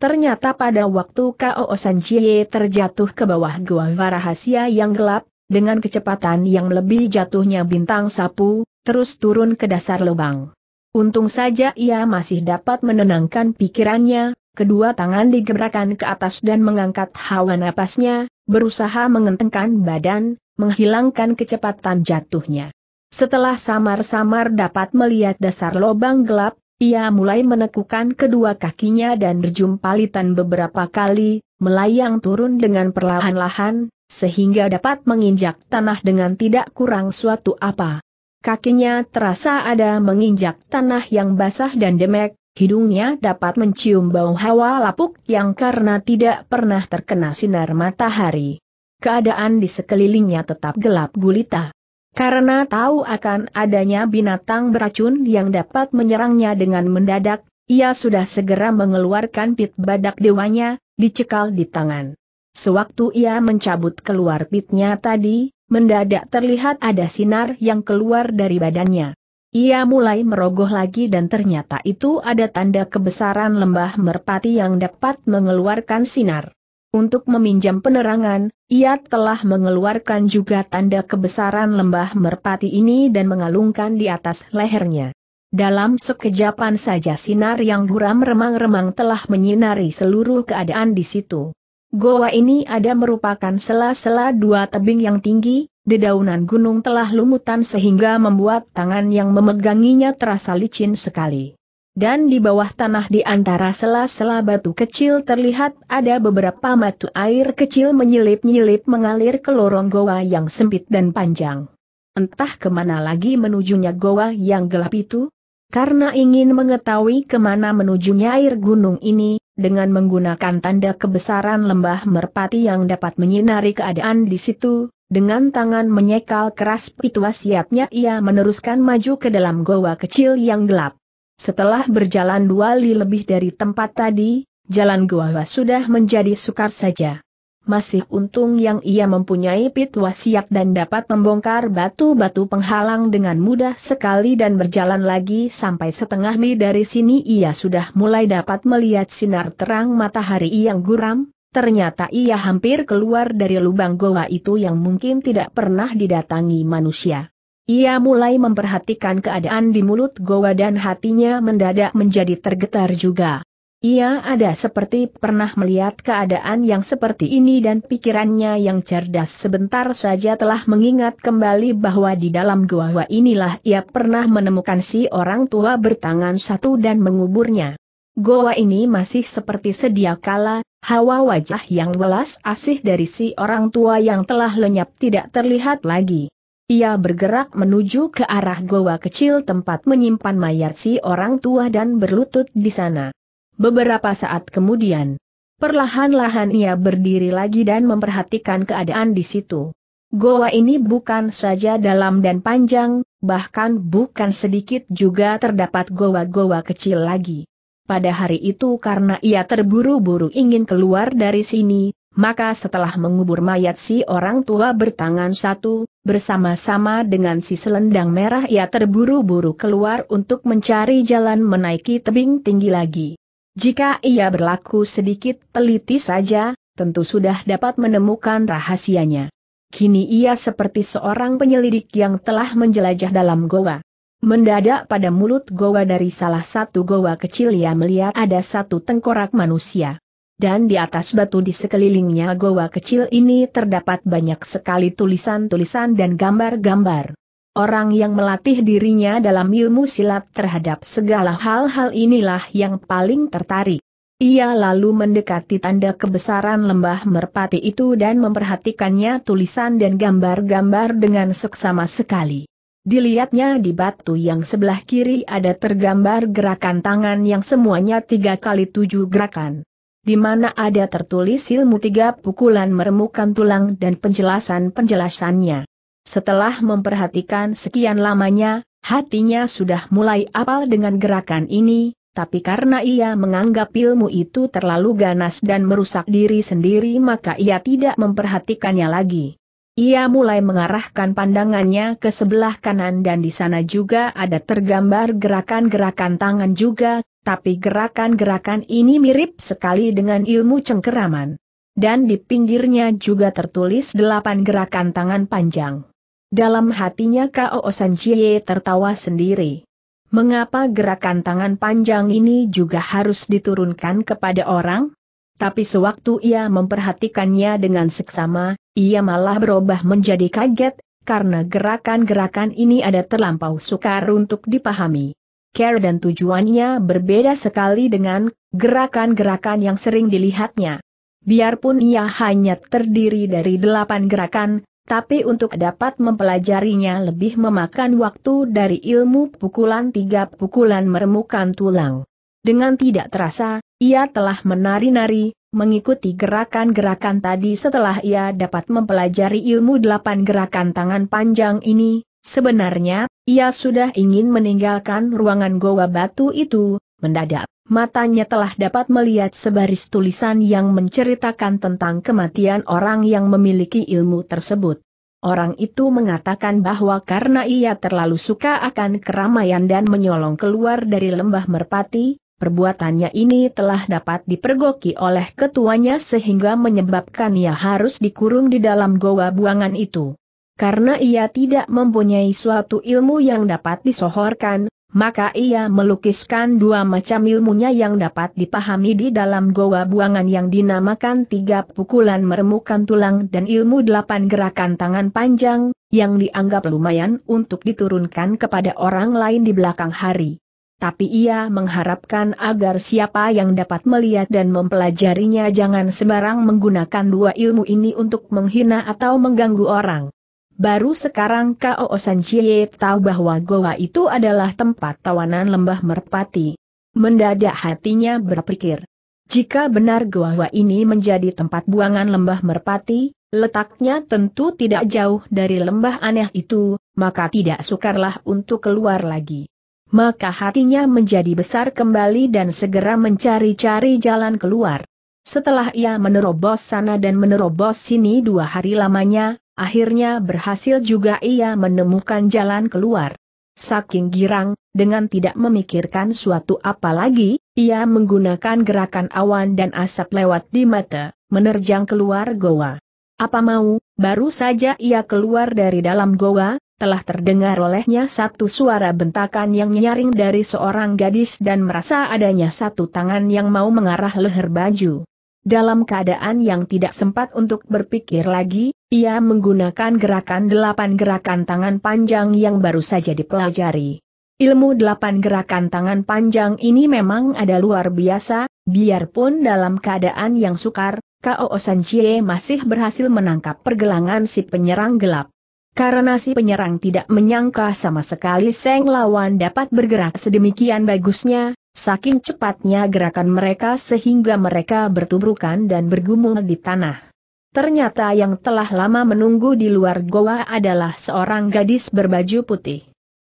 Ternyata pada waktu Kao San terjatuh ke bawah gua rahasia yang gelap, dengan kecepatan yang lebih jatuhnya bintang sapu, terus turun ke dasar lubang. Untung saja ia masih dapat menenangkan pikirannya, kedua tangan digerakkan ke atas dan mengangkat hawa napasnya, berusaha mengentengkan badan, menghilangkan kecepatan jatuhnya. Setelah samar-samar dapat melihat dasar lubang gelap, ia mulai menekukan kedua kakinya dan berjumpalitan beberapa kali, melayang turun dengan perlahan-lahan, sehingga dapat menginjak tanah dengan tidak kurang suatu apa. Kakinya terasa ada menginjak tanah yang basah dan demek, hidungnya dapat mencium bau hawa lapuk yang karena tidak pernah terkena sinar matahari. Keadaan di sekelilingnya tetap gelap gulita. Karena tahu akan adanya binatang beracun yang dapat menyerangnya dengan mendadak, ia sudah segera mengeluarkan pit badak dewanya, dicekal di tangan. Sewaktu ia mencabut keluar pitnya tadi, mendadak terlihat ada sinar yang keluar dari badannya. Ia mulai merogoh lagi dan ternyata itu ada tanda kebesaran lembah merpati yang dapat mengeluarkan sinar. Untuk meminjam penerangan, ia telah mengeluarkan juga tanda kebesaran lembah merpati ini dan mengalungkan di atas lehernya. Dalam sekejapan saja sinar yang guram remang-remang telah menyinari seluruh keadaan di situ. Goa ini ada merupakan sela-sela dua tebing yang tinggi, dedaunan gunung telah lumutan sehingga membuat tangan yang memeganginya terasa licin sekali dan di bawah tanah di antara sela-sela batu kecil terlihat ada beberapa mata air kecil menyelip nyilip mengalir ke lorong goa yang sempit dan panjang. Entah kemana lagi menujunya goa yang gelap itu? Karena ingin mengetahui kemana menujunya air gunung ini, dengan menggunakan tanda kebesaran lembah merpati yang dapat menyinari keadaan di situ, dengan tangan menyekal keras pituasiatnya ia meneruskan maju ke dalam goa kecil yang gelap. Setelah berjalan dua li lebih dari tempat tadi, jalan gua sudah menjadi sukar saja. Masih untung yang ia mempunyai pit wasiat dan dapat membongkar batu-batu penghalang dengan mudah sekali dan berjalan lagi sampai setengah li dari sini ia sudah mulai dapat melihat sinar terang matahari yang guram, ternyata ia hampir keluar dari lubang goa itu yang mungkin tidak pernah didatangi manusia. Ia mulai memperhatikan keadaan di mulut goa dan hatinya mendadak menjadi tergetar juga. Ia ada seperti pernah melihat keadaan yang seperti ini dan pikirannya yang cerdas sebentar saja telah mengingat kembali bahwa di dalam gua inilah ia pernah menemukan si orang tua bertangan satu dan menguburnya. Goa ini masih seperti sedia kala, hawa wajah yang welas asih dari si orang tua yang telah lenyap tidak terlihat lagi. Ia bergerak menuju ke arah goa kecil tempat menyimpan mayat si orang tua dan berlutut di sana. Beberapa saat kemudian, perlahan-lahan ia berdiri lagi dan memperhatikan keadaan di situ. Goa ini bukan saja dalam dan panjang, bahkan bukan sedikit juga terdapat goa-goa kecil lagi. Pada hari itu karena ia terburu-buru ingin keluar dari sini, maka setelah mengubur mayat si orang tua bertangan satu, bersama-sama dengan si selendang merah ia terburu-buru keluar untuk mencari jalan menaiki tebing tinggi lagi. Jika ia berlaku sedikit teliti saja, tentu sudah dapat menemukan rahasianya. Kini ia seperti seorang penyelidik yang telah menjelajah dalam goa. Mendadak pada mulut goa dari salah satu goa kecil ia melihat ada satu tengkorak manusia dan di atas batu di sekelilingnya goa kecil ini terdapat banyak sekali tulisan-tulisan dan gambar-gambar. Orang yang melatih dirinya dalam ilmu silat terhadap segala hal-hal inilah yang paling tertarik. Ia lalu mendekati tanda kebesaran lembah merpati itu dan memperhatikannya tulisan dan gambar-gambar dengan seksama sekali. Dilihatnya di batu yang sebelah kiri ada tergambar gerakan tangan yang semuanya tiga kali tujuh gerakan di mana ada tertulis ilmu tiga pukulan meremukan tulang dan penjelasan-penjelasannya. Setelah memperhatikan sekian lamanya, hatinya sudah mulai apal dengan gerakan ini, tapi karena ia menganggap ilmu itu terlalu ganas dan merusak diri sendiri maka ia tidak memperhatikannya lagi. Ia mulai mengarahkan pandangannya ke sebelah kanan dan di sana juga ada tergambar gerakan-gerakan tangan juga, tapi gerakan-gerakan ini mirip sekali dengan ilmu cengkeraman. Dan di pinggirnya juga tertulis delapan gerakan tangan panjang. Dalam hatinya Kao Sanjie tertawa sendiri. Mengapa gerakan tangan panjang ini juga harus diturunkan kepada orang? Tapi sewaktu ia memperhatikannya dengan seksama, ia malah berubah menjadi kaget, karena gerakan-gerakan ini ada terlampau sukar untuk dipahami. Care dan tujuannya berbeda sekali dengan gerakan-gerakan yang sering dilihatnya. Biarpun ia hanya terdiri dari delapan gerakan, tapi untuk dapat mempelajarinya lebih memakan waktu dari ilmu pukulan tiga pukulan meremukan tulang. Dengan tidak terasa, ia telah menari-nari, Mengikuti gerakan-gerakan tadi setelah ia dapat mempelajari ilmu delapan gerakan tangan panjang ini, sebenarnya, ia sudah ingin meninggalkan ruangan goa batu itu, mendadak. Matanya telah dapat melihat sebaris tulisan yang menceritakan tentang kematian orang yang memiliki ilmu tersebut. Orang itu mengatakan bahwa karena ia terlalu suka akan keramaian dan menyolong keluar dari lembah merpati, Perbuatannya ini telah dapat dipergoki oleh ketuanya sehingga menyebabkan ia harus dikurung di dalam goa buangan itu. Karena ia tidak mempunyai suatu ilmu yang dapat disohorkan, maka ia melukiskan dua macam ilmunya yang dapat dipahami di dalam goa buangan yang dinamakan tiga pukulan meremukan tulang dan ilmu delapan gerakan tangan panjang, yang dianggap lumayan untuk diturunkan kepada orang lain di belakang hari tapi ia mengharapkan agar siapa yang dapat melihat dan mempelajarinya jangan sembarang menggunakan dua ilmu ini untuk menghina atau mengganggu orang. Baru sekarang Kao San Chie tahu bahwa goa itu adalah tempat tawanan lembah merpati. Mendadak hatinya berpikir. Jika benar goa ini menjadi tempat buangan lembah merpati, letaknya tentu tidak jauh dari lembah aneh itu, maka tidak sukarlah untuk keluar lagi maka hatinya menjadi besar kembali dan segera mencari-cari jalan keluar. Setelah ia menerobos sana dan menerobos sini dua hari lamanya, akhirnya berhasil juga ia menemukan jalan keluar. Saking girang, dengan tidak memikirkan suatu apa lagi, ia menggunakan gerakan awan dan asap lewat di mata, menerjang keluar goa. Apa mau, baru saja ia keluar dari dalam goa, telah terdengar olehnya satu suara bentakan yang nyaring dari seorang gadis dan merasa adanya satu tangan yang mau mengarah leher baju. Dalam keadaan yang tidak sempat untuk berpikir lagi, ia menggunakan gerakan delapan gerakan tangan panjang yang baru saja dipelajari. Ilmu delapan gerakan tangan panjang ini memang ada luar biasa, biarpun dalam keadaan yang sukar, Kao Sanchie masih berhasil menangkap pergelangan si penyerang gelap. Karena si penyerang tidak menyangka sama sekali Seng lawan dapat bergerak sedemikian bagusnya, saking cepatnya gerakan mereka sehingga mereka bertubrukan dan bergumul di tanah. Ternyata yang telah lama menunggu di luar goa adalah seorang gadis berbaju putih.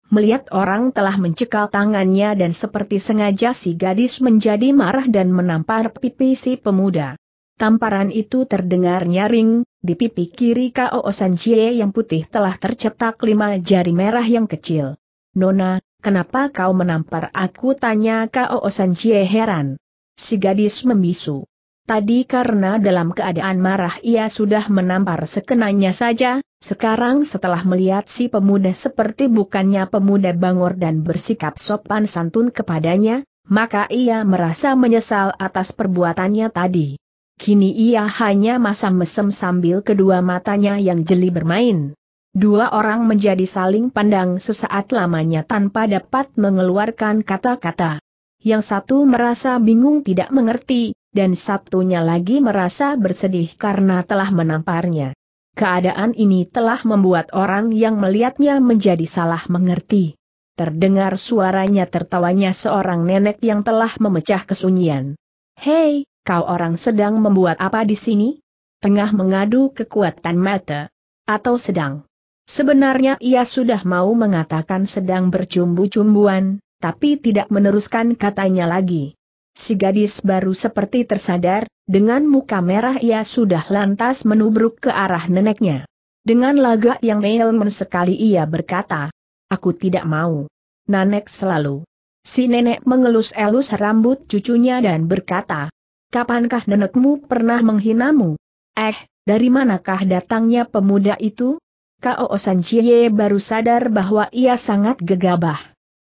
Melihat orang telah mencekal tangannya dan seperti sengaja si gadis menjadi marah dan menampar pipi si pemuda. Tamparan itu terdengar nyaring, di pipi kiri Kao Chie yang putih telah tercetak lima jari merah yang kecil. Nona, kenapa kau menampar aku? Tanya Kao Chie heran. Si gadis membisu. Tadi karena dalam keadaan marah ia sudah menampar sekenanya saja, sekarang setelah melihat si pemuda seperti bukannya pemuda bangor dan bersikap sopan santun kepadanya, maka ia merasa menyesal atas perbuatannya tadi. Kini ia hanya masam mesem sambil kedua matanya yang jeli bermain. Dua orang menjadi saling pandang sesaat lamanya tanpa dapat mengeluarkan kata-kata. Yang satu merasa bingung tidak mengerti, dan satunya lagi merasa bersedih karena telah menamparnya. Keadaan ini telah membuat orang yang melihatnya menjadi salah mengerti. Terdengar suaranya tertawanya seorang nenek yang telah memecah kesunyian. Hei, kau orang sedang membuat apa di sini? Tengah mengadu kekuatan mata. Atau sedang. Sebenarnya ia sudah mau mengatakan sedang bercumbu-cumbuan, tapi tidak meneruskan katanya lagi. Si gadis baru seperti tersadar, dengan muka merah ia sudah lantas menubruk ke arah neneknya. Dengan lagak yang melmen sekali ia berkata, Aku tidak mau. Nanek selalu. Si nenek mengelus-elus rambut cucunya dan berkata, kapankah nenekmu pernah menghinamu? Eh, dari manakah datangnya pemuda itu? Kao Chie baru sadar bahwa ia sangat gegabah.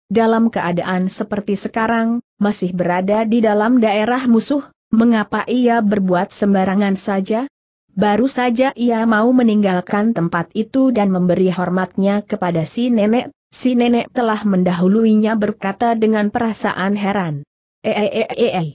Dalam keadaan seperti sekarang, masih berada di dalam daerah musuh, mengapa ia berbuat sembarangan saja? Baru saja ia mau meninggalkan tempat itu dan memberi hormatnya kepada si nenek, si nenek telah mendahuluinya berkata dengan perasaan heran. eh. eh, eh, eh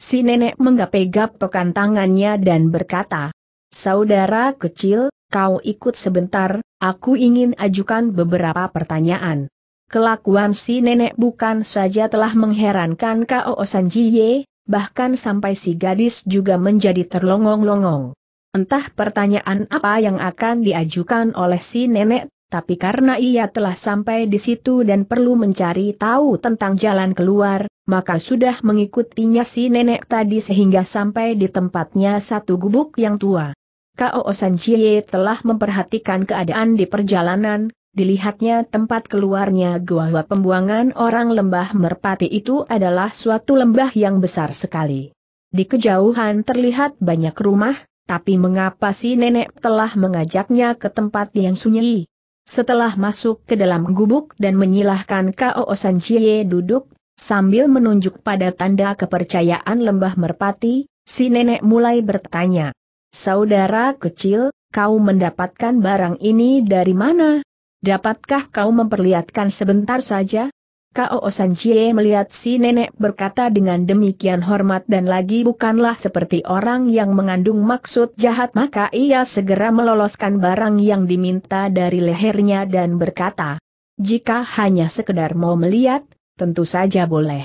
si nenek menggapai-gapekan tangannya dan berkata, Saudara kecil, kau ikut sebentar, aku ingin ajukan beberapa pertanyaan. Kelakuan si nenek bukan saja telah mengherankan Osan Sanjiye, bahkan sampai si gadis juga menjadi terlongong-longong. Entah pertanyaan apa yang akan diajukan oleh si nenek tapi karena ia telah sampai di situ dan perlu mencari tahu tentang jalan keluar, maka sudah mengikutinya si nenek tadi sehingga sampai di tempatnya satu gubuk yang tua. Kao Sanjie telah memperhatikan keadaan di perjalanan, dilihatnya tempat keluarnya gua pembuangan orang lembah merpati itu adalah suatu lembah yang besar sekali. Di kejauhan terlihat banyak rumah, tapi mengapa si nenek telah mengajaknya ke tempat yang sunyi? Setelah masuk ke dalam gubuk dan menyilahkan Kao Chie duduk, sambil menunjuk pada tanda kepercayaan lembah merpati, si nenek mulai bertanya. Saudara kecil, kau mendapatkan barang ini dari mana? Dapatkah kau memperlihatkan sebentar saja? Kao Jie melihat si nenek berkata dengan demikian hormat dan lagi bukanlah seperti orang yang mengandung maksud jahat maka ia segera meloloskan barang yang diminta dari lehernya dan berkata, jika hanya sekedar mau melihat, tentu saja boleh.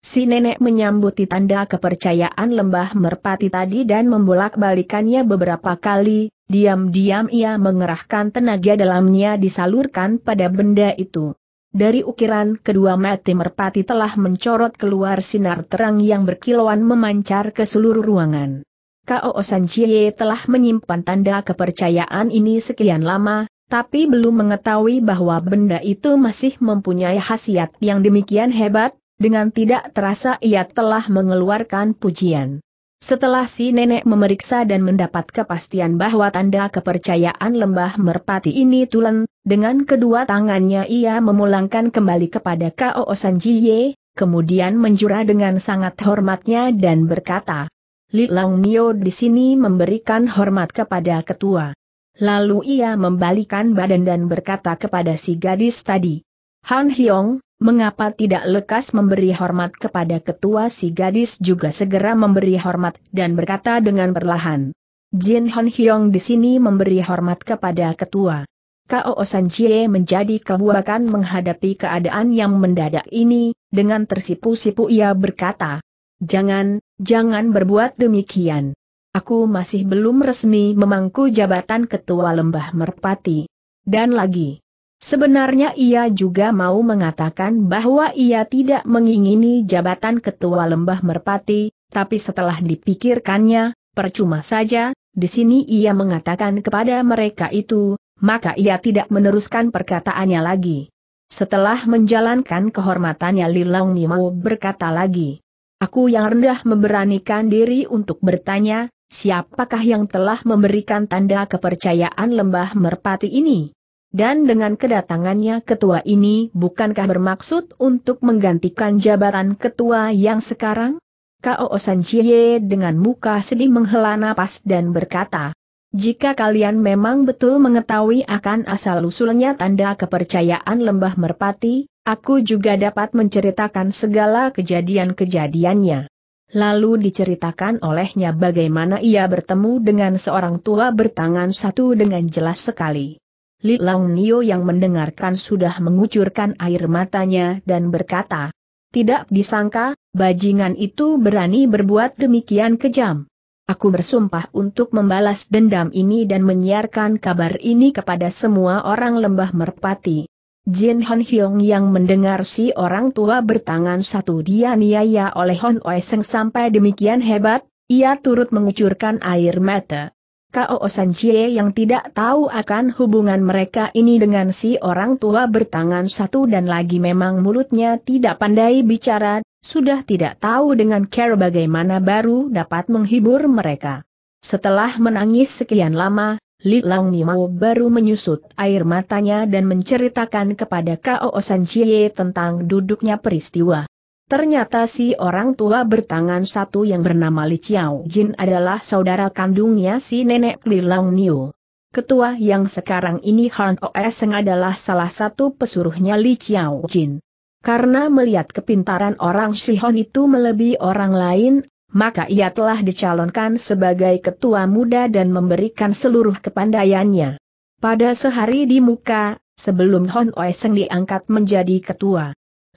Si nenek menyambuti tanda kepercayaan lembah merpati tadi dan membolak-balikannya beberapa kali, diam-diam ia mengerahkan tenaga dalamnya disalurkan pada benda itu. Dari ukiran kedua mati merpati telah mencorot keluar sinar terang yang berkilauan memancar ke seluruh ruangan. Kao Sanjie telah menyimpan tanda kepercayaan ini sekian lama, tapi belum mengetahui bahwa benda itu masih mempunyai khasiat yang demikian hebat, dengan tidak terasa ia telah mengeluarkan pujian. Setelah si nenek memeriksa dan mendapat kepastian bahwa tanda kepercayaan lembah merpati ini tulen, dengan kedua tangannya ia memulangkan kembali kepada K.O. Sanjiye, kemudian menjura dengan sangat hormatnya dan berkata, Li Lang Nio di sini memberikan hormat kepada ketua. Lalu ia membalikan badan dan berkata kepada si gadis tadi, Han Hyong, Mengapa tidak lekas memberi hormat kepada ketua si gadis juga segera memberi hormat dan berkata dengan perlahan. Jin Hon Hyong di sini memberi hormat kepada ketua. Kao San Chie menjadi kebuakan menghadapi keadaan yang mendadak ini, dengan tersipu-sipu ia berkata. Jangan, jangan berbuat demikian. Aku masih belum resmi memangku jabatan ketua lembah merpati. Dan lagi, Sebenarnya ia juga mau mengatakan bahwa ia tidak mengingini jabatan ketua lembah merpati, tapi setelah dipikirkannya, percuma saja, di sini ia mengatakan kepada mereka itu, maka ia tidak meneruskan perkataannya lagi. Setelah menjalankan kehormatannya Lilang Nimo berkata lagi, Aku yang rendah memberanikan diri untuk bertanya, siapakah yang telah memberikan tanda kepercayaan lembah merpati ini? Dan dengan kedatangannya ketua ini bukankah bermaksud untuk menggantikan jabatan ketua yang sekarang? Kao Sanjie dengan muka sedih menghela napas dan berkata, Jika kalian memang betul mengetahui akan asal-usulnya tanda kepercayaan lembah merpati, aku juga dapat menceritakan segala kejadian-kejadiannya. Lalu diceritakan olehnya bagaimana ia bertemu dengan seorang tua bertangan satu dengan jelas sekali. Li Nio yang mendengarkan sudah mengucurkan air matanya dan berkata, tidak disangka, bajingan itu berani berbuat demikian kejam. Aku bersumpah untuk membalas dendam ini dan menyiarkan kabar ini kepada semua orang lembah merpati. Jin Hon Hyong yang mendengar si orang tua bertangan satu dia niaya oleh Hon Oeseng sampai demikian hebat, ia turut mengucurkan air mata. Kao Sanjie yang tidak tahu akan hubungan mereka ini dengan si orang tua bertangan satu dan lagi memang mulutnya tidak pandai bicara, sudah tidak tahu dengan care bagaimana baru dapat menghibur mereka. Setelah menangis sekian lama, Li Lang Nimau baru menyusut air matanya dan menceritakan kepada Kao Sanjie tentang duduknya peristiwa. Ternyata si orang tua bertangan satu yang bernama Li Chiao Jin adalah saudara kandungnya si nenek Li Long Niu. Ketua yang sekarang ini Han Oeseng adalah salah satu pesuruhnya Li Chiao Jin. Karena melihat kepintaran orang Hon itu melebihi orang lain, maka ia telah dicalonkan sebagai ketua muda dan memberikan seluruh kepandaiannya. Pada sehari di muka, sebelum Hon Oeseng diangkat menjadi ketua.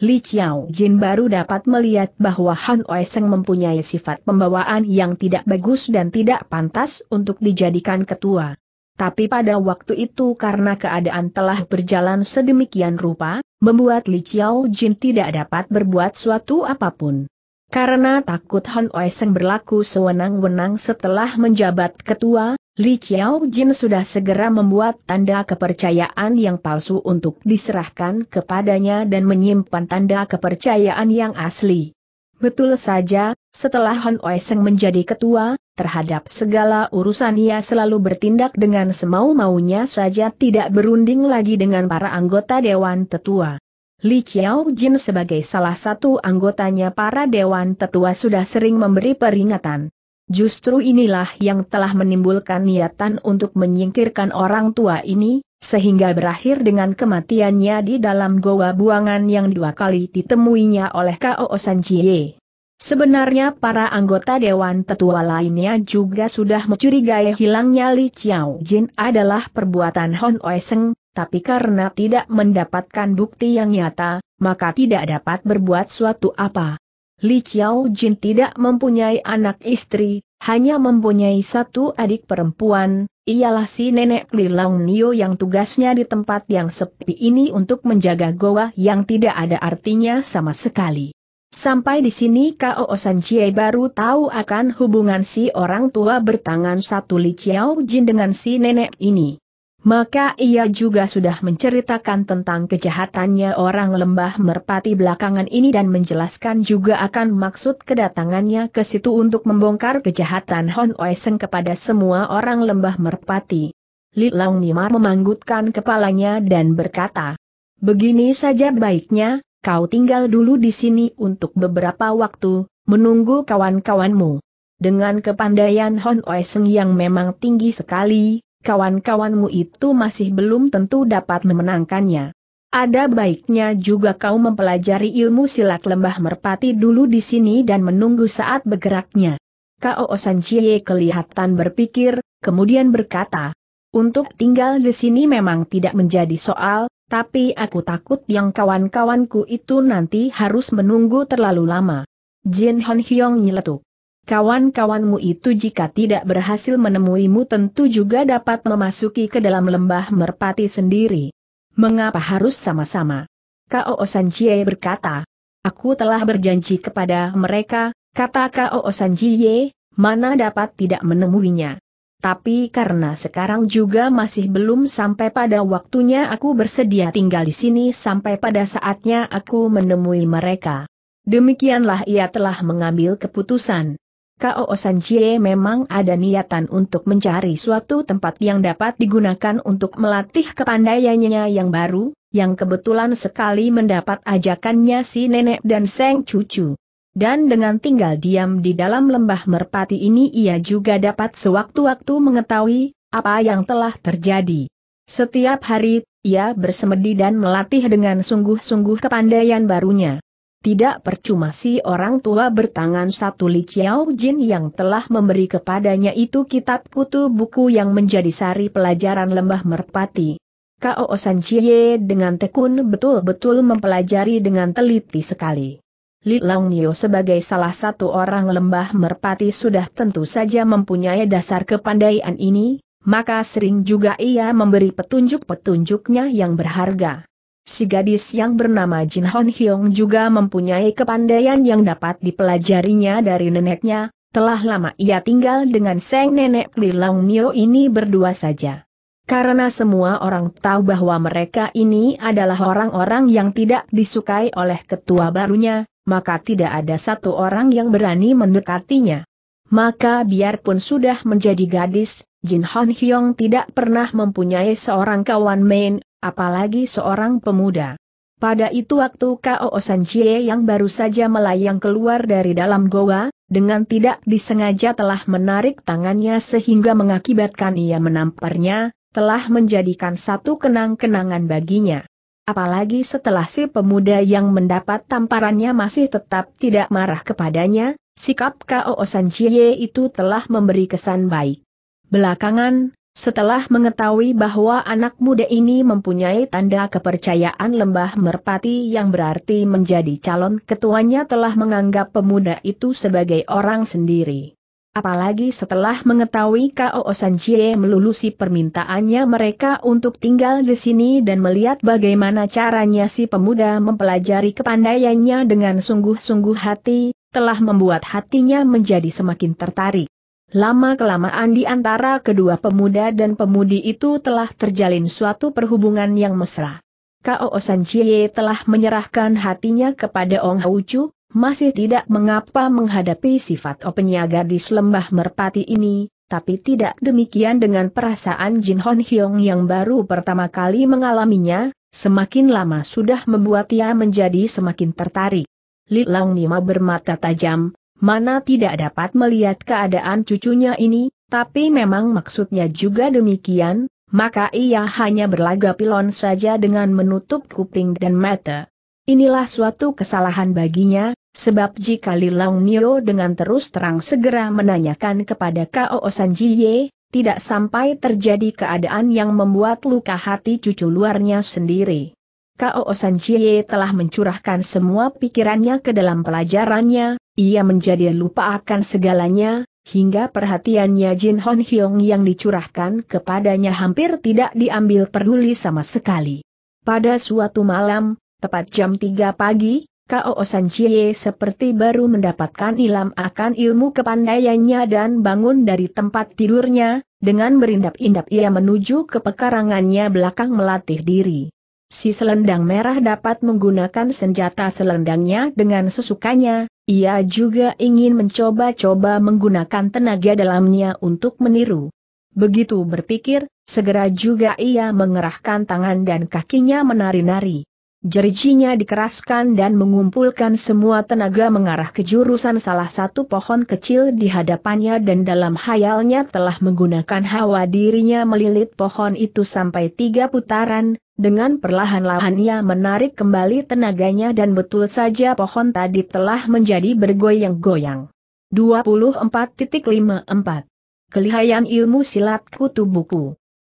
Li Chiao Jin baru dapat melihat bahwa Han Oeseng mempunyai sifat pembawaan yang tidak bagus dan tidak pantas untuk dijadikan ketua. Tapi pada waktu itu karena keadaan telah berjalan sedemikian rupa, membuat Li Chiao Jin tidak dapat berbuat suatu apapun. Karena takut Han Seng berlaku sewenang-wenang setelah menjabat ketua, Li Chiao Jin sudah segera membuat tanda kepercayaan yang palsu untuk diserahkan kepadanya dan menyimpan tanda kepercayaan yang asli. Betul saja, setelah Han Seng menjadi ketua, terhadap segala urusan ia selalu bertindak dengan semau-maunya saja tidak berunding lagi dengan para anggota Dewan Tetua. Li Chiao Jin sebagai salah satu anggotanya para Dewan Tetua sudah sering memberi peringatan. Justru inilah yang telah menimbulkan niatan untuk menyingkirkan orang tua ini, sehingga berakhir dengan kematiannya di dalam goa buangan yang dua kali ditemuinya oleh K.O. Sanjie. Sebenarnya para anggota Dewan Tetua lainnya juga sudah mencurigai hilangnya Li Chiao Jin adalah perbuatan Hon Oeseng, tapi karena tidak mendapatkan bukti yang nyata, maka tidak dapat berbuat suatu apa. Li Chiao Jin tidak mempunyai anak istri, hanya mempunyai satu adik perempuan, ialah si nenek Li Long Nio yang tugasnya di tempat yang sepi ini untuk menjaga goa yang tidak ada artinya sama sekali. Sampai di sini Kao San Chie baru tahu akan hubungan si orang tua bertangan satu Li Chiao Jin dengan si nenek ini. Maka ia juga sudah menceritakan tentang kejahatannya orang lembah merpati belakangan ini dan menjelaskan juga akan maksud kedatangannya ke situ untuk membongkar kejahatan Hon Oeseng kepada semua orang lembah merpati. Li Long Nimar memanggutkan kepalanya dan berkata, Begini saja baiknya, kau tinggal dulu di sini untuk beberapa waktu, menunggu kawan-kawanmu. Dengan kepandaian Hon Oeseng yang memang tinggi sekali, kawan-kawanmu itu masih belum tentu dapat memenangkannya. Ada baiknya juga kau mempelajari ilmu silat lembah merpati dulu di sini dan menunggu saat bergeraknya. Kao Chie kelihatan berpikir, kemudian berkata, Untuk tinggal di sini memang tidak menjadi soal, tapi aku takut yang kawan-kawanku itu nanti harus menunggu terlalu lama. Jin Hon Hyong nyeletuk kawan-kawanmu itu jika tidak berhasil menemuimu tentu juga dapat memasuki ke dalam lembah merpati sendiri. Mengapa harus sama-sama? Kao Sanjie berkata, Aku telah berjanji kepada mereka, kata Kao Sanjie, mana dapat tidak menemuinya. Tapi karena sekarang juga masih belum sampai pada waktunya aku bersedia tinggal di sini sampai pada saatnya aku menemui mereka. Demikianlah ia telah mengambil keputusan. Kao Sanjie memang ada niatan untuk mencari suatu tempat yang dapat digunakan untuk melatih kepandaiannya yang baru, yang kebetulan sekali mendapat ajakannya si nenek dan seng cucu. Dan dengan tinggal diam di dalam lembah merpati ini ia juga dapat sewaktu-waktu mengetahui apa yang telah terjadi. Setiap hari, ia bersemedi dan melatih dengan sungguh-sungguh kepandaian barunya. Tidak percuma si orang tua bertangan satu Li Chiao Jin yang telah memberi kepadanya itu kitab kutu buku yang menjadi sari pelajaran lembah merpati. Kao San Chie dengan tekun betul-betul mempelajari dengan teliti sekali. Li Long Nio sebagai salah satu orang lembah merpati sudah tentu saja mempunyai dasar kepandaian ini, maka sering juga ia memberi petunjuk-petunjuknya yang berharga. Si gadis yang bernama Jin Hon Hyong juga mempunyai kepandaian yang dapat dipelajarinya dari neneknya, telah lama ia tinggal dengan seng nenek Li Long Nio ini berdua saja. Karena semua orang tahu bahwa mereka ini adalah orang-orang yang tidak disukai oleh ketua barunya, maka tidak ada satu orang yang berani mendekatinya. Maka biarpun sudah menjadi gadis, Jin Hon Hyong tidak pernah mempunyai seorang kawan main, apalagi seorang pemuda. Pada itu waktu Kao Sanjie yang baru saja melayang keluar dari dalam goa, dengan tidak disengaja telah menarik tangannya sehingga mengakibatkan ia menamparnya, telah menjadikan satu kenang-kenangan baginya. Apalagi setelah si pemuda yang mendapat tamparannya masih tetap tidak marah kepadanya, sikap Kao Sanjie itu telah memberi kesan baik. Belakangan, setelah mengetahui bahwa anak muda ini mempunyai tanda kepercayaan lembah merpati yang berarti menjadi calon ketuanya telah menganggap pemuda itu sebagai orang sendiri. Apalagi setelah mengetahui K.O. Osanjie melulusi permintaannya mereka untuk tinggal di sini dan melihat bagaimana caranya si pemuda mempelajari kepandaiannya dengan sungguh-sungguh hati, telah membuat hatinya menjadi semakin tertarik. Lama-kelamaan di antara kedua pemuda dan pemudi itu telah terjalin suatu perhubungan yang mesra. Kao San Chie telah menyerahkan hatinya kepada Ong Chu, masih tidak mengapa menghadapi sifat openya di lembah merpati ini, tapi tidak demikian dengan perasaan Jin Hon Hyong yang baru pertama kali mengalaminya, semakin lama sudah membuat ia menjadi semakin tertarik. Li Lang Nima bermata tajam, mana tidak dapat melihat keadaan cucunya ini, tapi memang maksudnya juga demikian, maka ia hanya berlaga pilon saja dengan menutup kuping dan mata. Inilah suatu kesalahan baginya, sebab jika Lilang Nio dengan terus terang segera menanyakan kepada K.O. Sanjiye, tidak sampai terjadi keadaan yang membuat luka hati cucu luarnya sendiri. K.O. Sanjiye telah mencurahkan semua pikirannya ke dalam pelajarannya, ia menjadi lupa akan segalanya, hingga perhatiannya Jin Hon Hyong yang dicurahkan kepadanya hampir tidak diambil peduli sama sekali. Pada suatu malam, tepat jam 3 pagi, Kao San Chie seperti baru mendapatkan ilham akan ilmu kepandaiannya dan bangun dari tempat tidurnya, dengan berindap-indap ia menuju ke pekarangannya belakang melatih diri. Si selendang merah dapat menggunakan senjata selendangnya dengan sesukanya, ia juga ingin mencoba-coba menggunakan tenaga dalamnya untuk meniru. Begitu berpikir, segera juga ia mengerahkan tangan dan kakinya menari-nari. Jerijinya dikeraskan dan mengumpulkan semua tenaga mengarah ke jurusan salah satu pohon kecil di hadapannya dan dalam hayalnya telah menggunakan hawa dirinya melilit pohon itu sampai tiga putaran, dengan perlahan-lahan ia menarik kembali tenaganya dan betul saja pohon tadi telah menjadi bergoyang-goyang. 24.54 Kelihayan ilmu silat kutu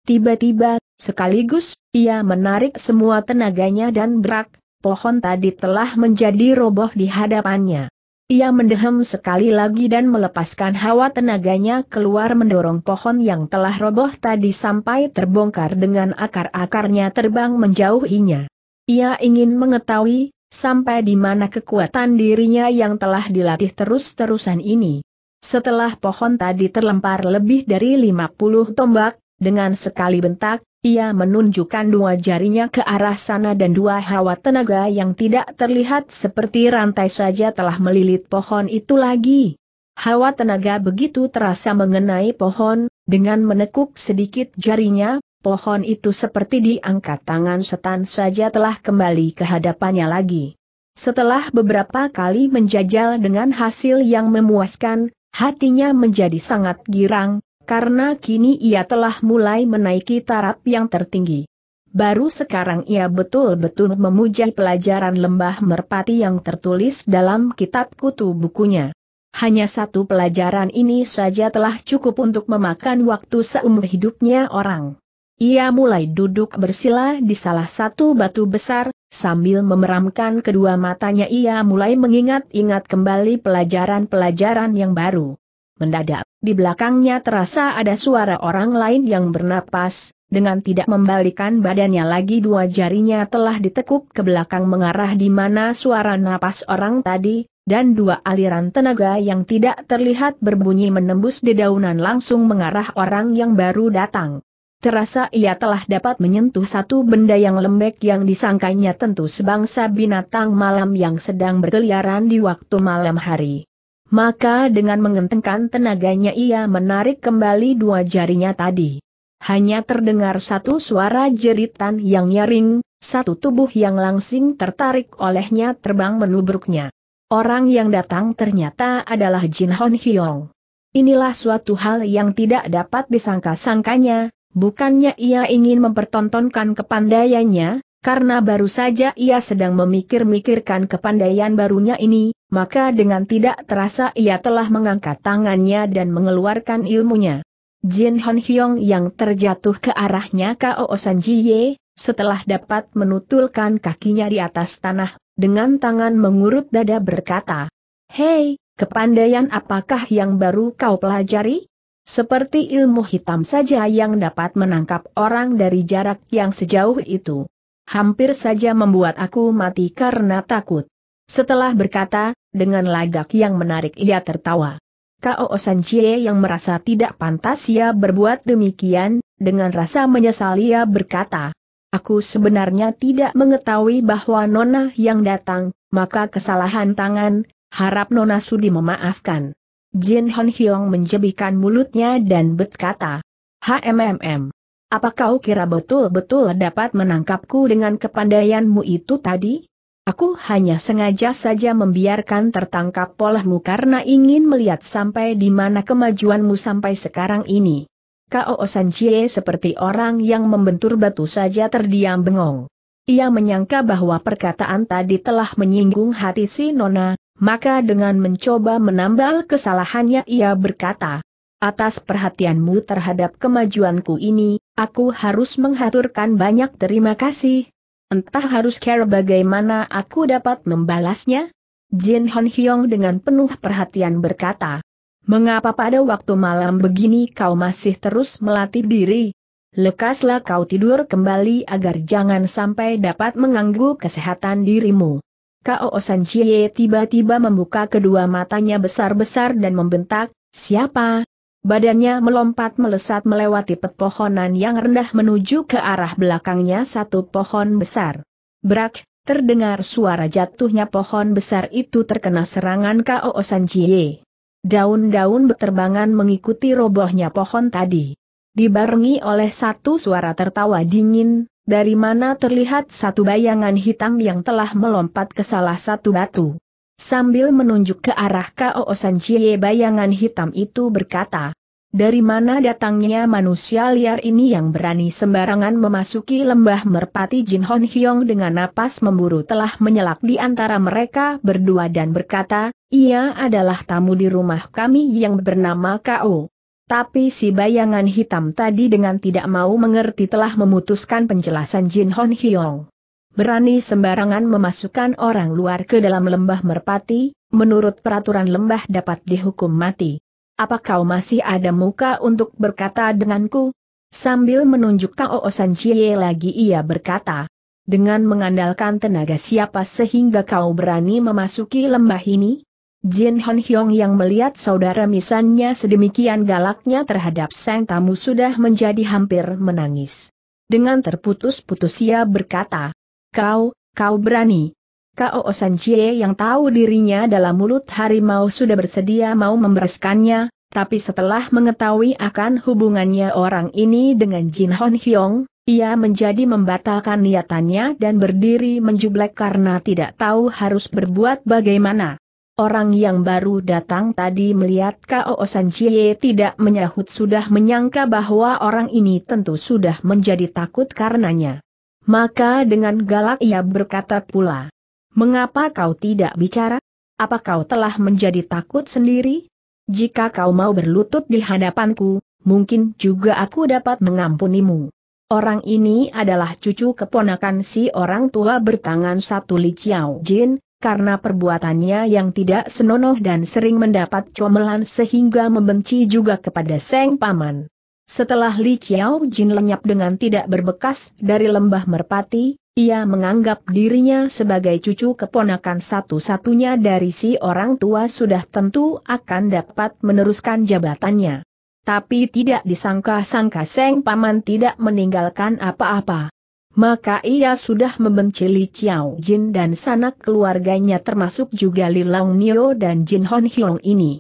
Tiba-tiba, Sekaligus, ia menarik semua tenaganya dan berak, pohon tadi telah menjadi roboh di hadapannya. Ia mendehem sekali lagi dan melepaskan hawa tenaganya keluar mendorong pohon yang telah roboh tadi sampai terbongkar dengan akar-akarnya terbang menjauhinya. Ia ingin mengetahui, sampai di mana kekuatan dirinya yang telah dilatih terus-terusan ini. Setelah pohon tadi terlempar lebih dari 50 tombak, dengan sekali bentak, ia menunjukkan dua jarinya ke arah sana dan dua hawa tenaga yang tidak terlihat seperti rantai saja telah melilit pohon itu lagi. Hawa tenaga begitu terasa mengenai pohon, dengan menekuk sedikit jarinya, pohon itu seperti diangkat tangan setan saja telah kembali ke hadapannya lagi. Setelah beberapa kali menjajal dengan hasil yang memuaskan, hatinya menjadi sangat girang, karena kini ia telah mulai menaiki taraf yang tertinggi. Baru sekarang ia betul-betul memuja pelajaran lembah merpati yang tertulis dalam kitab kutu bukunya. Hanya satu pelajaran ini saja telah cukup untuk memakan waktu seumur hidupnya orang. Ia mulai duduk bersila di salah satu batu besar, sambil memeramkan kedua matanya ia mulai mengingat-ingat kembali pelajaran-pelajaran yang baru. Mendadak, di belakangnya terasa ada suara orang lain yang bernapas, dengan tidak membalikan badannya lagi dua jarinya telah ditekuk ke belakang mengarah di mana suara napas orang tadi, dan dua aliran tenaga yang tidak terlihat berbunyi menembus dedaunan langsung mengarah orang yang baru datang. Terasa ia telah dapat menyentuh satu benda yang lembek yang disangkanya tentu sebangsa binatang malam yang sedang berkeliaran di waktu malam hari. Maka dengan mengentengkan tenaganya ia menarik kembali dua jarinya tadi. Hanya terdengar satu suara jeritan yang nyaring, satu tubuh yang langsing tertarik olehnya terbang menubruknya. Orang yang datang ternyata adalah Jin Hon Hyong. Inilah suatu hal yang tidak dapat disangka-sangkanya, bukannya ia ingin mempertontonkan kepandaiannya, karena baru saja ia sedang memikir-mikirkan kepandaian barunya ini, maka dengan tidak terasa ia telah mengangkat tangannya dan mengeluarkan ilmunya. Jin Hon Hyong yang terjatuh ke arahnya Kao San Jie, setelah dapat menutulkan kakinya di atas tanah, dengan tangan mengurut dada berkata, Hei, kepandaian apakah yang baru kau pelajari? Seperti ilmu hitam saja yang dapat menangkap orang dari jarak yang sejauh itu hampir saja membuat aku mati karena takut. Setelah berkata, dengan lagak yang menarik ia tertawa. Kao Sanjie yang merasa tidak pantas ia berbuat demikian, dengan rasa menyesal ia berkata, Aku sebenarnya tidak mengetahui bahwa Nona yang datang, maka kesalahan tangan, harap Nona sudi memaafkan. Jin Hon Hyong menjebikan mulutnya dan berkata, HMMM. Apa kau kira betul-betul dapat menangkapku dengan kepandaianmu itu tadi? Aku hanya sengaja saja membiarkan tertangkap polahmu karena ingin melihat sampai di mana kemajuanmu sampai sekarang ini. Kao Sanchie seperti orang yang membentur batu saja terdiam bengong. Ia menyangka bahwa perkataan tadi telah menyinggung hati si Nona, maka dengan mencoba menambal kesalahannya ia berkata, Atas perhatianmu terhadap kemajuanku ini, Aku harus menghaturkan banyak terima kasih. Entah harus care bagaimana aku dapat membalasnya? Jin Hon Hyong dengan penuh perhatian berkata. Mengapa pada waktu malam begini kau masih terus melatih diri? Lekaslah kau tidur kembali agar jangan sampai dapat mengganggu kesehatan dirimu. Kao San Chie tiba-tiba membuka kedua matanya besar-besar dan membentak, siapa, Badannya melompat melesat melewati pepohonan yang rendah menuju ke arah belakangnya satu pohon besar. Brak, terdengar suara jatuhnya pohon besar itu terkena serangan K.O. Sanjie. Daun-daun berterbangan mengikuti robohnya pohon tadi. Dibarengi oleh satu suara tertawa dingin, dari mana terlihat satu bayangan hitam yang telah melompat ke salah satu batu. Sambil menunjuk ke arah Kao Sanjie, bayangan hitam itu berkata, dari mana datangnya manusia liar ini yang berani sembarangan memasuki lembah merpati Jin Hon Hyong dengan napas memburu telah menyelak di antara mereka berdua dan berkata, ia adalah tamu di rumah kami yang bernama K.O. Tapi si bayangan hitam tadi dengan tidak mau mengerti telah memutuskan penjelasan Jin Hon Hyong berani sembarangan memasukkan orang luar ke dalam lembah merpati, menurut peraturan lembah dapat dihukum mati. Apa kau masih ada muka untuk berkata denganku? Sambil menunjuk Kao San Chie lagi ia berkata, dengan mengandalkan tenaga siapa sehingga kau berani memasuki lembah ini? Jin Hon Hyong yang melihat saudara misannya sedemikian galaknya terhadap sang tamu sudah menjadi hampir menangis. Dengan terputus-putus ia berkata, Kau, kau berani. Kau Osan Chie yang tahu dirinya dalam mulut harimau sudah bersedia mau membereskannya, tapi setelah mengetahui akan hubungannya orang ini dengan Jin Hon Hyong, ia menjadi membatalkan niatannya dan berdiri menjublek karena tidak tahu harus berbuat bagaimana. Orang yang baru datang tadi melihat Kao Chie tidak menyahut sudah menyangka bahwa orang ini tentu sudah menjadi takut karenanya. Maka dengan galak ia berkata pula, Mengapa kau tidak bicara? Apa kau telah menjadi takut sendiri? Jika kau mau berlutut di hadapanku, mungkin juga aku dapat mengampunimu. Orang ini adalah cucu keponakan si orang tua bertangan satu Li Chiao Jin, karena perbuatannya yang tidak senonoh dan sering mendapat comelan sehingga membenci juga kepada Seng Paman. Setelah Li Chiao Jin lenyap dengan tidak berbekas dari lembah merpati, ia menganggap dirinya sebagai cucu keponakan satu-satunya dari si orang tua sudah tentu akan dapat meneruskan jabatannya. Tapi tidak disangka-sangka Seng Paman tidak meninggalkan apa-apa. Maka ia sudah membenci Li Chiao Jin dan sanak keluarganya termasuk juga Li Long Nio dan Jin Hon Hiong ini.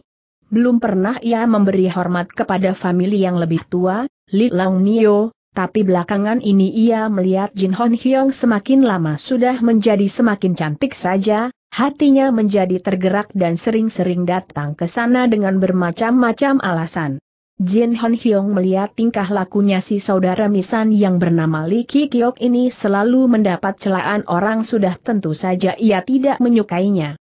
Belum pernah ia memberi hormat kepada famili yang lebih tua, Li Lang Nio, tapi belakangan ini ia melihat Jin Hon Hyong semakin lama sudah menjadi semakin cantik saja, hatinya menjadi tergerak dan sering-sering datang ke sana dengan bermacam-macam alasan. Jin Hon Hyong melihat tingkah lakunya si saudara Misan yang bernama Li Ki Kyok ini selalu mendapat celaan orang sudah tentu saja ia tidak menyukainya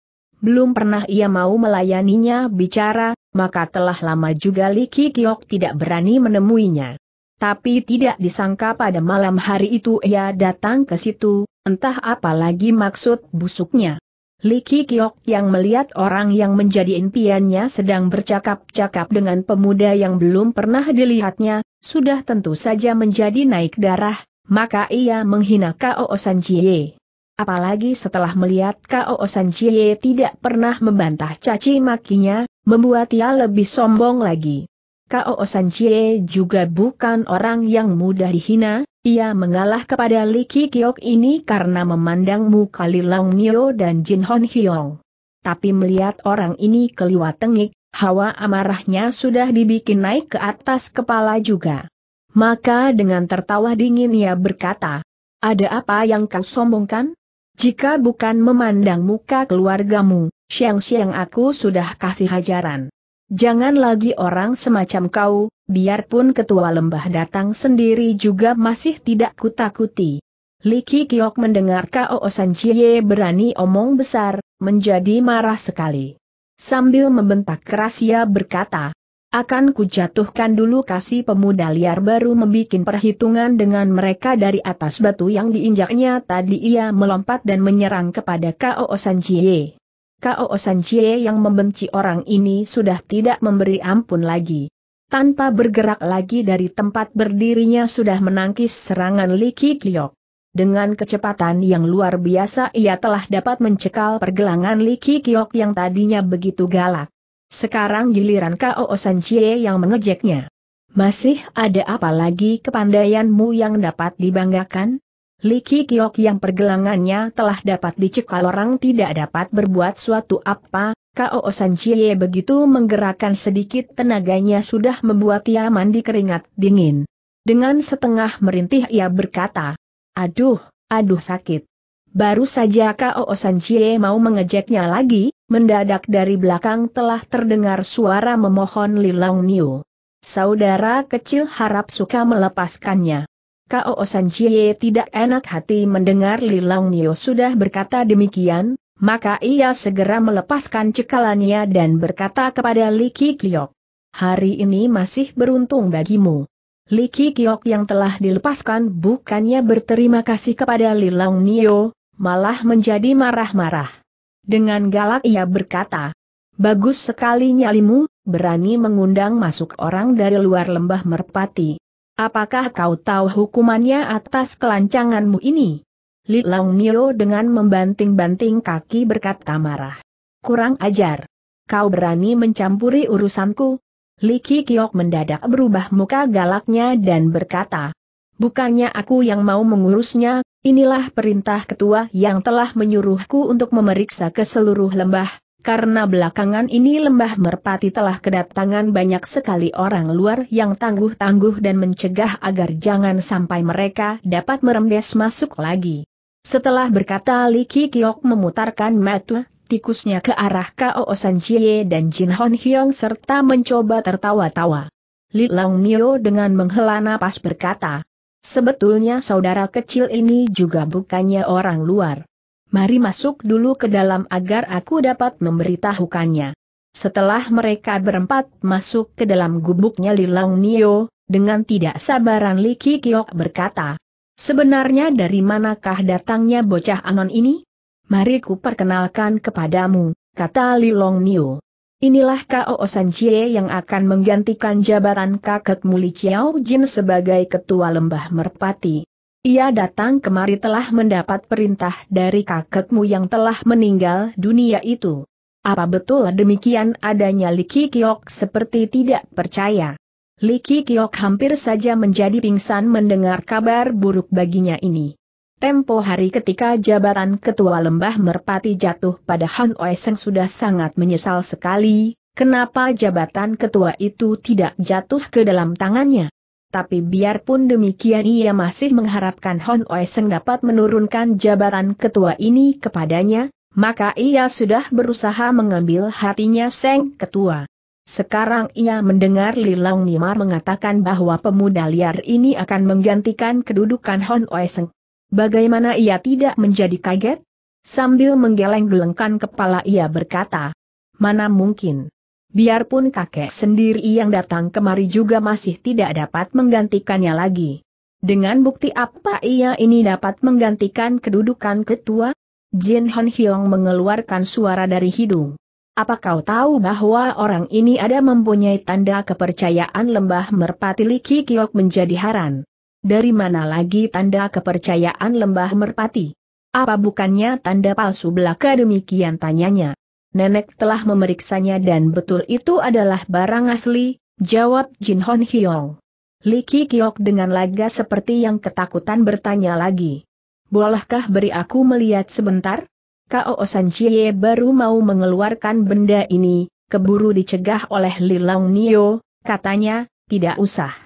belum pernah ia mau melayaninya bicara, maka telah lama juga Li Kikiok tidak berani menemuinya. Tapi tidak disangka pada malam hari itu ia datang ke situ, entah apa lagi maksud busuknya. Li Kikiok yang melihat orang yang menjadi impiannya sedang bercakap-cakap dengan pemuda yang belum pernah dilihatnya, sudah tentu saja menjadi naik darah, maka ia menghina Kao Sanjie. Apalagi setelah melihat Kao San Chie tidak pernah membantah caci makinya, membuat ia lebih sombong lagi. Kao San Chie juga bukan orang yang mudah dihina, ia mengalah kepada Li Kiok ini karena memandang muka Li Long Nio dan Jin Hon Hyong. Tapi melihat orang ini keliwat tengik, hawa amarahnya sudah dibikin naik ke atas kepala juga. Maka dengan tertawa dingin ia berkata, ada apa yang kau sombongkan? Jika bukan memandang muka keluargamu, siang-siang aku sudah kasih hajaran. Jangan lagi orang semacam kau, biarpun ketua lembah datang sendiri juga masih tidak kutakuti. Liki Kiok mendengar Kao Osan Chie berani omong besar, menjadi marah sekali. Sambil membentak keras ia berkata, akan kujatuhkan dulu kasih pemuda liar baru membuat perhitungan dengan mereka dari atas batu yang diinjaknya tadi ia melompat dan menyerang kepada K.O. Sanjie. K.O. Sanjie yang membenci orang ini sudah tidak memberi ampun lagi. Tanpa bergerak lagi dari tempat berdirinya sudah menangkis serangan Li Qi Kikyok. Dengan kecepatan yang luar biasa ia telah dapat mencekal pergelangan Li Qi Kikyok yang tadinya begitu galak. Sekarang giliran Kao San Chie yang mengejeknya. Masih ada apa lagi kepandaianmu yang dapat dibanggakan? Li Kiok yang pergelangannya telah dapat dicekal orang tidak dapat berbuat suatu apa, Kao San Chie begitu menggerakkan sedikit tenaganya sudah membuat ia mandi keringat dingin. Dengan setengah merintih ia berkata, Aduh, aduh sakit. Baru saja Kao San Chie mau mengejeknya lagi, mendadak dari belakang telah terdengar suara memohon Lilong Niu. Saudara kecil harap suka melepaskannya. Kao Sanjie tidak enak hati mendengar Lilong Niu sudah berkata demikian, maka ia segera melepaskan cekalannya dan berkata kepada Li Kikyok. Hari ini masih beruntung bagimu. Li Kikyok yang telah dilepaskan bukannya berterima kasih kepada Lilong Nio, malah menjadi marah-marah. Dengan galak ia berkata, Bagus sekali nyalimu, berani mengundang masuk orang dari luar lembah merpati. Apakah kau tahu hukumannya atas kelancanganmu ini? Li Long Nio dengan membanting-banting kaki berkata marah. Kurang ajar. Kau berani mencampuri urusanku? Li Kikiok mendadak berubah muka galaknya dan berkata. Bukannya aku yang mau mengurusnya, Inilah perintah ketua yang telah menyuruhku untuk memeriksa ke seluruh lembah, karena belakangan ini lembah merpati telah kedatangan banyak sekali orang luar yang tangguh-tangguh dan mencegah agar jangan sampai mereka dapat merembes masuk lagi. Setelah berkata Li Kiok memutarkan metu, tikusnya ke arah Kao San Jie dan Jin Hon Hyong serta mencoba tertawa-tawa. Li Long Nio dengan menghela napas berkata, Sebetulnya saudara kecil ini juga bukannya orang luar. Mari masuk dulu ke dalam agar aku dapat memberitahukannya. Setelah mereka berempat masuk ke dalam gubuknya Lilong Nio, dengan tidak sabaran Li Kikiok berkata, Sebenarnya dari manakah datangnya bocah anon ini? Mari ku perkenalkan kepadamu, kata Lilong Nio. Inilah Kao San Chie yang akan menggantikan jabatan kakek Muli Chiao Jin sebagai ketua lembah merpati. Ia datang kemari telah mendapat perintah dari kakekmu yang telah meninggal dunia itu. Apa betul demikian adanya Li Kiok seperti tidak percaya? Li Kiok hampir saja menjadi pingsan mendengar kabar buruk baginya ini. Tempo hari ketika jabatan ketua lembah merpati jatuh pada Han Oeseng sudah sangat menyesal sekali, kenapa jabatan ketua itu tidak jatuh ke dalam tangannya. Tapi biarpun demikian ia masih mengharapkan Han Oeseng dapat menurunkan jabatan ketua ini kepadanya, maka ia sudah berusaha mengambil hatinya Seng Ketua. Sekarang ia mendengar Lilang Nimar mengatakan bahwa pemuda liar ini akan menggantikan kedudukan Hon Oeseng. Bagaimana ia tidak menjadi kaget? Sambil menggeleng-gelengkan kepala ia berkata, Mana mungkin? Biarpun kakek sendiri yang datang kemari juga masih tidak dapat menggantikannya lagi. Dengan bukti apa ia ini dapat menggantikan kedudukan ketua? Jin Han Hyong mengeluarkan suara dari hidung. Apa kau tahu bahwa orang ini ada mempunyai tanda kepercayaan lembah merpati Li Kiok menjadi haran? dari mana lagi tanda kepercayaan lembah merpati? Apa bukannya tanda palsu belaka demikian tanyanya? Nenek telah memeriksanya dan betul itu adalah barang asli, jawab Jin Hon Hyong. Li Kiok dengan laga seperti yang ketakutan bertanya lagi. Bolehkah beri aku melihat sebentar? Kao San Chie baru mau mengeluarkan benda ini, keburu dicegah oleh Li Long Nio, katanya, tidak usah.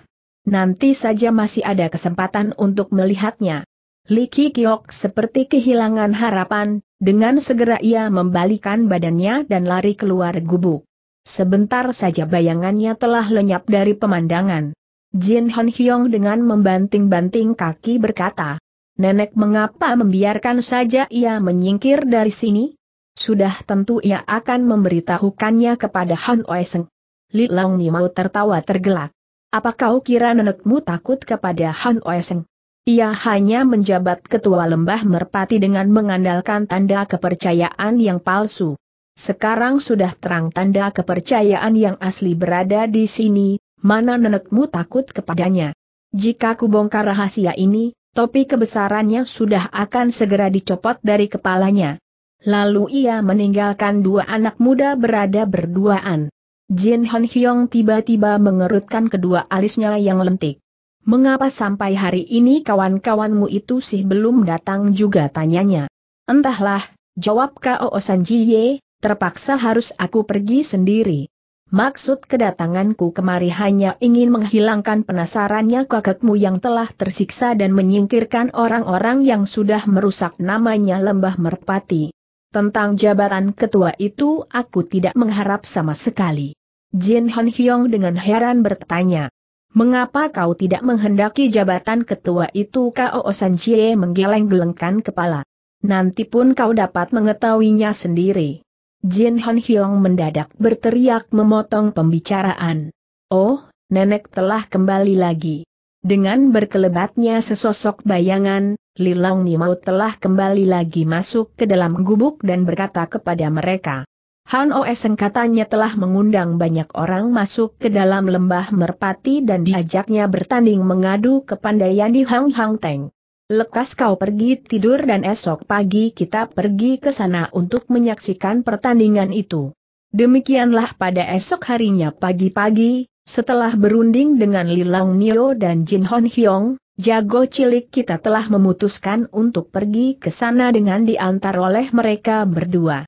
Nanti saja masih ada kesempatan untuk melihatnya. Li Kiok seperti kehilangan harapan, dengan segera ia membalikan badannya dan lari keluar gubuk. Sebentar saja bayangannya telah lenyap dari pemandangan. Jin Han Hyong dengan membanting-banting kaki berkata, Nenek mengapa membiarkan saja ia menyingkir dari sini? Sudah tentu ia akan memberitahukannya kepada Han Oeseng. Li Long mau tertawa tergelak. Apa kau kira nenekmu takut kepada Han Oeseng? Ia hanya menjabat ketua lembah merpati dengan mengandalkan tanda kepercayaan yang palsu. Sekarang sudah terang tanda kepercayaan yang asli berada di sini, mana nenekmu takut kepadanya. Jika ku bongkar rahasia ini, topi kebesarannya sudah akan segera dicopot dari kepalanya. Lalu ia meninggalkan dua anak muda berada berduaan. Jin Han Hyong tiba-tiba mengerutkan kedua alisnya yang lentik. Mengapa sampai hari ini kawan-kawanmu itu sih belum datang juga tanyanya? Entahlah, jawab K.O. Sanjiye, terpaksa harus aku pergi sendiri. Maksud kedatanganku kemari hanya ingin menghilangkan penasarannya kakekmu yang telah tersiksa dan menyingkirkan orang-orang yang sudah merusak namanya Lembah Merpati. Tentang jabatan ketua itu aku tidak mengharap sama sekali. Jin Han Hyong dengan heran bertanya. Mengapa kau tidak menghendaki jabatan ketua itu Kao San Chie menggeleng-gelengkan kepala. Nanti pun kau dapat mengetahuinya sendiri. Jin Han Hyong mendadak berteriak memotong pembicaraan. Oh, nenek telah kembali lagi. Dengan berkelebatnya sesosok bayangan, Lilong Nimau telah kembali lagi masuk ke dalam gubuk dan berkata kepada mereka, Han Oeseng katanya telah mengundang banyak orang masuk ke dalam lembah merpati dan diajaknya bertanding mengadu kepandaian di Hang Hang Teng. Lekas kau pergi tidur dan esok pagi kita pergi ke sana untuk menyaksikan pertandingan itu. Demikianlah pada esok harinya pagi-pagi, setelah berunding dengan Lilang Nio dan Jin Hon Hyong, jago cilik kita telah memutuskan untuk pergi ke sana dengan diantar oleh mereka berdua.